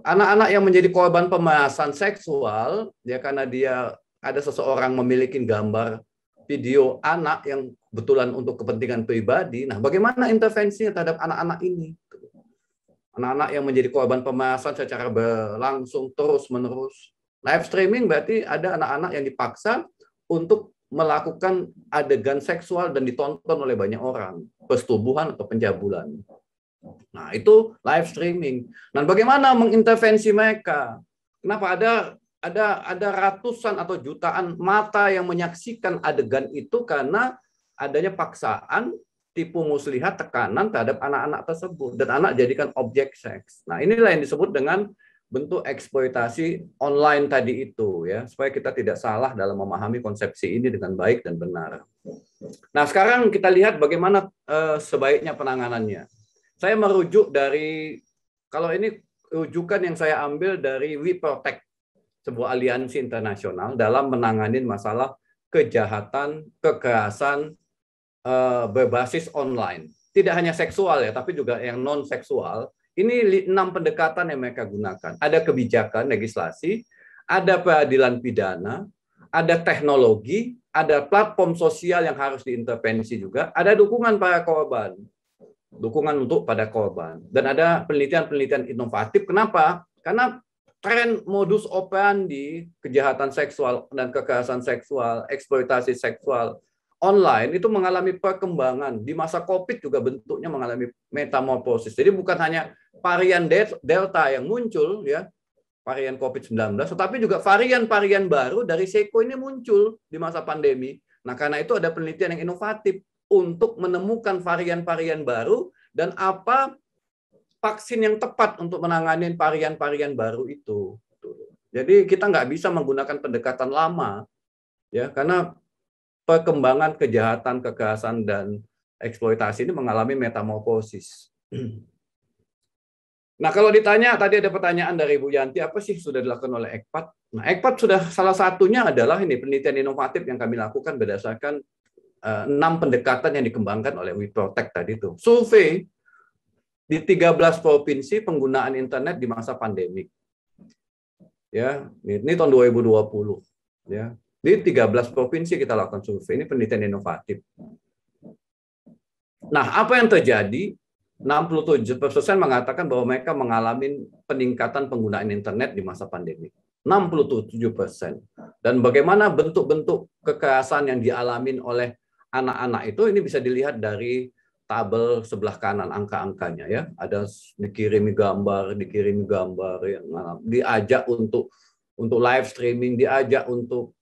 Anak-anak yang menjadi korban pemerasan seksual, ya karena dia ada seseorang memiliki gambar video anak yang betulan untuk kepentingan pribadi. Nah, bagaimana intervensinya terhadap anak-anak ini? Anak-anak yang menjadi korban pemerasan secara berlangsung terus-menerus. Live streaming berarti ada anak-anak yang dipaksa untuk melakukan adegan seksual dan ditonton oleh banyak orang, persetubuhan atau penjabulan. Nah, itu live streaming. Dan bagaimana mengintervensi mereka? Kenapa ada ada ada ratusan atau jutaan mata yang menyaksikan adegan itu karena adanya paksaan tipu muslihat tekanan terhadap anak-anak tersebut dan anak jadikan objek seks. Nah, inilah yang disebut dengan bentuk eksploitasi online tadi itu ya, supaya kita tidak salah dalam memahami konsepsi ini dengan baik dan benar. Nah, sekarang kita lihat bagaimana eh, sebaiknya penanganannya. Saya merujuk dari kalau ini rujukan yang saya ambil dari We Protect, sebuah aliansi internasional dalam menangani masalah kejahatan, kekerasan, uh, berbasis online. Tidak hanya seksual ya, tapi juga yang non seksual. Ini enam pendekatan yang mereka gunakan. Ada kebijakan legislasi, ada peradilan pidana, ada teknologi, ada platform sosial yang harus diintervensi juga, ada dukungan para korban, dukungan untuk pada korban, dan ada penelitian-penelitian inovatif. Kenapa? Karena tren modus operandi kejahatan seksual dan kekerasan seksual, eksploitasi seksual, online itu mengalami perkembangan. Di masa COVID juga bentuknya mengalami metamorfosis. Jadi bukan hanya varian Delta yang muncul ya, varian COVID-19, tetapi juga varian-varian baru dari Seko ini muncul di masa pandemi. Nah, karena itu ada penelitian yang inovatif untuk menemukan varian-varian baru dan apa vaksin yang tepat untuk menangani varian-varian baru itu. Jadi kita nggak bisa menggunakan pendekatan lama, ya karena perkembangan kejahatan, kekerasan, dan eksploitasi ini mengalami metamorfosis. Nah, kalau ditanya tadi ada pertanyaan dari Bu Yanti, apa sih sudah dilakukan oleh Ekpat? Nah, Ekpat sudah salah satunya adalah ini penelitian inovatif yang kami lakukan berdasarkan eh, enam pendekatan yang dikembangkan oleh WeProtect tadi itu. Survei di 13 provinsi penggunaan internet di masa pandemik. Ya, ini tahun 2020 ya. Di 13 provinsi kita lakukan survei. Ini penelitian inovatif. Nah, apa yang terjadi? 67 persen mengatakan bahwa mereka mengalami peningkatan penggunaan internet di masa pandemi. 67 persen. Dan bagaimana bentuk-bentuk kekerasan yang dialami oleh anak-anak itu ini bisa dilihat dari tabel sebelah kanan angka-angkanya ya. Ada dikirim gambar, dikirim gambar yang diajak untuk untuk live streaming, diajak untuk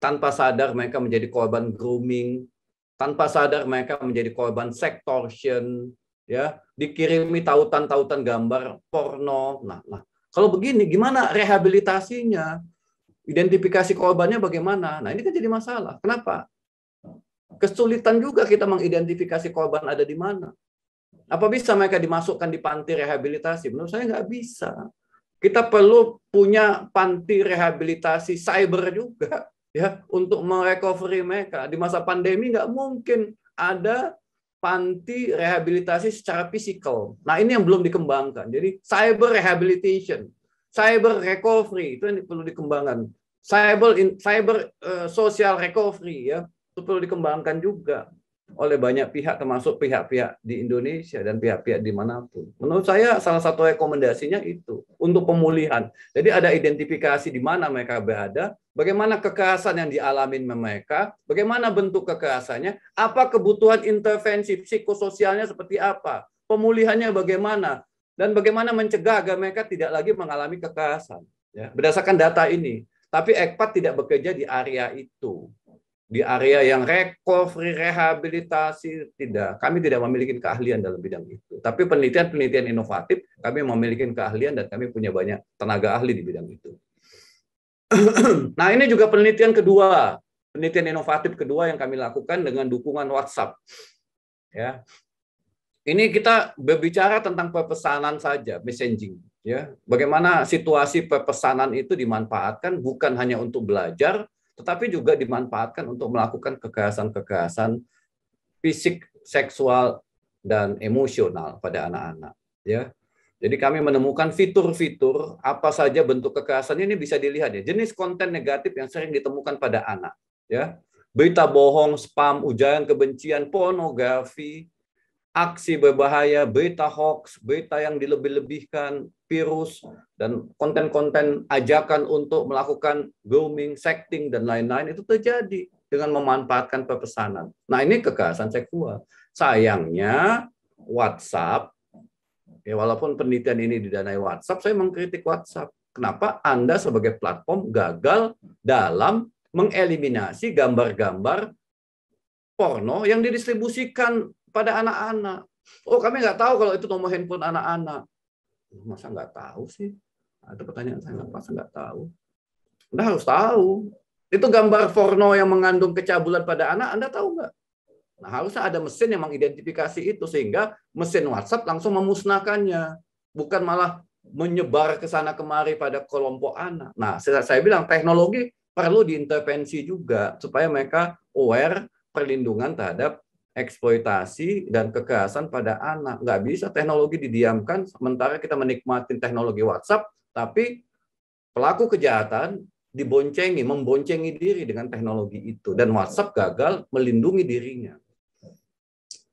tanpa sadar mereka menjadi korban grooming, tanpa sadar mereka menjadi korban sextortion, ya, dikirimi tautan-tautan gambar porno. Nah, nah, kalau begini gimana rehabilitasinya? Identifikasi korbannya bagaimana? Nah, ini kan jadi masalah. Kenapa? Kesulitan juga kita mengidentifikasi korban ada di mana. Apa bisa mereka dimasukkan di panti rehabilitasi? Menurut saya nggak bisa kita perlu punya panti rehabilitasi cyber juga ya untuk merecovery mereka di masa pandemi nggak mungkin ada panti rehabilitasi secara fisikal. Nah ini yang belum dikembangkan. Jadi cyber rehabilitation, cyber recovery itu yang perlu dikembangkan. Cyber in, cyber uh, social recovery ya itu perlu dikembangkan juga oleh banyak pihak termasuk pihak-pihak di Indonesia dan pihak-pihak dimanapun. Menurut saya salah satu rekomendasinya itu untuk pemulihan. Jadi ada identifikasi di mana mereka berada, bagaimana kekerasan yang dialami mereka, bagaimana bentuk kekerasannya, apa kebutuhan intervensi psikososialnya seperti apa, pemulihannya bagaimana, dan bagaimana mencegah agar mereka tidak lagi mengalami kekerasan. Ya, berdasarkan data ini, tapi ekpat tidak bekerja di area itu di area yang recovery, rehabilitasi, tidak. Kami tidak memiliki keahlian dalam bidang itu. Tapi penelitian-penelitian inovatif, kami memiliki keahlian dan kami punya banyak tenaga ahli di bidang itu. nah ini juga penelitian kedua, penelitian inovatif kedua yang kami lakukan dengan dukungan WhatsApp. Ya, ini kita berbicara tentang pesanan saja, messaging. Ya, bagaimana situasi pesanan itu dimanfaatkan bukan hanya untuk belajar, tetapi juga dimanfaatkan untuk melakukan kekerasan-kekerasan fisik, seksual, dan emosional pada anak-anak. Ya, jadi kami menemukan fitur-fitur apa saja bentuk kekerasan ini bisa dilihat ya. Jenis konten negatif yang sering ditemukan pada anak, ya. Berita bohong, spam, ujaran kebencian, pornografi, aksi berbahaya, berita hoax, berita yang dilebih-lebihkan, virus, dan konten-konten ajakan untuk melakukan grooming, sexting, dan lain-lain itu terjadi dengan memanfaatkan pepesanan. Nah ini kekerasan seksual. Sayangnya WhatsApp, ya walaupun penelitian ini didanai WhatsApp, saya mengkritik WhatsApp. Kenapa Anda sebagai platform gagal dalam mengeliminasi gambar-gambar porno yang didistribusikan pada anak-anak? Oh kami nggak tahu kalau itu nomor handphone anak-anak masa nggak tahu sih ada pertanyaan saya masa nggak tahu anda harus tahu itu gambar porno yang mengandung kecabulan pada anak anda tahu nggak nah harusnya ada mesin yang mengidentifikasi itu sehingga mesin WhatsApp langsung memusnahkannya bukan malah menyebar ke sana kemari pada kelompok anak nah saya, saya bilang teknologi perlu diintervensi juga supaya mereka aware perlindungan terhadap eksploitasi dan kekerasan pada anak. Nggak bisa teknologi didiamkan sementara kita menikmati teknologi WhatsApp, tapi pelaku kejahatan diboncengi, memboncengi diri dengan teknologi itu. Dan WhatsApp gagal melindungi dirinya.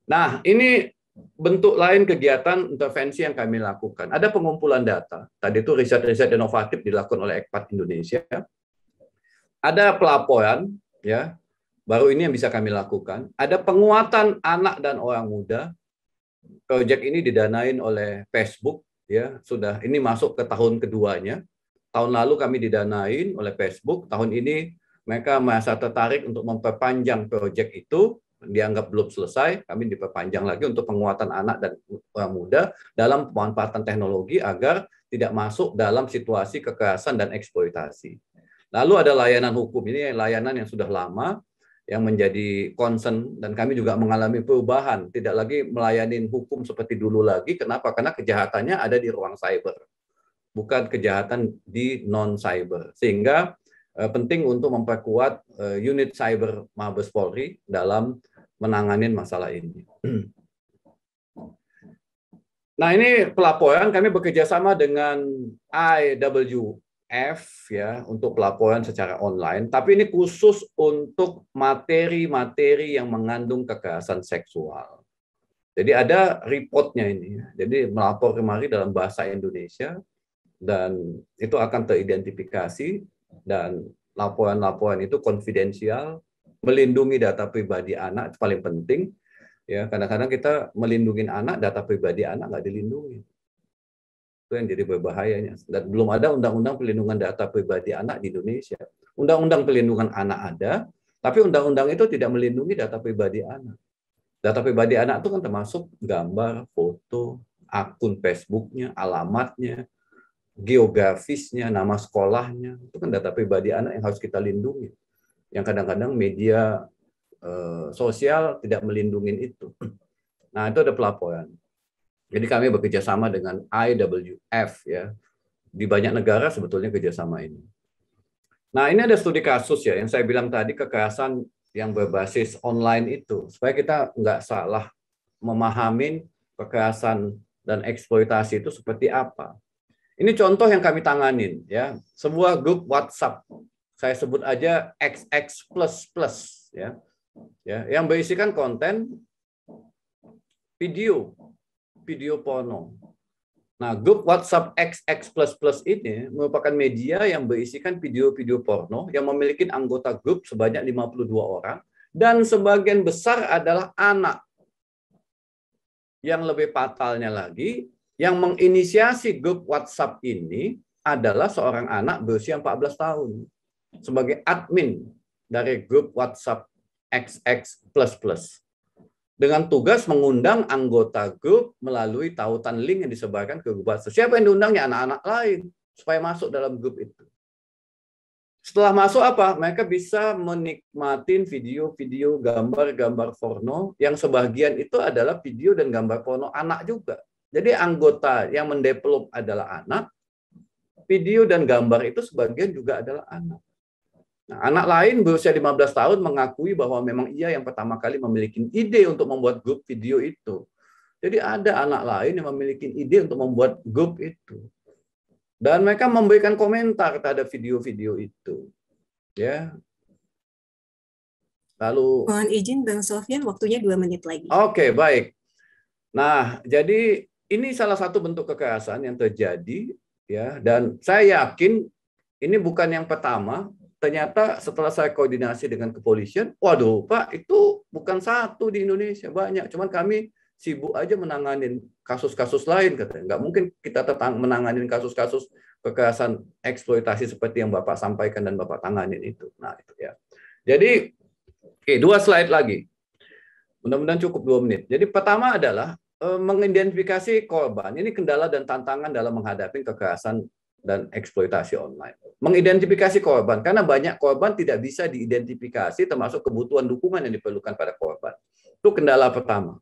Nah, ini bentuk lain kegiatan intervensi yang kami lakukan. Ada pengumpulan data. Tadi itu riset-riset inovatif dilakukan oleh Ekpat Indonesia. Ada pelaporan, ya baru ini yang bisa kami lakukan. Ada penguatan anak dan orang muda. project ini didanain oleh Facebook, ya sudah. Ini masuk ke tahun keduanya. Tahun lalu kami didanain oleh Facebook. Tahun ini mereka merasa tertarik untuk memperpanjang proyek itu dianggap belum selesai, kami diperpanjang lagi untuk penguatan anak dan orang muda dalam pemanfaatan teknologi agar tidak masuk dalam situasi kekerasan dan eksploitasi. Lalu ada layanan hukum ini layanan yang sudah lama yang menjadi concern dan kami juga mengalami perubahan tidak lagi melayani hukum seperti dulu lagi kenapa karena kejahatannya ada di ruang cyber bukan kejahatan di non cyber sehingga eh, penting untuk memperkuat eh, unit cyber Mabes Polri dalam menangani masalah ini. Nah ini pelaporan kami bekerjasama dengan IW F ya untuk pelaporan secara online, tapi ini khusus untuk materi-materi yang mengandung kekerasan seksual. Jadi ada reportnya ini, ya. jadi melapor kemari dalam bahasa Indonesia dan itu akan teridentifikasi dan laporan-laporan itu konfidensial, melindungi data pribadi anak itu paling penting ya kadang-kadang kita melindungi anak data pribadi anak nggak dilindungi itu yang jadi berbahayanya dan belum ada undang-undang pelindungan data pribadi anak di Indonesia undang-undang pelindungan anak ada tapi undang-undang itu tidak melindungi data pribadi anak data pribadi anak itu kan termasuk gambar foto akun Facebooknya alamatnya geografisnya nama sekolahnya itu kan data pribadi anak yang harus kita lindungi yang kadang-kadang media eh, sosial tidak melindungi itu nah itu ada pelaporan jadi kami bekerja sama dengan IWF ya. Di banyak negara sebetulnya kerjasama ini. Nah ini ada studi kasus ya yang saya bilang tadi kekerasan yang berbasis online itu supaya kita nggak salah memahami kekerasan dan eksploitasi itu seperti apa. Ini contoh yang kami tanganin ya sebuah grup WhatsApp saya sebut aja XX plus plus ya ya yang berisikan konten video video porno. Nah, grup WhatsApp XX++ ini merupakan media yang berisikan video-video porno yang memiliki anggota grup sebanyak 52 orang dan sebagian besar adalah anak. Yang lebih fatalnya lagi, yang menginisiasi grup WhatsApp ini adalah seorang anak berusia 14 tahun sebagai admin dari grup WhatsApp XX++ dengan tugas mengundang anggota grup melalui tautan link yang disebarkan ke grup WhatsApp. Siapa yang diundangnya? Anak-anak lain supaya masuk dalam grup itu. Setelah masuk apa? Mereka bisa menikmati video-video gambar-gambar porno yang sebagian itu adalah video dan gambar porno anak juga. Jadi anggota yang mendevelop adalah anak, video dan gambar itu sebagian juga adalah anak. Nah, anak lain berusia 15 tahun mengakui bahwa memang ia yang pertama kali memiliki ide untuk membuat grup video itu. Jadi ada anak lain yang memiliki ide untuk membuat grup itu. Dan mereka memberikan komentar terhadap video-video itu. Ya. Lalu Mohon izin Bang Sofian, waktunya dua menit lagi. Oke, okay, baik. Nah, jadi ini salah satu bentuk kekerasan yang terjadi ya dan saya yakin ini bukan yang pertama ternyata setelah saya koordinasi dengan kepolisian, waduh Pak, itu bukan satu di Indonesia, banyak. Cuman kami sibuk aja menanganin kasus-kasus lain katanya. Nggak mungkin kita tetang menanganin kasus-kasus kekerasan eksploitasi seperti yang Bapak sampaikan dan Bapak tanganin itu. Nah, itu ya. Jadi, oke, dua slide lagi. Mudah-mudahan cukup dua menit. Jadi pertama adalah eh, mengidentifikasi korban. Ini kendala dan tantangan dalam menghadapi kekerasan dan eksploitasi online. Mengidentifikasi korban, karena banyak korban tidak bisa diidentifikasi termasuk kebutuhan dukungan yang diperlukan pada korban. Itu kendala pertama.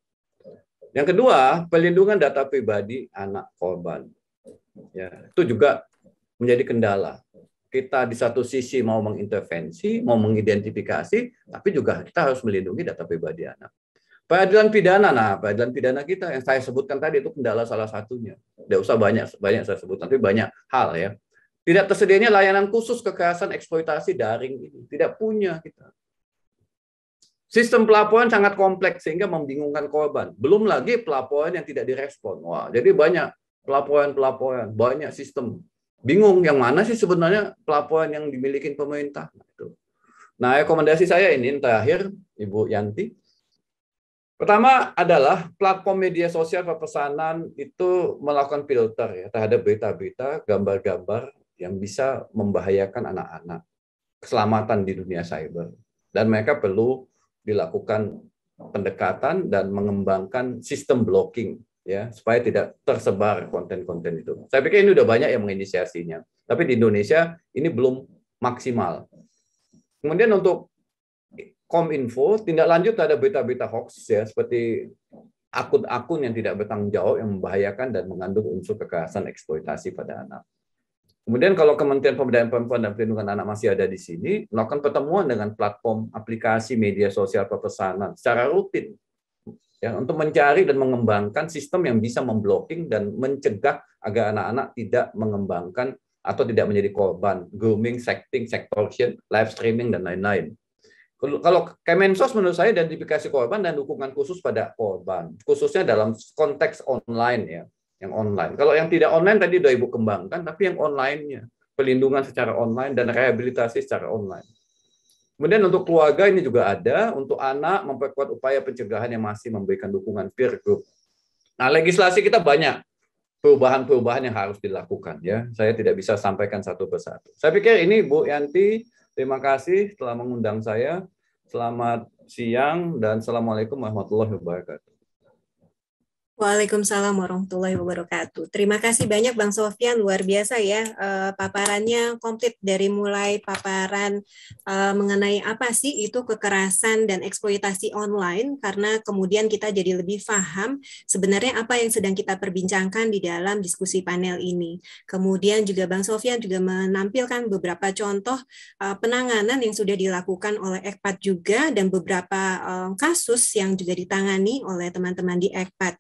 Yang kedua, pelindungan data pribadi anak korban. Ya, itu juga menjadi kendala. Kita di satu sisi mau mengintervensi, mau mengidentifikasi, tapi juga kita harus melindungi data pribadi anak. Peradilan pidana, nah peradilan pidana kita yang saya sebutkan tadi itu kendala salah satunya. Tidak usah banyak banyak saya sebut, tapi banyak hal ya. Tidak tersedianya layanan khusus kekerasan eksploitasi daring ini. Tidak punya kita. Sistem pelaporan sangat kompleks sehingga membingungkan korban. Belum lagi pelaporan yang tidak direspon. Wah, jadi banyak pelaporan-pelaporan, banyak sistem. Bingung yang mana sih sebenarnya pelaporan yang dimiliki pemerintah. Nah, nah rekomendasi saya ini terakhir, Ibu Yanti, Pertama adalah platform media sosial perpesanan itu melakukan filter ya terhadap berita-berita, gambar-gambar yang bisa membahayakan anak-anak, keselamatan di dunia cyber. Dan mereka perlu dilakukan pendekatan dan mengembangkan sistem blocking ya supaya tidak tersebar konten-konten itu. Saya pikir ini sudah banyak yang menginisiasinya. Tapi di Indonesia ini belum maksimal. Kemudian untuk Kominfo tindak lanjut ada berita-berita hoax ya seperti akun-akun yang tidak bertanggung jawab yang membahayakan dan mengandung unsur kekerasan eksploitasi pada anak. Kemudian kalau Kementerian Pemberdayaan Perempuan dan Perlindungan Anak masih ada di sini, melakukan pertemuan dengan platform aplikasi media sosial perpesanan secara rutin ya untuk mencari dan mengembangkan sistem yang bisa memblocking dan mencegah agar anak-anak tidak mengembangkan atau tidak menjadi korban grooming, sexting, sextortion, live streaming dan lain-lain. Kalau Kemensos menurut saya identifikasi korban dan dukungan khusus pada korban, khususnya dalam konteks online ya, yang online. Kalau yang tidak online tadi sudah Ibu kembangkan, tapi yang onlinenya pelindungan secara online dan rehabilitasi secara online. Kemudian untuk keluarga ini juga ada, untuk anak memperkuat upaya pencegahan yang masih memberikan dukungan peer group. Nah, legislasi kita banyak perubahan-perubahan yang harus dilakukan ya. Saya tidak bisa sampaikan satu persatu. Saya pikir ini Bu Yanti, terima kasih telah mengundang saya. Selamat siang dan Assalamualaikum warahmatullahi wabarakatuh. Waalaikumsalam warahmatullahi wabarakatuh. Terima kasih banyak Bang Sofian, luar biasa ya eh, paparannya komplit dari mulai paparan eh, mengenai apa sih itu kekerasan dan eksploitasi online karena kemudian kita jadi lebih paham sebenarnya apa yang sedang kita perbincangkan di dalam diskusi panel ini. Kemudian juga Bang Sofian juga menampilkan beberapa contoh eh, penanganan yang sudah dilakukan oleh ECPAT juga dan beberapa kasus yang juga ditangani oleh teman-teman di ECPAT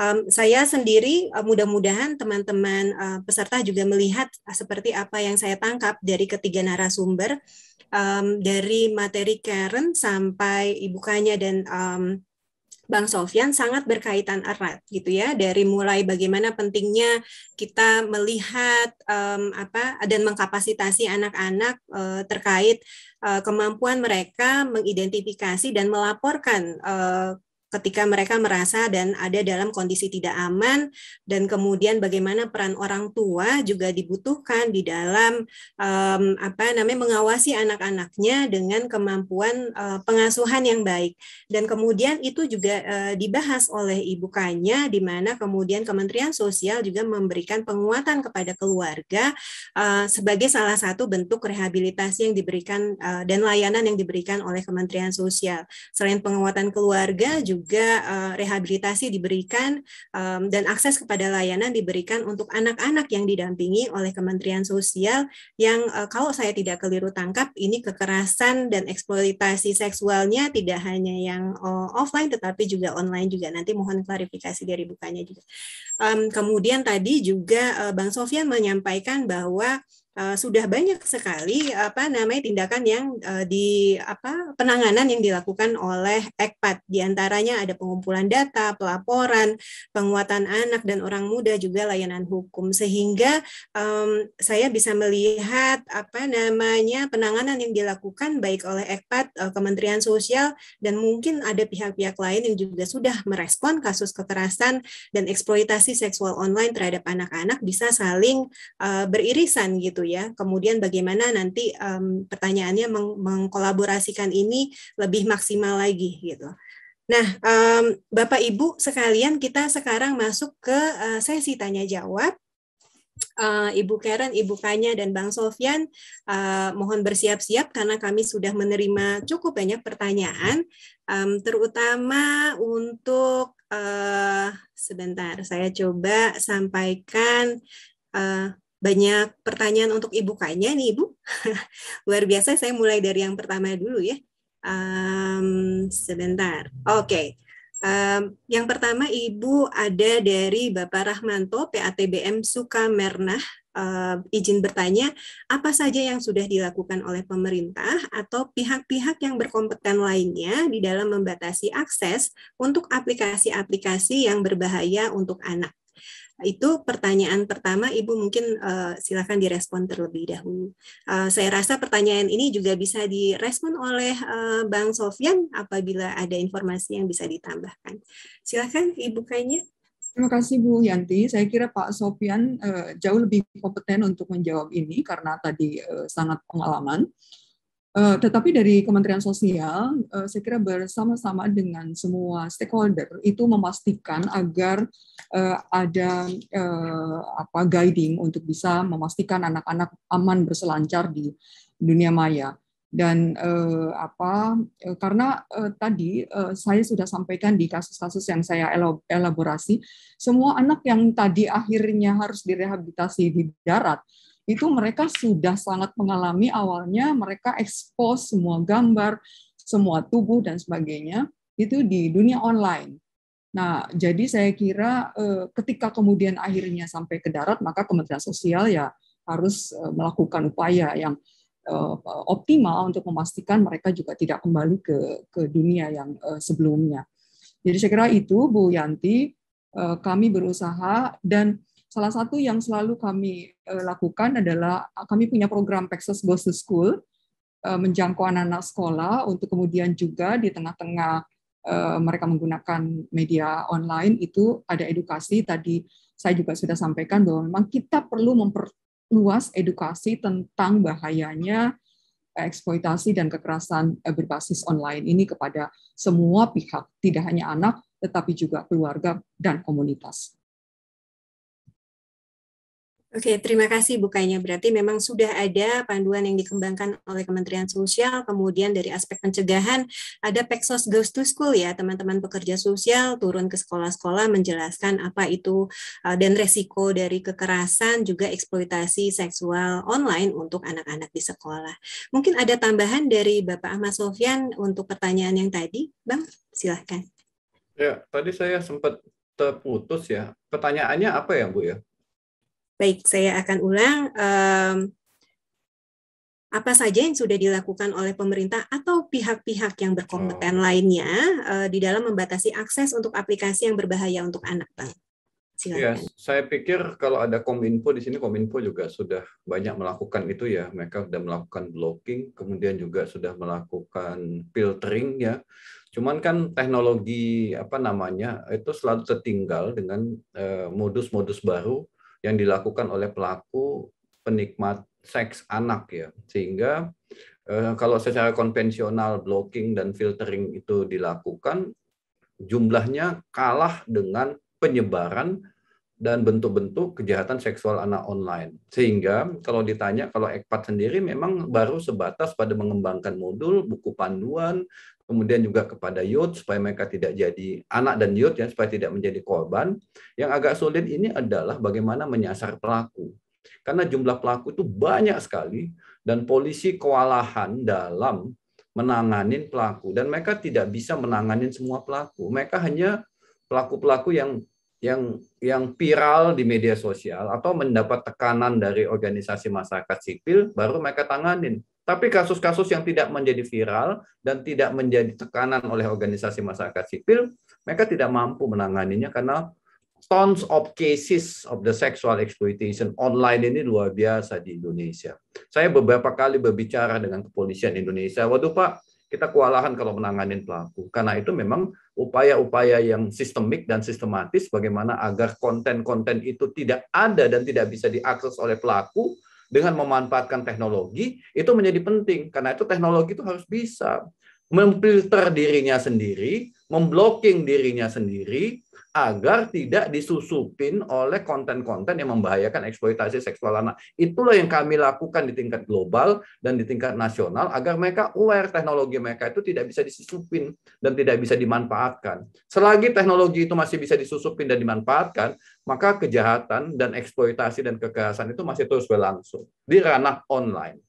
um, saya sendiri uh, mudah-mudahan teman-teman uh, peserta juga melihat eh, seperti apa yang saya tangkap dari ketiga narasumber um, dari materi Karen sampai ibukanya dan um, Bang Sofyan sangat berkaitan erat gitu ya dari mulai bagaimana pentingnya kita melihat um, apa dan mengkapasitasi anak-anak uh, terkait uh, kemampuan mereka mengidentifikasi dan melaporkan uh, ketika mereka merasa dan ada dalam kondisi tidak aman dan kemudian bagaimana peran orang tua juga dibutuhkan di dalam um, apa namanya mengawasi anak-anaknya dengan kemampuan uh, pengasuhan yang baik dan kemudian itu juga uh, dibahas oleh ibu Kanya di mana kemudian Kementerian Sosial juga memberikan penguatan kepada keluarga uh, sebagai salah satu bentuk rehabilitasi yang diberikan uh, dan layanan yang diberikan oleh Kementerian Sosial selain penguatan keluarga juga juga uh, rehabilitasi diberikan um, dan akses kepada layanan diberikan untuk anak-anak yang didampingi oleh Kementerian Sosial yang uh, kalau saya tidak keliru tangkap ini kekerasan dan eksploitasi seksualnya tidak hanya yang uh, offline tetapi juga online juga nanti mohon klarifikasi dari bukanya juga. Um, kemudian tadi juga uh, Bang Sofian menyampaikan bahwa Eh, sudah banyak sekali apa namanya tindakan yang uh, di apa penanganan yang dilakukan oleh EKPAT diantaranya ada pengumpulan data, pelaporan, penguatan anak dan orang muda juga layanan hukum sehingga um, saya bisa melihat apa namanya penanganan yang dilakukan baik oleh EKPAT uh, Kementerian Sosial dan mungkin ada pihak-pihak lain yang juga sudah merespon kasus kekerasan dan eksploitasi seksual online terhadap anak-anak bisa saling uh, beririsan gitu ya ya. Kemudian bagaimana nanti um, pertanyaannya meng mengkolaborasikan ini lebih maksimal lagi gitu. Nah, um, Bapak Ibu sekalian kita sekarang masuk ke uh, sesi tanya jawab. Uh, Ibu Karen, Ibu Kanya, dan Bang Sofian, uh, eh, mohon bersiap-siap karena kami sudah menerima cukup banyak pertanyaan, um, terutama untuk uh, sebentar saya coba sampaikan uh, banyak pertanyaan untuk Ibu Kanya nih Ibu. Luar biasa, saya mulai dari yang pertama dulu ya. Um, sebentar, oke. Okay. Um, yang pertama Ibu ada dari Bapak Rahmanto, PATBM Sukamernah, uh, izin bertanya, apa saja yang sudah dilakukan oleh pemerintah atau pihak-pihak yang berkompeten lainnya di dalam membatasi akses untuk aplikasi-aplikasi yang berbahaya untuk anak? Itu pertanyaan pertama, Ibu mungkin uh, silakan direspon terlebih dahulu. Uh, saya rasa pertanyaan ini juga bisa direspon oleh uh, Bang Sofyan apabila ada informasi yang bisa ditambahkan. Silakan Ibu kayaknya. Terima kasih Bu Yanti. Saya kira Pak Sofyan uh, jauh lebih kompeten untuk menjawab ini karena tadi uh, sangat pengalaman. Uh, Uh, tetapi dari Kementerian Sosial, uh, saya kira bersama-sama dengan semua stakeholder itu memastikan agar uh, ada uh, apa guiding untuk bisa memastikan anak-anak aman berselancar di dunia maya. Dan uh, apa uh, karena uh, tadi uh, saya sudah sampaikan di kasus-kasus yang saya elaborasi, semua anak yang tadi akhirnya harus direhabilitasi di darat itu mereka sudah sangat mengalami awalnya mereka expose semua gambar, semua tubuh dan sebagainya itu di dunia online. Nah, jadi saya kira eh, ketika kemudian akhirnya sampai ke darat, maka Kementerian Sosial ya harus eh, melakukan upaya yang eh, optimal untuk memastikan mereka juga tidak kembali ke ke dunia yang sebelumnya. Jadi saya kira itu Bu Yanti kami berusaha dan Salah satu yang selalu kami uh, lakukan adalah eh, kami punya program Texas Goes to School uh, menjangkau anak-anak sekolah untuk kemudian juga di tengah-tengah uh, mereka menggunakan media online itu ada edukasi tadi saya juga sudah sampaikan bahwa memang kita perlu memperluas edukasi tentang bahayanya eksploitasi dan kekerasan berbasis online ini kepada semua pihak, tidak hanya anak, tetapi juga keluarga dan komunitas. Oke, terima kasih Bukanya Berarti memang sudah ada panduan yang dikembangkan oleh Kementerian Sosial, kemudian dari aspek pencegahan ada Peksos Goes to School ya, teman-teman pekerja sosial turun ke sekolah-sekolah menjelaskan apa itu eh, dan resiko dari kekerasan juga eksploitasi seksual online untuk anak-anak di sekolah. Mungkin ada tambahan dari Bapak Ahmad Sofyan untuk pertanyaan yang tadi, Bang? Silahkan. Ya, tadi saya sempat terputus ya. Pertanyaannya apa ya, Bu ya? Baik, saya akan ulang. Um, apa saja yang sudah dilakukan oleh pemerintah atau pihak-pihak yang berkompeten oh. lainnya uh, di dalam membatasi akses untuk aplikasi yang berbahaya untuk anak, Bang? Silakan. Ya, saya pikir kalau ada Kominfo di sini Kominfo juga sudah banyak melakukan itu ya. Mereka sudah melakukan blocking, kemudian juga sudah melakukan filtering ya. Cuman kan teknologi apa namanya itu selalu tertinggal dengan eh, modus-modus uh, modus -modus baru yang dilakukan oleh pelaku penikmat seks anak ya sehingga eh, kalau secara konvensional blocking dan filtering itu dilakukan jumlahnya kalah dengan penyebaran dan bentuk-bentuk kejahatan seksual anak online. Sehingga kalau ditanya, kalau Ekpat sendiri memang baru sebatas pada mengembangkan modul, buku panduan, kemudian juga kepada youth supaya mereka tidak jadi anak dan youth ya supaya tidak menjadi korban. Yang agak sulit ini adalah bagaimana menyasar pelaku. Karena jumlah pelaku itu banyak sekali dan polisi kewalahan dalam menanganin pelaku dan mereka tidak bisa menanganin semua pelaku. Mereka hanya pelaku-pelaku yang yang yang viral di media sosial atau mendapat tekanan dari organisasi masyarakat sipil baru mereka tanganin. Tapi kasus-kasus yang tidak menjadi viral dan tidak menjadi tekanan oleh organisasi masyarakat sipil, mereka tidak mampu menanganinya karena tons of cases of the sexual exploitation online ini luar biasa di Indonesia. Saya beberapa kali berbicara dengan kepolisian Indonesia, waduh Pak, kita kewalahan kalau menanganin pelaku. Karena itu memang upaya-upaya yang sistemik dan sistematis bagaimana agar konten-konten itu tidak ada dan tidak bisa diakses oleh pelaku, dengan memanfaatkan teknologi itu menjadi penting karena itu teknologi itu harus bisa memfilter dirinya sendiri, memblocking dirinya sendiri agar tidak disusupin oleh konten-konten yang membahayakan eksploitasi seksual anak. Itulah yang kami lakukan di tingkat global dan di tingkat nasional agar mereka aware teknologi mereka itu tidak bisa disusupin dan tidak bisa dimanfaatkan. Selagi teknologi itu masih bisa disusupin dan dimanfaatkan, maka kejahatan dan eksploitasi dan kekerasan itu masih terus berlangsung di ranah online.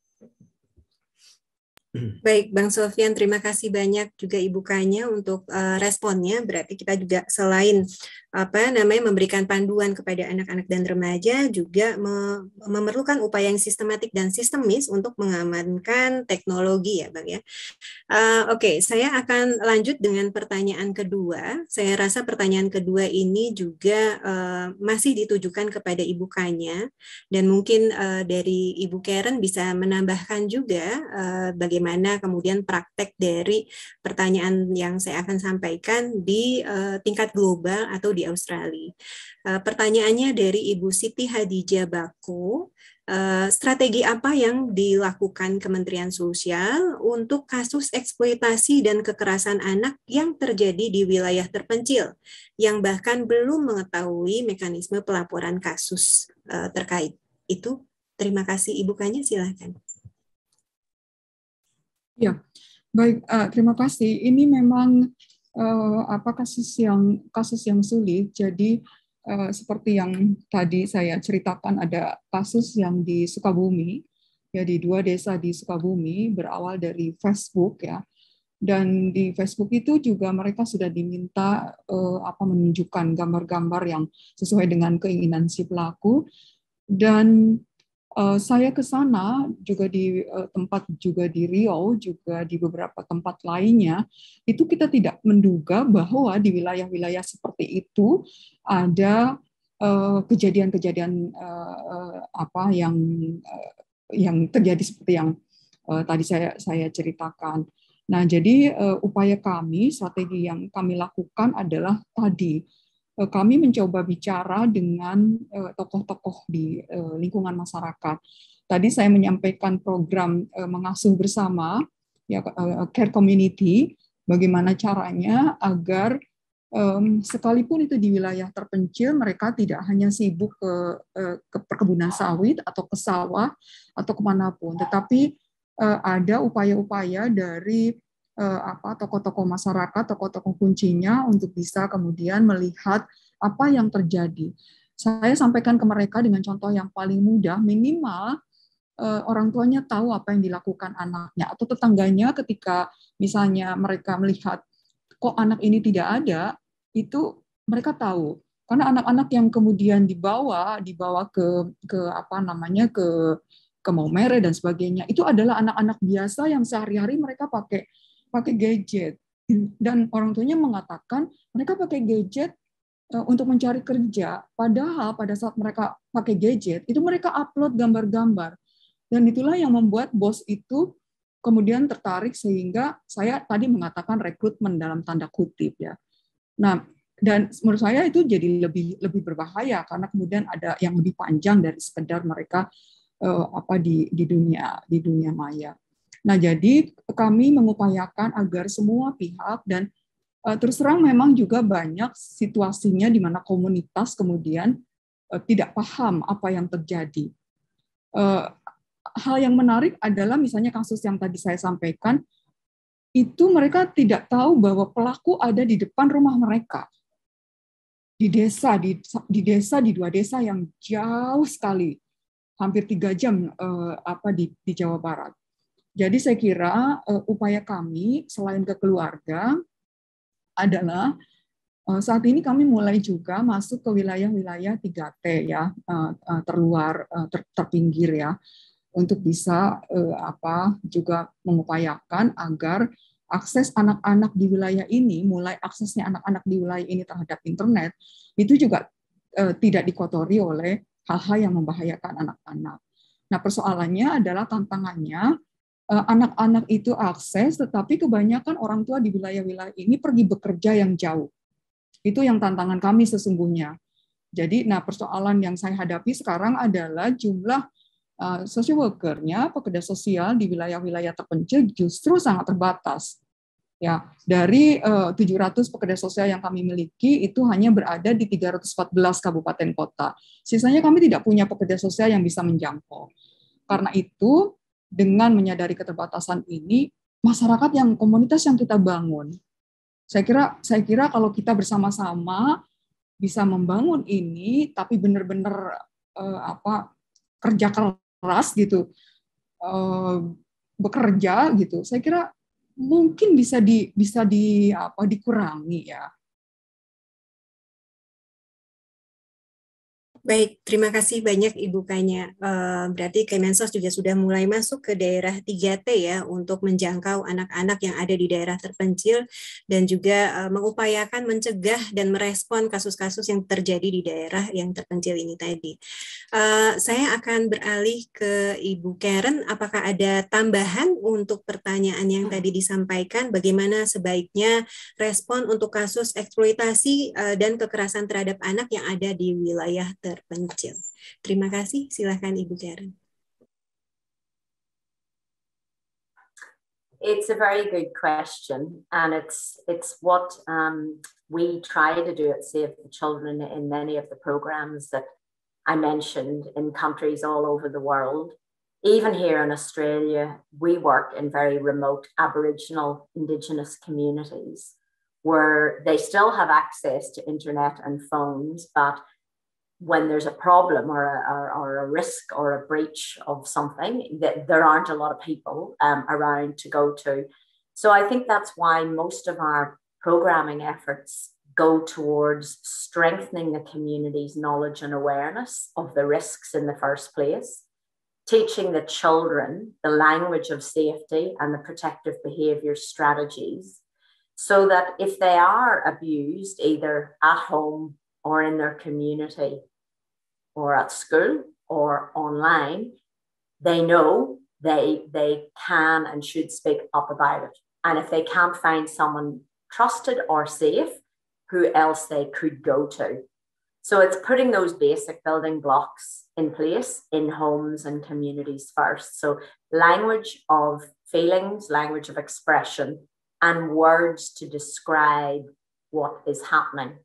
Mm-hmm. Baik, Bang Sofian, terima kasih banyak juga Ibu Kanya untuk uh, responnya. Berarti kita juga selain apa namanya memberikan panduan kepada anak-anak dan remaja juga me memerlukan upaya yang sistematik dan sistemis untuk mengamankan teknologi ya bang ya. Uh, Oke, okay, saya akan lanjut dengan pertanyaan kedua. Saya rasa pertanyaan kedua ini juga uh, masih ditujukan kepada ibu Kanya dan mungkin uh, dari ibu Karen bisa menambahkan juga uh, bagaimana kemudian praktek dari pertanyaan yang saya akan sampaikan di uh, tingkat global atau di di Australia. Uh, pertanyaannya dari Ibu Siti Hadijah Bako, uh, strategi apa yang dilakukan Kementerian Sosial untuk kasus eksploitasi dan kekerasan anak yang terjadi di wilayah terpencil, yang bahkan belum mengetahui mekanisme pelaporan kasus uh, terkait? Itu terima kasih Ibu Kanya, silahkan. Ya, baik. Uh, terima kasih. Ini memang uh, apa kasus yang kasus yang sulit. Jadi uh, seperti yang tadi saya ceritakan ada kasus yang di Sukabumi, ya di dua desa di Sukabumi berawal dari Facebook ya. Dan di Facebook itu juga mereka sudah diminta uh, apa menunjukkan gambar-gambar yang sesuai dengan keinginan si pelaku dan Uh, saya ke sana juga di uh, tempat juga di Rio juga di beberapa tempat lainnya itu kita tidak menduga bahwa di wilayah-wilayah seperti itu ada eh, kejadian-kejadian uh, apa yang uh, yang terjadi seperti yang uh, tadi saya saya ceritakan. Nah jadi uh, upaya kami strategi yang kami lakukan adalah tadi Eh, kami mencoba bicara dengan eh, tokoh-tokoh di eh, lingkungan masyarakat. Tadi saya menyampaikan program mengasuh bersama, ya care community, bagaimana caranya agar um, sekalipun itu di wilayah terpencil, mereka tidak hanya sibuk ke, ke perkebunan sawit atau ke sawah atau kemanapun, tetapi uh, ada upaya-upaya dari eh, apa tokoh-tokoh masyarakat, tokoh-tokoh kuncinya untuk bisa kemudian melihat apa yang terjadi. Saya sampaikan ke mereka dengan contoh yang paling mudah, minimal eh, orang tuanya tahu apa yang dilakukan anaknya atau tetangganya ketika misalnya mereka melihat kok anak ini tidak ada, itu mereka tahu karena anak-anak yang kemudian dibawa dibawa ke ke apa namanya ke ke Maumere dan sebagainya itu adalah anak-anak biasa yang sehari-hari mereka pakai pakai gadget dan orang tuanya mengatakan mereka pakai gadget eh, untuk mencari kerja padahal pada saat mereka pakai gadget itu mereka upload gambar-gambar dan itulah yang membuat bos itu kemudian tertarik sehingga saya tadi mengatakan rekrutmen dalam tanda kutip ya nah dan menurut saya itu jadi lebih lebih berbahaya karena kemudian ada yang lebih panjang dari sekedar mereka eh, apa di di dunia di dunia maya Nah, jadi kami mengupayakan agar semua pihak dan uh, terus terang memang juga banyak situasinya di mana komunitas kemudian uh, tidak paham apa yang terjadi. Uh, hal yang menarik adalah misalnya kasus yang tadi saya sampaikan itu mereka tidak tahu bahwa pelaku ada di depan rumah mereka di desa di, di desa di dua desa yang jauh sekali hampir tiga jam eh, apa di, di Jawa Barat jadi saya kira uh, upaya kami selain ke keluarga adalah uh, saat ini kami mulai juga masuk ke wilayah-wilayah 3T ya, uh, uh, terluar uh, ter terpinggir ya untuk bisa uh, apa juga mengupayakan agar akses anak-anak di wilayah ini mulai aksesnya anak-anak di wilayah ini terhadap internet itu juga uh, tidak dikotori oleh hal-hal yang membahayakan anak-anak. Nah, persoalannya adalah tantangannya Eh, anak-anak itu akses, tetapi kebanyakan orang tua di wilayah-wilayah ini pergi bekerja yang jauh. Itu yang tantangan kami sesungguhnya. Jadi, nah persoalan yang saya hadapi sekarang adalah jumlah uh, social worker-nya, pekerja sosial di wilayah-wilayah terpencil justru sangat terbatas. Ya, dari eh, uh, 700 pekerja sosial yang kami miliki itu hanya berada di 314 kabupaten kota. Sisanya kami tidak punya pekerja sosial yang bisa menjangkau. Karena itu, dengan menyadari keterbatasan ini, masyarakat yang komunitas yang kita bangun, saya kira saya kira kalau kita bersama-sama bisa membangun ini, tapi benar-benar eh, apa kerja keras gitu, eh, bekerja gitu, saya kira mungkin bisa di bisa di apa dikurangi ya Baik, terima kasih banyak Ibu Kanya. Eh, berarti Kemensos juga sudah mulai masuk ke daerah 3T ya untuk menjangkau anak-anak yang ada di daerah terpencil dan juga eh, mengupayakan mencegah dan merespon kasus-kasus yang terjadi di daerah yang terpencil ini tadi. Eh, saya akan beralih ke Ibu Karen, apakah ada tambahan untuk pertanyaan yang tadi disampaikan bagaimana sebaiknya respon untuk kasus eksploitasi dan kekerasan terhadap anak yang ada di wilayah terpencil. Terima kasih, Ibu Karen. It's a very good question, and it's it's what um, we try to do at Save the Children in many of the programs that I mentioned in countries all over the world. Even here in Australia, we work in very remote Aboriginal Indigenous communities where they still have access to internet and phones, but when there's a problem or a, or, or, a risk or a breach of something that there aren't a lot of people um, around to go to so i think that's why most of our programming efforts go towards strengthening the community's knowledge and awareness of the risks in the first place teaching the children the language of safety and the protective behavior strategies so that if they are abused either at home or in their community, or at school or online, they know they they can and should speak up about it. And if they can't find someone trusted or safe, who else they could go to. So it's putting those basic building blocks in place in homes and communities first. So language of feelings, language of expression, and words to describe what is happening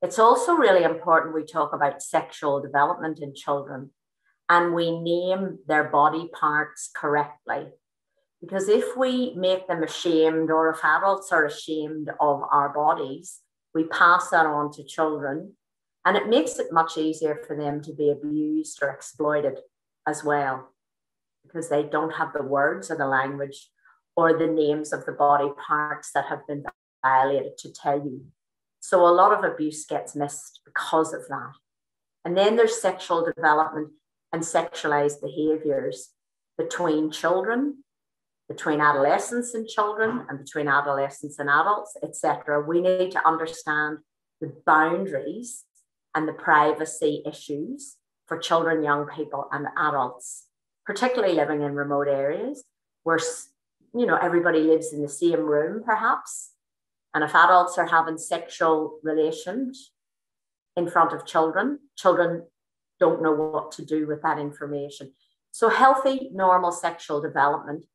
it's also really important we talk about sexual development in children and we name their body parts correctly. Because if we make them ashamed, or if adults are ashamed of our bodies, we pass that on to children and it makes it much easier for them to be abused or exploited as well because they don't have the words or the language or the names of the body parts that have been violated to tell you so a lot of abuse gets missed because of that. And then there's sexual development and sexualized behaviors between children, between adolescents and children, and between adolescents and adults, etc. We need to understand the boundaries and the privacy issues for children, young people, and adults, particularly living in remote areas where you know everybody lives in the same room, perhaps, and if adults are having sexual relations in front of children, children don't know what to do with that information. So, healthy, normal sexual development,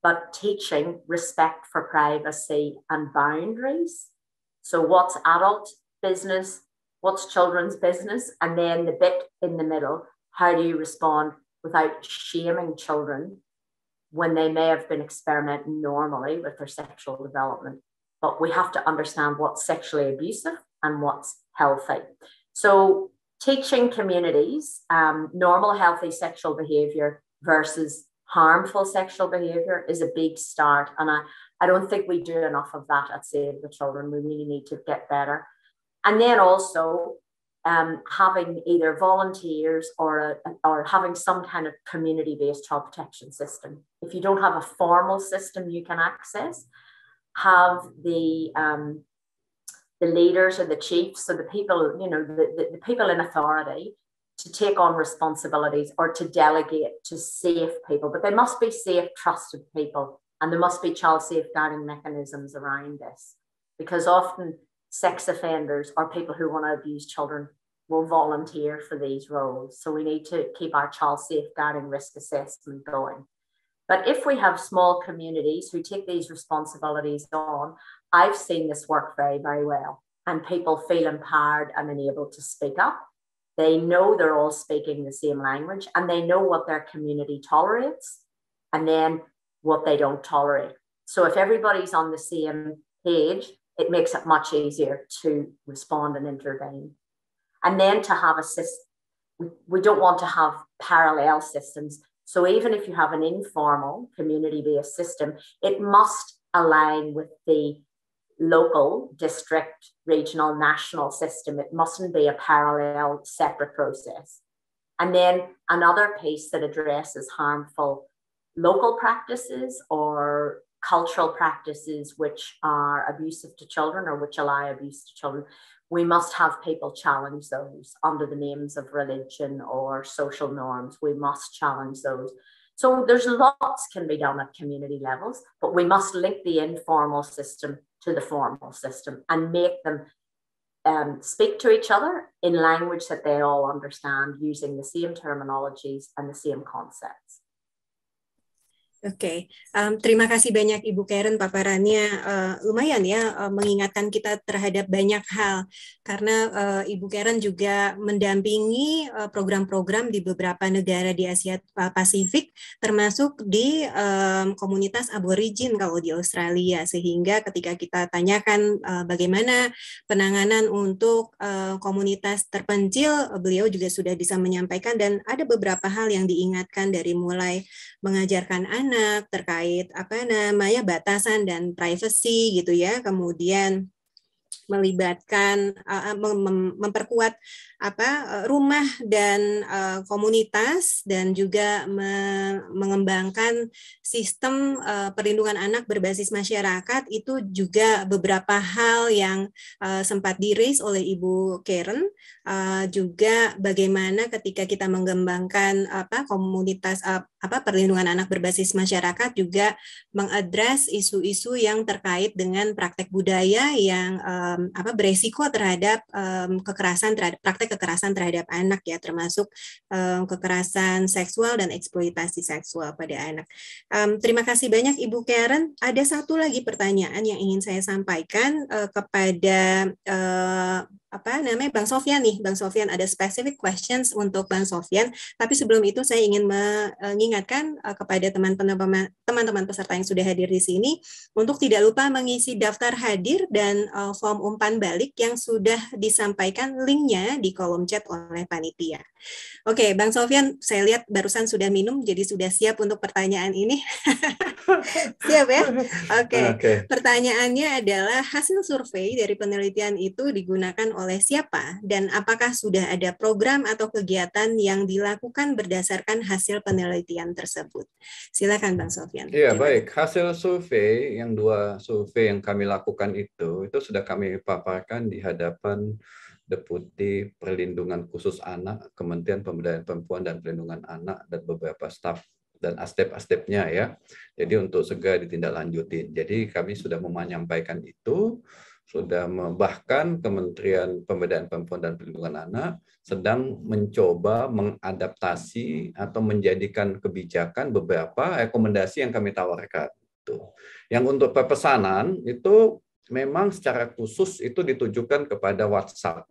but teaching respect for privacy and boundaries. So, what's adult business? What's children's business? And then the bit in the middle how do you respond without shaming children when they may have been experimenting normally with their sexual development? but we have to understand what's sexually abusive and what's healthy. So, teaching communities um, normal, healthy sexual behavior versus harmful sexual behavior is a big start. And I, I don't think we do enough of that at Save the Children. We really need to get better. And then also, um, having either volunteers or a, or having some kind of community-based child protection system. If you don't have a formal system you can access, have the um, the leaders or the chiefs or the people, you know, the, the, the people in authority to take on responsibilities or to delegate to safe people. But they must be safe, trusted people, and there must be child safeguarding mechanisms around this because often sex offenders or people who want to abuse children will volunteer for these roles. So we need to keep our child safeguarding risk assessment going. But if we have small communities who take these responsibilities on, I've seen this work very, very well. And people feel empowered and enabled to speak up. They know they're all speaking the same language and they know what their community tolerates and then what they don't tolerate. So if everybody's on the same page, it makes it much easier to respond and intervene. And then to have a system, we don't want to have parallel systems so even if you have an informal community based system, it must align with the local, district, regional, national system. It mustn't be a parallel, separate process. And then another piece that addresses harmful local practices or cultural practices which are abusive to children or which allow abuse to children we must have people challenge those under the names of religion or social norms. We must challenge those. So there's lots can be done at community levels, but we must link the informal system to the formal system and make them um, speak to each other in language that they all understand using the same terminologies and the same concepts. Oke, okay. um, terima kasih banyak Ibu Karen paparannya uh, lumayan ya uh, mengingatkan kita terhadap banyak hal karena uh, Ibu Karen juga mendampingi program-program uh, di beberapa negara di Asia Pasifik termasuk di um, komunitas aborigin kalau di Australia sehingga ketika kita tanyakan uh, bagaimana penanganan untuk uh, komunitas terpencil beliau juga sudah bisa menyampaikan dan ada beberapa hal yang diingatkan dari mulai mengajarkan anak terkait apa namanya batasan dan privacy gitu ya kemudian melibatkan uh, memperkuat apa eh, rumah dan uh, komunitas dan juga me mengembangkan sistem uh, perlindungan anak berbasis masyarakat itu juga beberapa hal yang uh, sempat diris oleh Ibu Karen uh, juga bagaimana ketika kita mengembangkan apa komunitas uh, apa perlindungan anak berbasis masyarakat juga mengadres isu-isu yang terkait dengan praktek budaya yang um, apa beresiko terhadap um, kekerasan terhadap praktek kekerasan terhadap anak ya termasuk um, kekerasan seksual dan eksploitasi seksual pada anak. Um, terima kasih banyak Ibu Karen. Ada satu lagi pertanyaan yang ingin saya sampaikan uh, kepada uh, apa namanya Bang Sofian nih. Bang Sofian ada specific questions untuk Bang Sofian. Tapi sebelum itu saya ingin mengingatkan e, e, kepada teman-teman teman-teman peserta yang sudah hadir di sini untuk tidak lupa mengisi daftar hadir dan e, form umpan balik yang sudah disampaikan linknya di kolom chat oleh panitia. Oke, Bang Sofian, saya lihat barusan sudah minum jadi sudah siap untuk pertanyaan ini. siap ya? Oke. Okay. Okay. Pertanyaannya adalah hasil survei dari penelitian itu digunakan oleh siapa dan apakah sudah ada program atau kegiatan yang dilakukan berdasarkan hasil penelitian tersebut. Silakan Bang Sofian. Iya, baik. Hasil survei yang dua survei yang kami lakukan itu itu sudah kami paparkan di hadapan Deputi Perlindungan Khusus Anak Kementerian Pemberdayaan Perempuan dan Perlindungan Anak dan beberapa staf dan aspek-aspeknya ya. Jadi untuk segera ditindaklanjutin Jadi kami sudah menyampaikan itu sudah bahkan Kementerian Pemberdayaan Perempuan dan Perlindungan Anak sedang mencoba mengadaptasi atau menjadikan kebijakan beberapa rekomendasi yang kami tawarkan. itu, Yang untuk pepesanan itu memang secara khusus itu ditujukan kepada WhatsApp.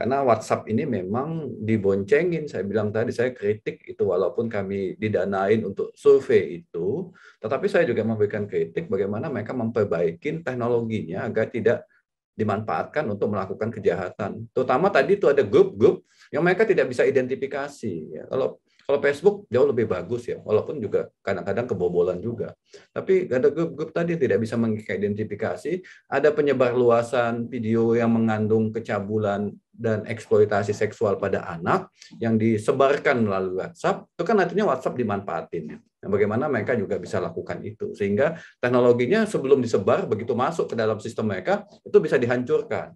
Karena WhatsApp ini memang diboncengin. Saya bilang tadi saya kritik itu walaupun kami didanain untuk survei itu, tetapi saya juga memberikan kritik bagaimana mereka memperbaiki teknologinya agar tidak dimanfaatkan untuk melakukan kejahatan. Terutama tadi itu ada grup-grup yang mereka tidak bisa identifikasi. Ya, kalau kalau Facebook jauh lebih bagus ya, walaupun juga kadang-kadang kebobolan juga. Tapi ada grup-grup tadi tidak bisa mengidentifikasi, ada penyebar luasan video yang mengandung kecabulan dan eksploitasi seksual pada anak yang disebarkan melalui WhatsApp, itu kan nantinya WhatsApp dimanfaatin. Ya. Nah, bagaimana mereka juga bisa lakukan itu. Sehingga teknologinya sebelum disebar, begitu masuk ke dalam sistem mereka, itu bisa dihancurkan.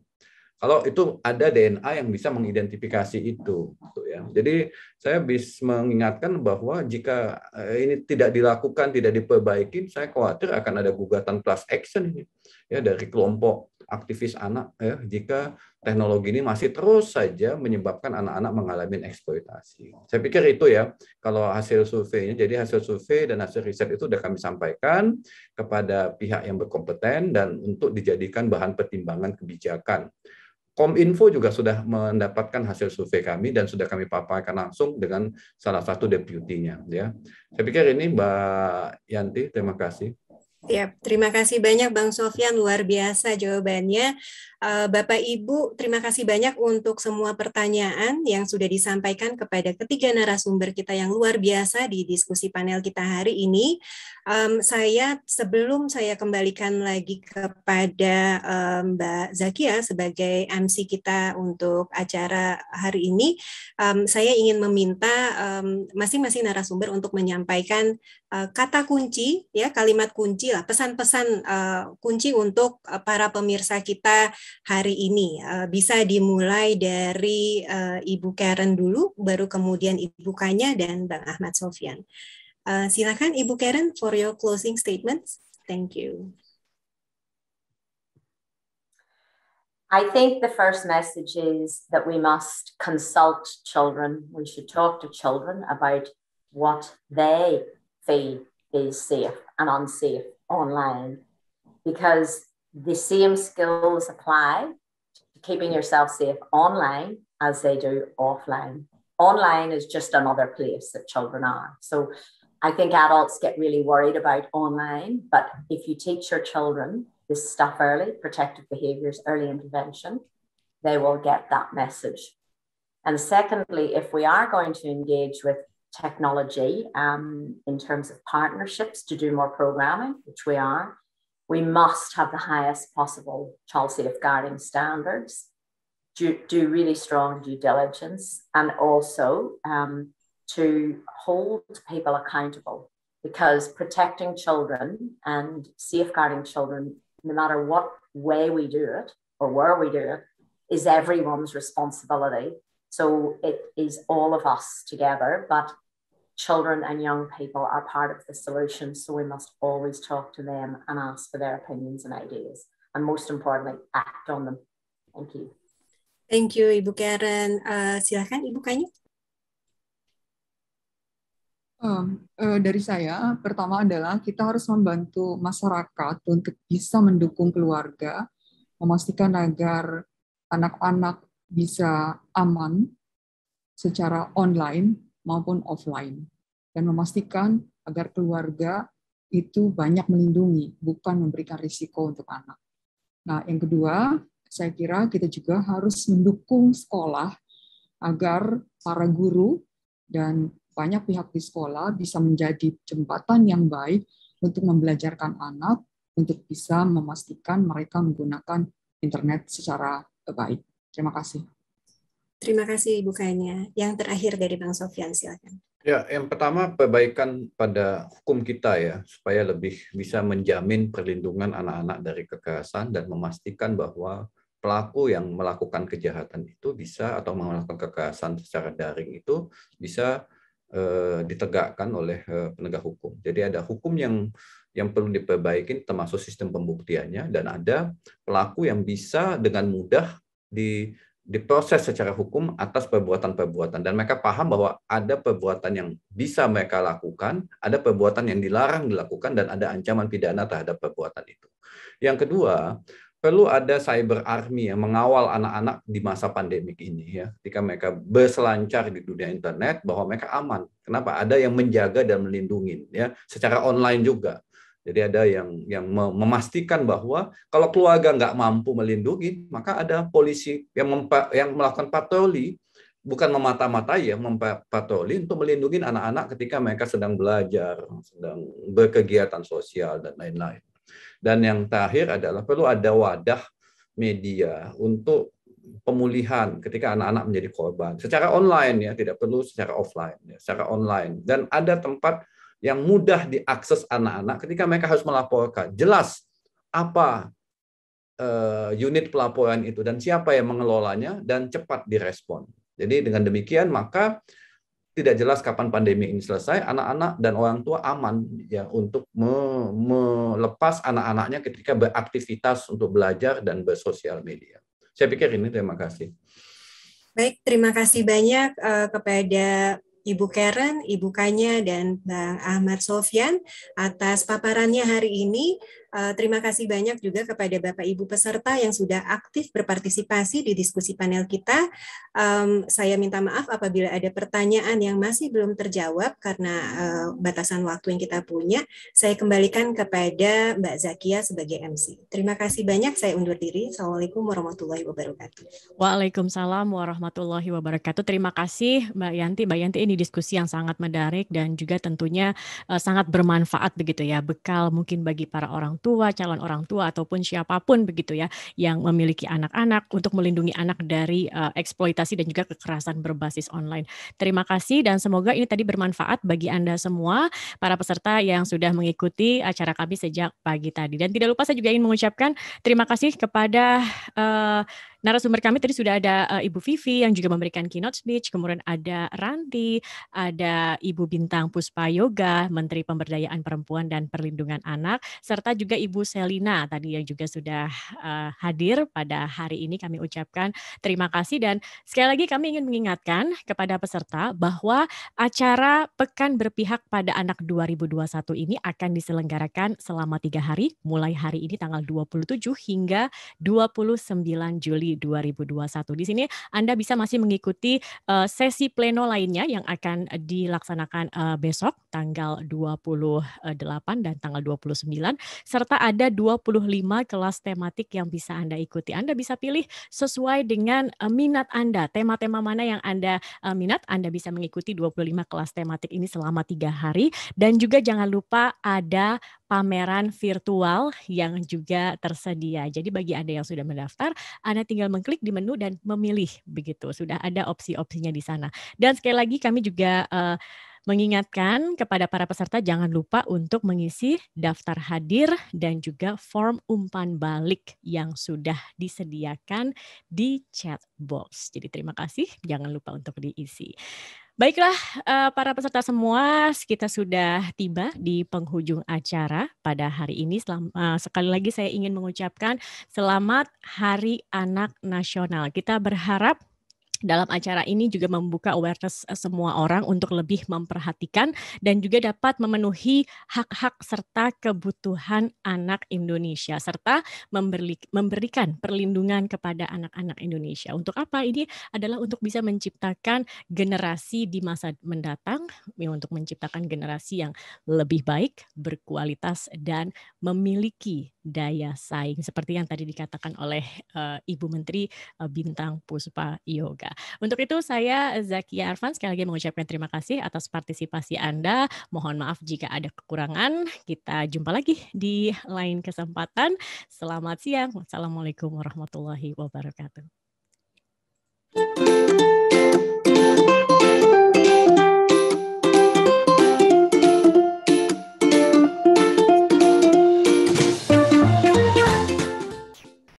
Kalau itu ada DNA yang bisa mengidentifikasi itu. Gitu ya. Jadi saya bisa mengingatkan bahwa jika eh, ini tidak dilakukan, tidak diperbaiki, saya khawatir akan ada gugatan class action ini ya dari kelompok aktivis anak ya jika teknologi ini masih terus saja menyebabkan anak-anak mengalami eksploitasi. Saya pikir itu ya, kalau hasil surveinya, jadi hasil survei dan hasil riset itu sudah kami sampaikan kepada pihak yang berkompeten dan untuk dijadikan bahan pertimbangan kebijakan. Kominfo juga sudah mendapatkan hasil survei kami dan sudah kami paparkan langsung dengan salah satu deputinya. Ya, saya pikir ini Mbak Yanti, terima kasih. Ya, terima kasih banyak Bang Sofian, luar biasa jawabannya. Eh, Bapak Ibu, terima kasih banyak untuk semua pertanyaan yang sudah disampaikan kepada ketiga narasumber kita yang luar biasa di diskusi panel kita hari ini um, saya sebelum saya kembalikan lagi kepada um, Mbak Zakia sebagai MC kita untuk acara hari ini, um, saya ingin meminta masing masing-masing narasumber untuk menyampaikan uh, kata kunci, ya kalimat kunci lah, pesan-pesan uh, kunci untuk uh, para pemirsa kita hari ini. Uh, bisa dimulai dari uh, Ibu Karen dulu, baru kemudian Ibu Kanya dan Bang Ahmad Sofian. Uh, silakan Ibu Karen for your closing statements. Thank you. I think the first message is that we must consult children. We should talk to children about what they feel is safe and unsafe online because the same skills apply to keeping yourself safe online as they do offline. Online is just another place that children are. So I think adults get really worried about online, but if you teach your children this stuff early, protective behaviors, early intervention, they will get that message. And secondly, if we are going to engage with technology um, in terms of partnerships to do more programming, which we are, we must have the highest possible child safeguarding standards, do, do really strong due diligence, and also um, to hold people accountable because protecting children and safeguarding children, no matter what way we do it or where we do it, is everyone's responsibility. So it is all of us together, but children and young people are part of the solution. So we must always talk to them and ask for their opinions and ideas. And most importantly, act on them. Thank you. Thank you, Ibu Karen. Uh, silakan Ibu Kayu. Eh, dari saya, pertama adalah kita harus membantu masyarakat untuk bisa mendukung keluarga, memastikan agar anak-anak bisa aman secara online maupun offline, dan memastikan agar keluarga itu banyak melindungi, bukan memberikan risiko untuk anak. Nah, yang kedua, saya kira kita juga harus mendukung sekolah agar para guru dan banyak pihak di sekolah bisa menjadi jembatan yang baik untuk membelajarkan anak untuk bisa memastikan mereka menggunakan internet secara baik. Terima kasih. Terima kasih Ibu Kayanya. Yang terakhir dari Bang Sofian, silakan. Ya, yang pertama perbaikan pada hukum kita ya, supaya lebih bisa menjamin perlindungan anak-anak dari kekerasan dan memastikan bahwa pelaku yang melakukan kejahatan itu bisa atau melakukan kekerasan secara daring itu bisa Eh, ditegakkan oleh eh, penegak hukum. Jadi ada hukum yang yang perlu diperbaiki termasuk sistem pembuktiannya dan ada pelaku yang bisa dengan mudah di diproses secara hukum atas perbuatan-perbuatan dan mereka paham bahwa ada perbuatan yang bisa mereka lakukan, ada perbuatan yang dilarang dilakukan dan ada ancaman pidana terhadap perbuatan itu. Yang kedua, perlu ada cyber army yang mengawal anak-anak di masa pandemik ini ya ketika mereka berselancar di dunia internet bahwa mereka aman kenapa ada yang menjaga dan melindungi ya secara online juga jadi ada yang yang memastikan bahwa kalau keluarga nggak mampu melindungi maka ada polisi yang mempa, yang melakukan patroli bukan memata-matai ya mempatroli untuk melindungi anak-anak ketika mereka sedang belajar sedang berkegiatan sosial dan lain-lain dan yang terakhir adalah perlu ada wadah media untuk pemulihan ketika anak-anak menjadi korban. Secara online ya, tidak perlu secara offline. Ya, secara online. Dan ada tempat yang mudah diakses anak-anak ketika mereka harus melaporkan. Jelas apa uh, unit pelaporan itu dan siapa yang mengelolanya dan cepat direspon. Jadi dengan demikian maka tidak jelas kapan pandemi ini selesai, anak-anak dan orang tua aman ya untuk me melepas anak-anaknya ketika beraktivitas untuk belajar dan bersosial media. Saya pikir ini terima kasih. Baik, terima kasih banyak uh, kepada Ibu Karen, Ibu Kanya, dan Bang Ahmad Sofyan atas paparannya hari ini. Eh, terima kasih banyak juga kepada Bapak Ibu peserta yang sudah aktif berpartisipasi di diskusi panel kita. Um, saya minta maaf apabila ada pertanyaan yang masih belum terjawab karena uh, batasan waktu yang kita punya. Saya kembalikan kepada Mbak Zakia sebagai MC. Terima kasih banyak. Saya undur diri. Assalamualaikum warahmatullahi wabarakatuh. Waalaikumsalam warahmatullahi wabarakatuh. Terima kasih Mbak Yanti. Mbak Yanti ini diskusi yang sangat menarik dan juga tentunya uh, sangat bermanfaat begitu ya bekal mungkin bagi para orang tua, calon orang tua ataupun siapapun begitu ya yang memiliki anak-anak untuk melindungi anak dari uh, eksploitasi dan juga kekerasan berbasis online. Terima kasih dan semoga ini tadi bermanfaat bagi Anda semua para peserta yang sudah mengikuti acara kami sejak pagi tadi. Dan tidak lupa saya juga ingin mengucapkan terima kasih kepada uh, narasumber kami tadi sudah ada uh, Ibu Vivi yang juga memberikan keynote speech, kemudian ada Ranti, ada Ibu Bintang Puspa Yoga, Menteri Pemberdayaan Perempuan dan Perlindungan Anak, serta juga Ibu Selina tadi yang juga sudah uh, hadir pada hari ini kami ucapkan terima kasih dan sekali lagi kami ingin mengingatkan kepada peserta bahwa acara Pekan Berpihak pada Anak 2021 ini akan diselenggarakan selama tiga hari mulai hari ini tanggal 27 hingga 29 Juli 2021. Di sini Anda bisa masih mengikuti eh, sesi pleno lainnya yang akan dilaksanakan eh, besok tanggal 28 dan tanggal 29 serta ada 25 kelas tematik yang bisa Anda ikuti. Anda bisa pilih sesuai dengan eh, minat Anda, tema-tema mana yang Anda minat, Anda bisa mengikuti 25 kelas tematik ini selama tiga hari dan juga jangan lupa ada pameran virtual yang juga tersedia. Jadi bagi Anda yang sudah mendaftar, Anda tinggal mengklik di menu dan memilih begitu. Sudah ada opsi-opsinya di sana. Dan sekali lagi kami juga uh, Mengingatkan kepada para peserta jangan lupa untuk mengisi daftar hadir dan juga form umpan balik yang sudah disediakan di chat box. Jadi terima kasih, jangan lupa untuk diisi. Baiklah, eh, para peserta semua, kita sudah tiba di penghujung acara pada hari ini. Eh, sekali lagi saya ingin mengucapkan selamat Hari Anak Nasional. Kita berharap dalam acara ini juga membuka awareness eh, semua orang untuk lebih memperhatikan dan juga dapat memenuhi hak-hak serta kebutuhan anak Indonesia serta memberikan perlindungan kepada anak-anak Indonesia. Untuk apa? Ini adalah untuk bisa menciptakan generasi di masa mendatang ya, untuk menciptakan generasi yang lebih baik, berkualitas dan memiliki daya saing seperti yang tadi dikatakan oleh uh, Ibu Menteri uh, Bintang Puspa Yoga. Untuk itu saya Zakia Arfan sekali lagi mengucapkan terima kasih atas partisipasi Anda. Mohon maaf jika ada kekurangan. Kita jumpa lagi di lain kesempatan. Selamat siang. Wassalamualaikum warahmatullahi wabarakatuh.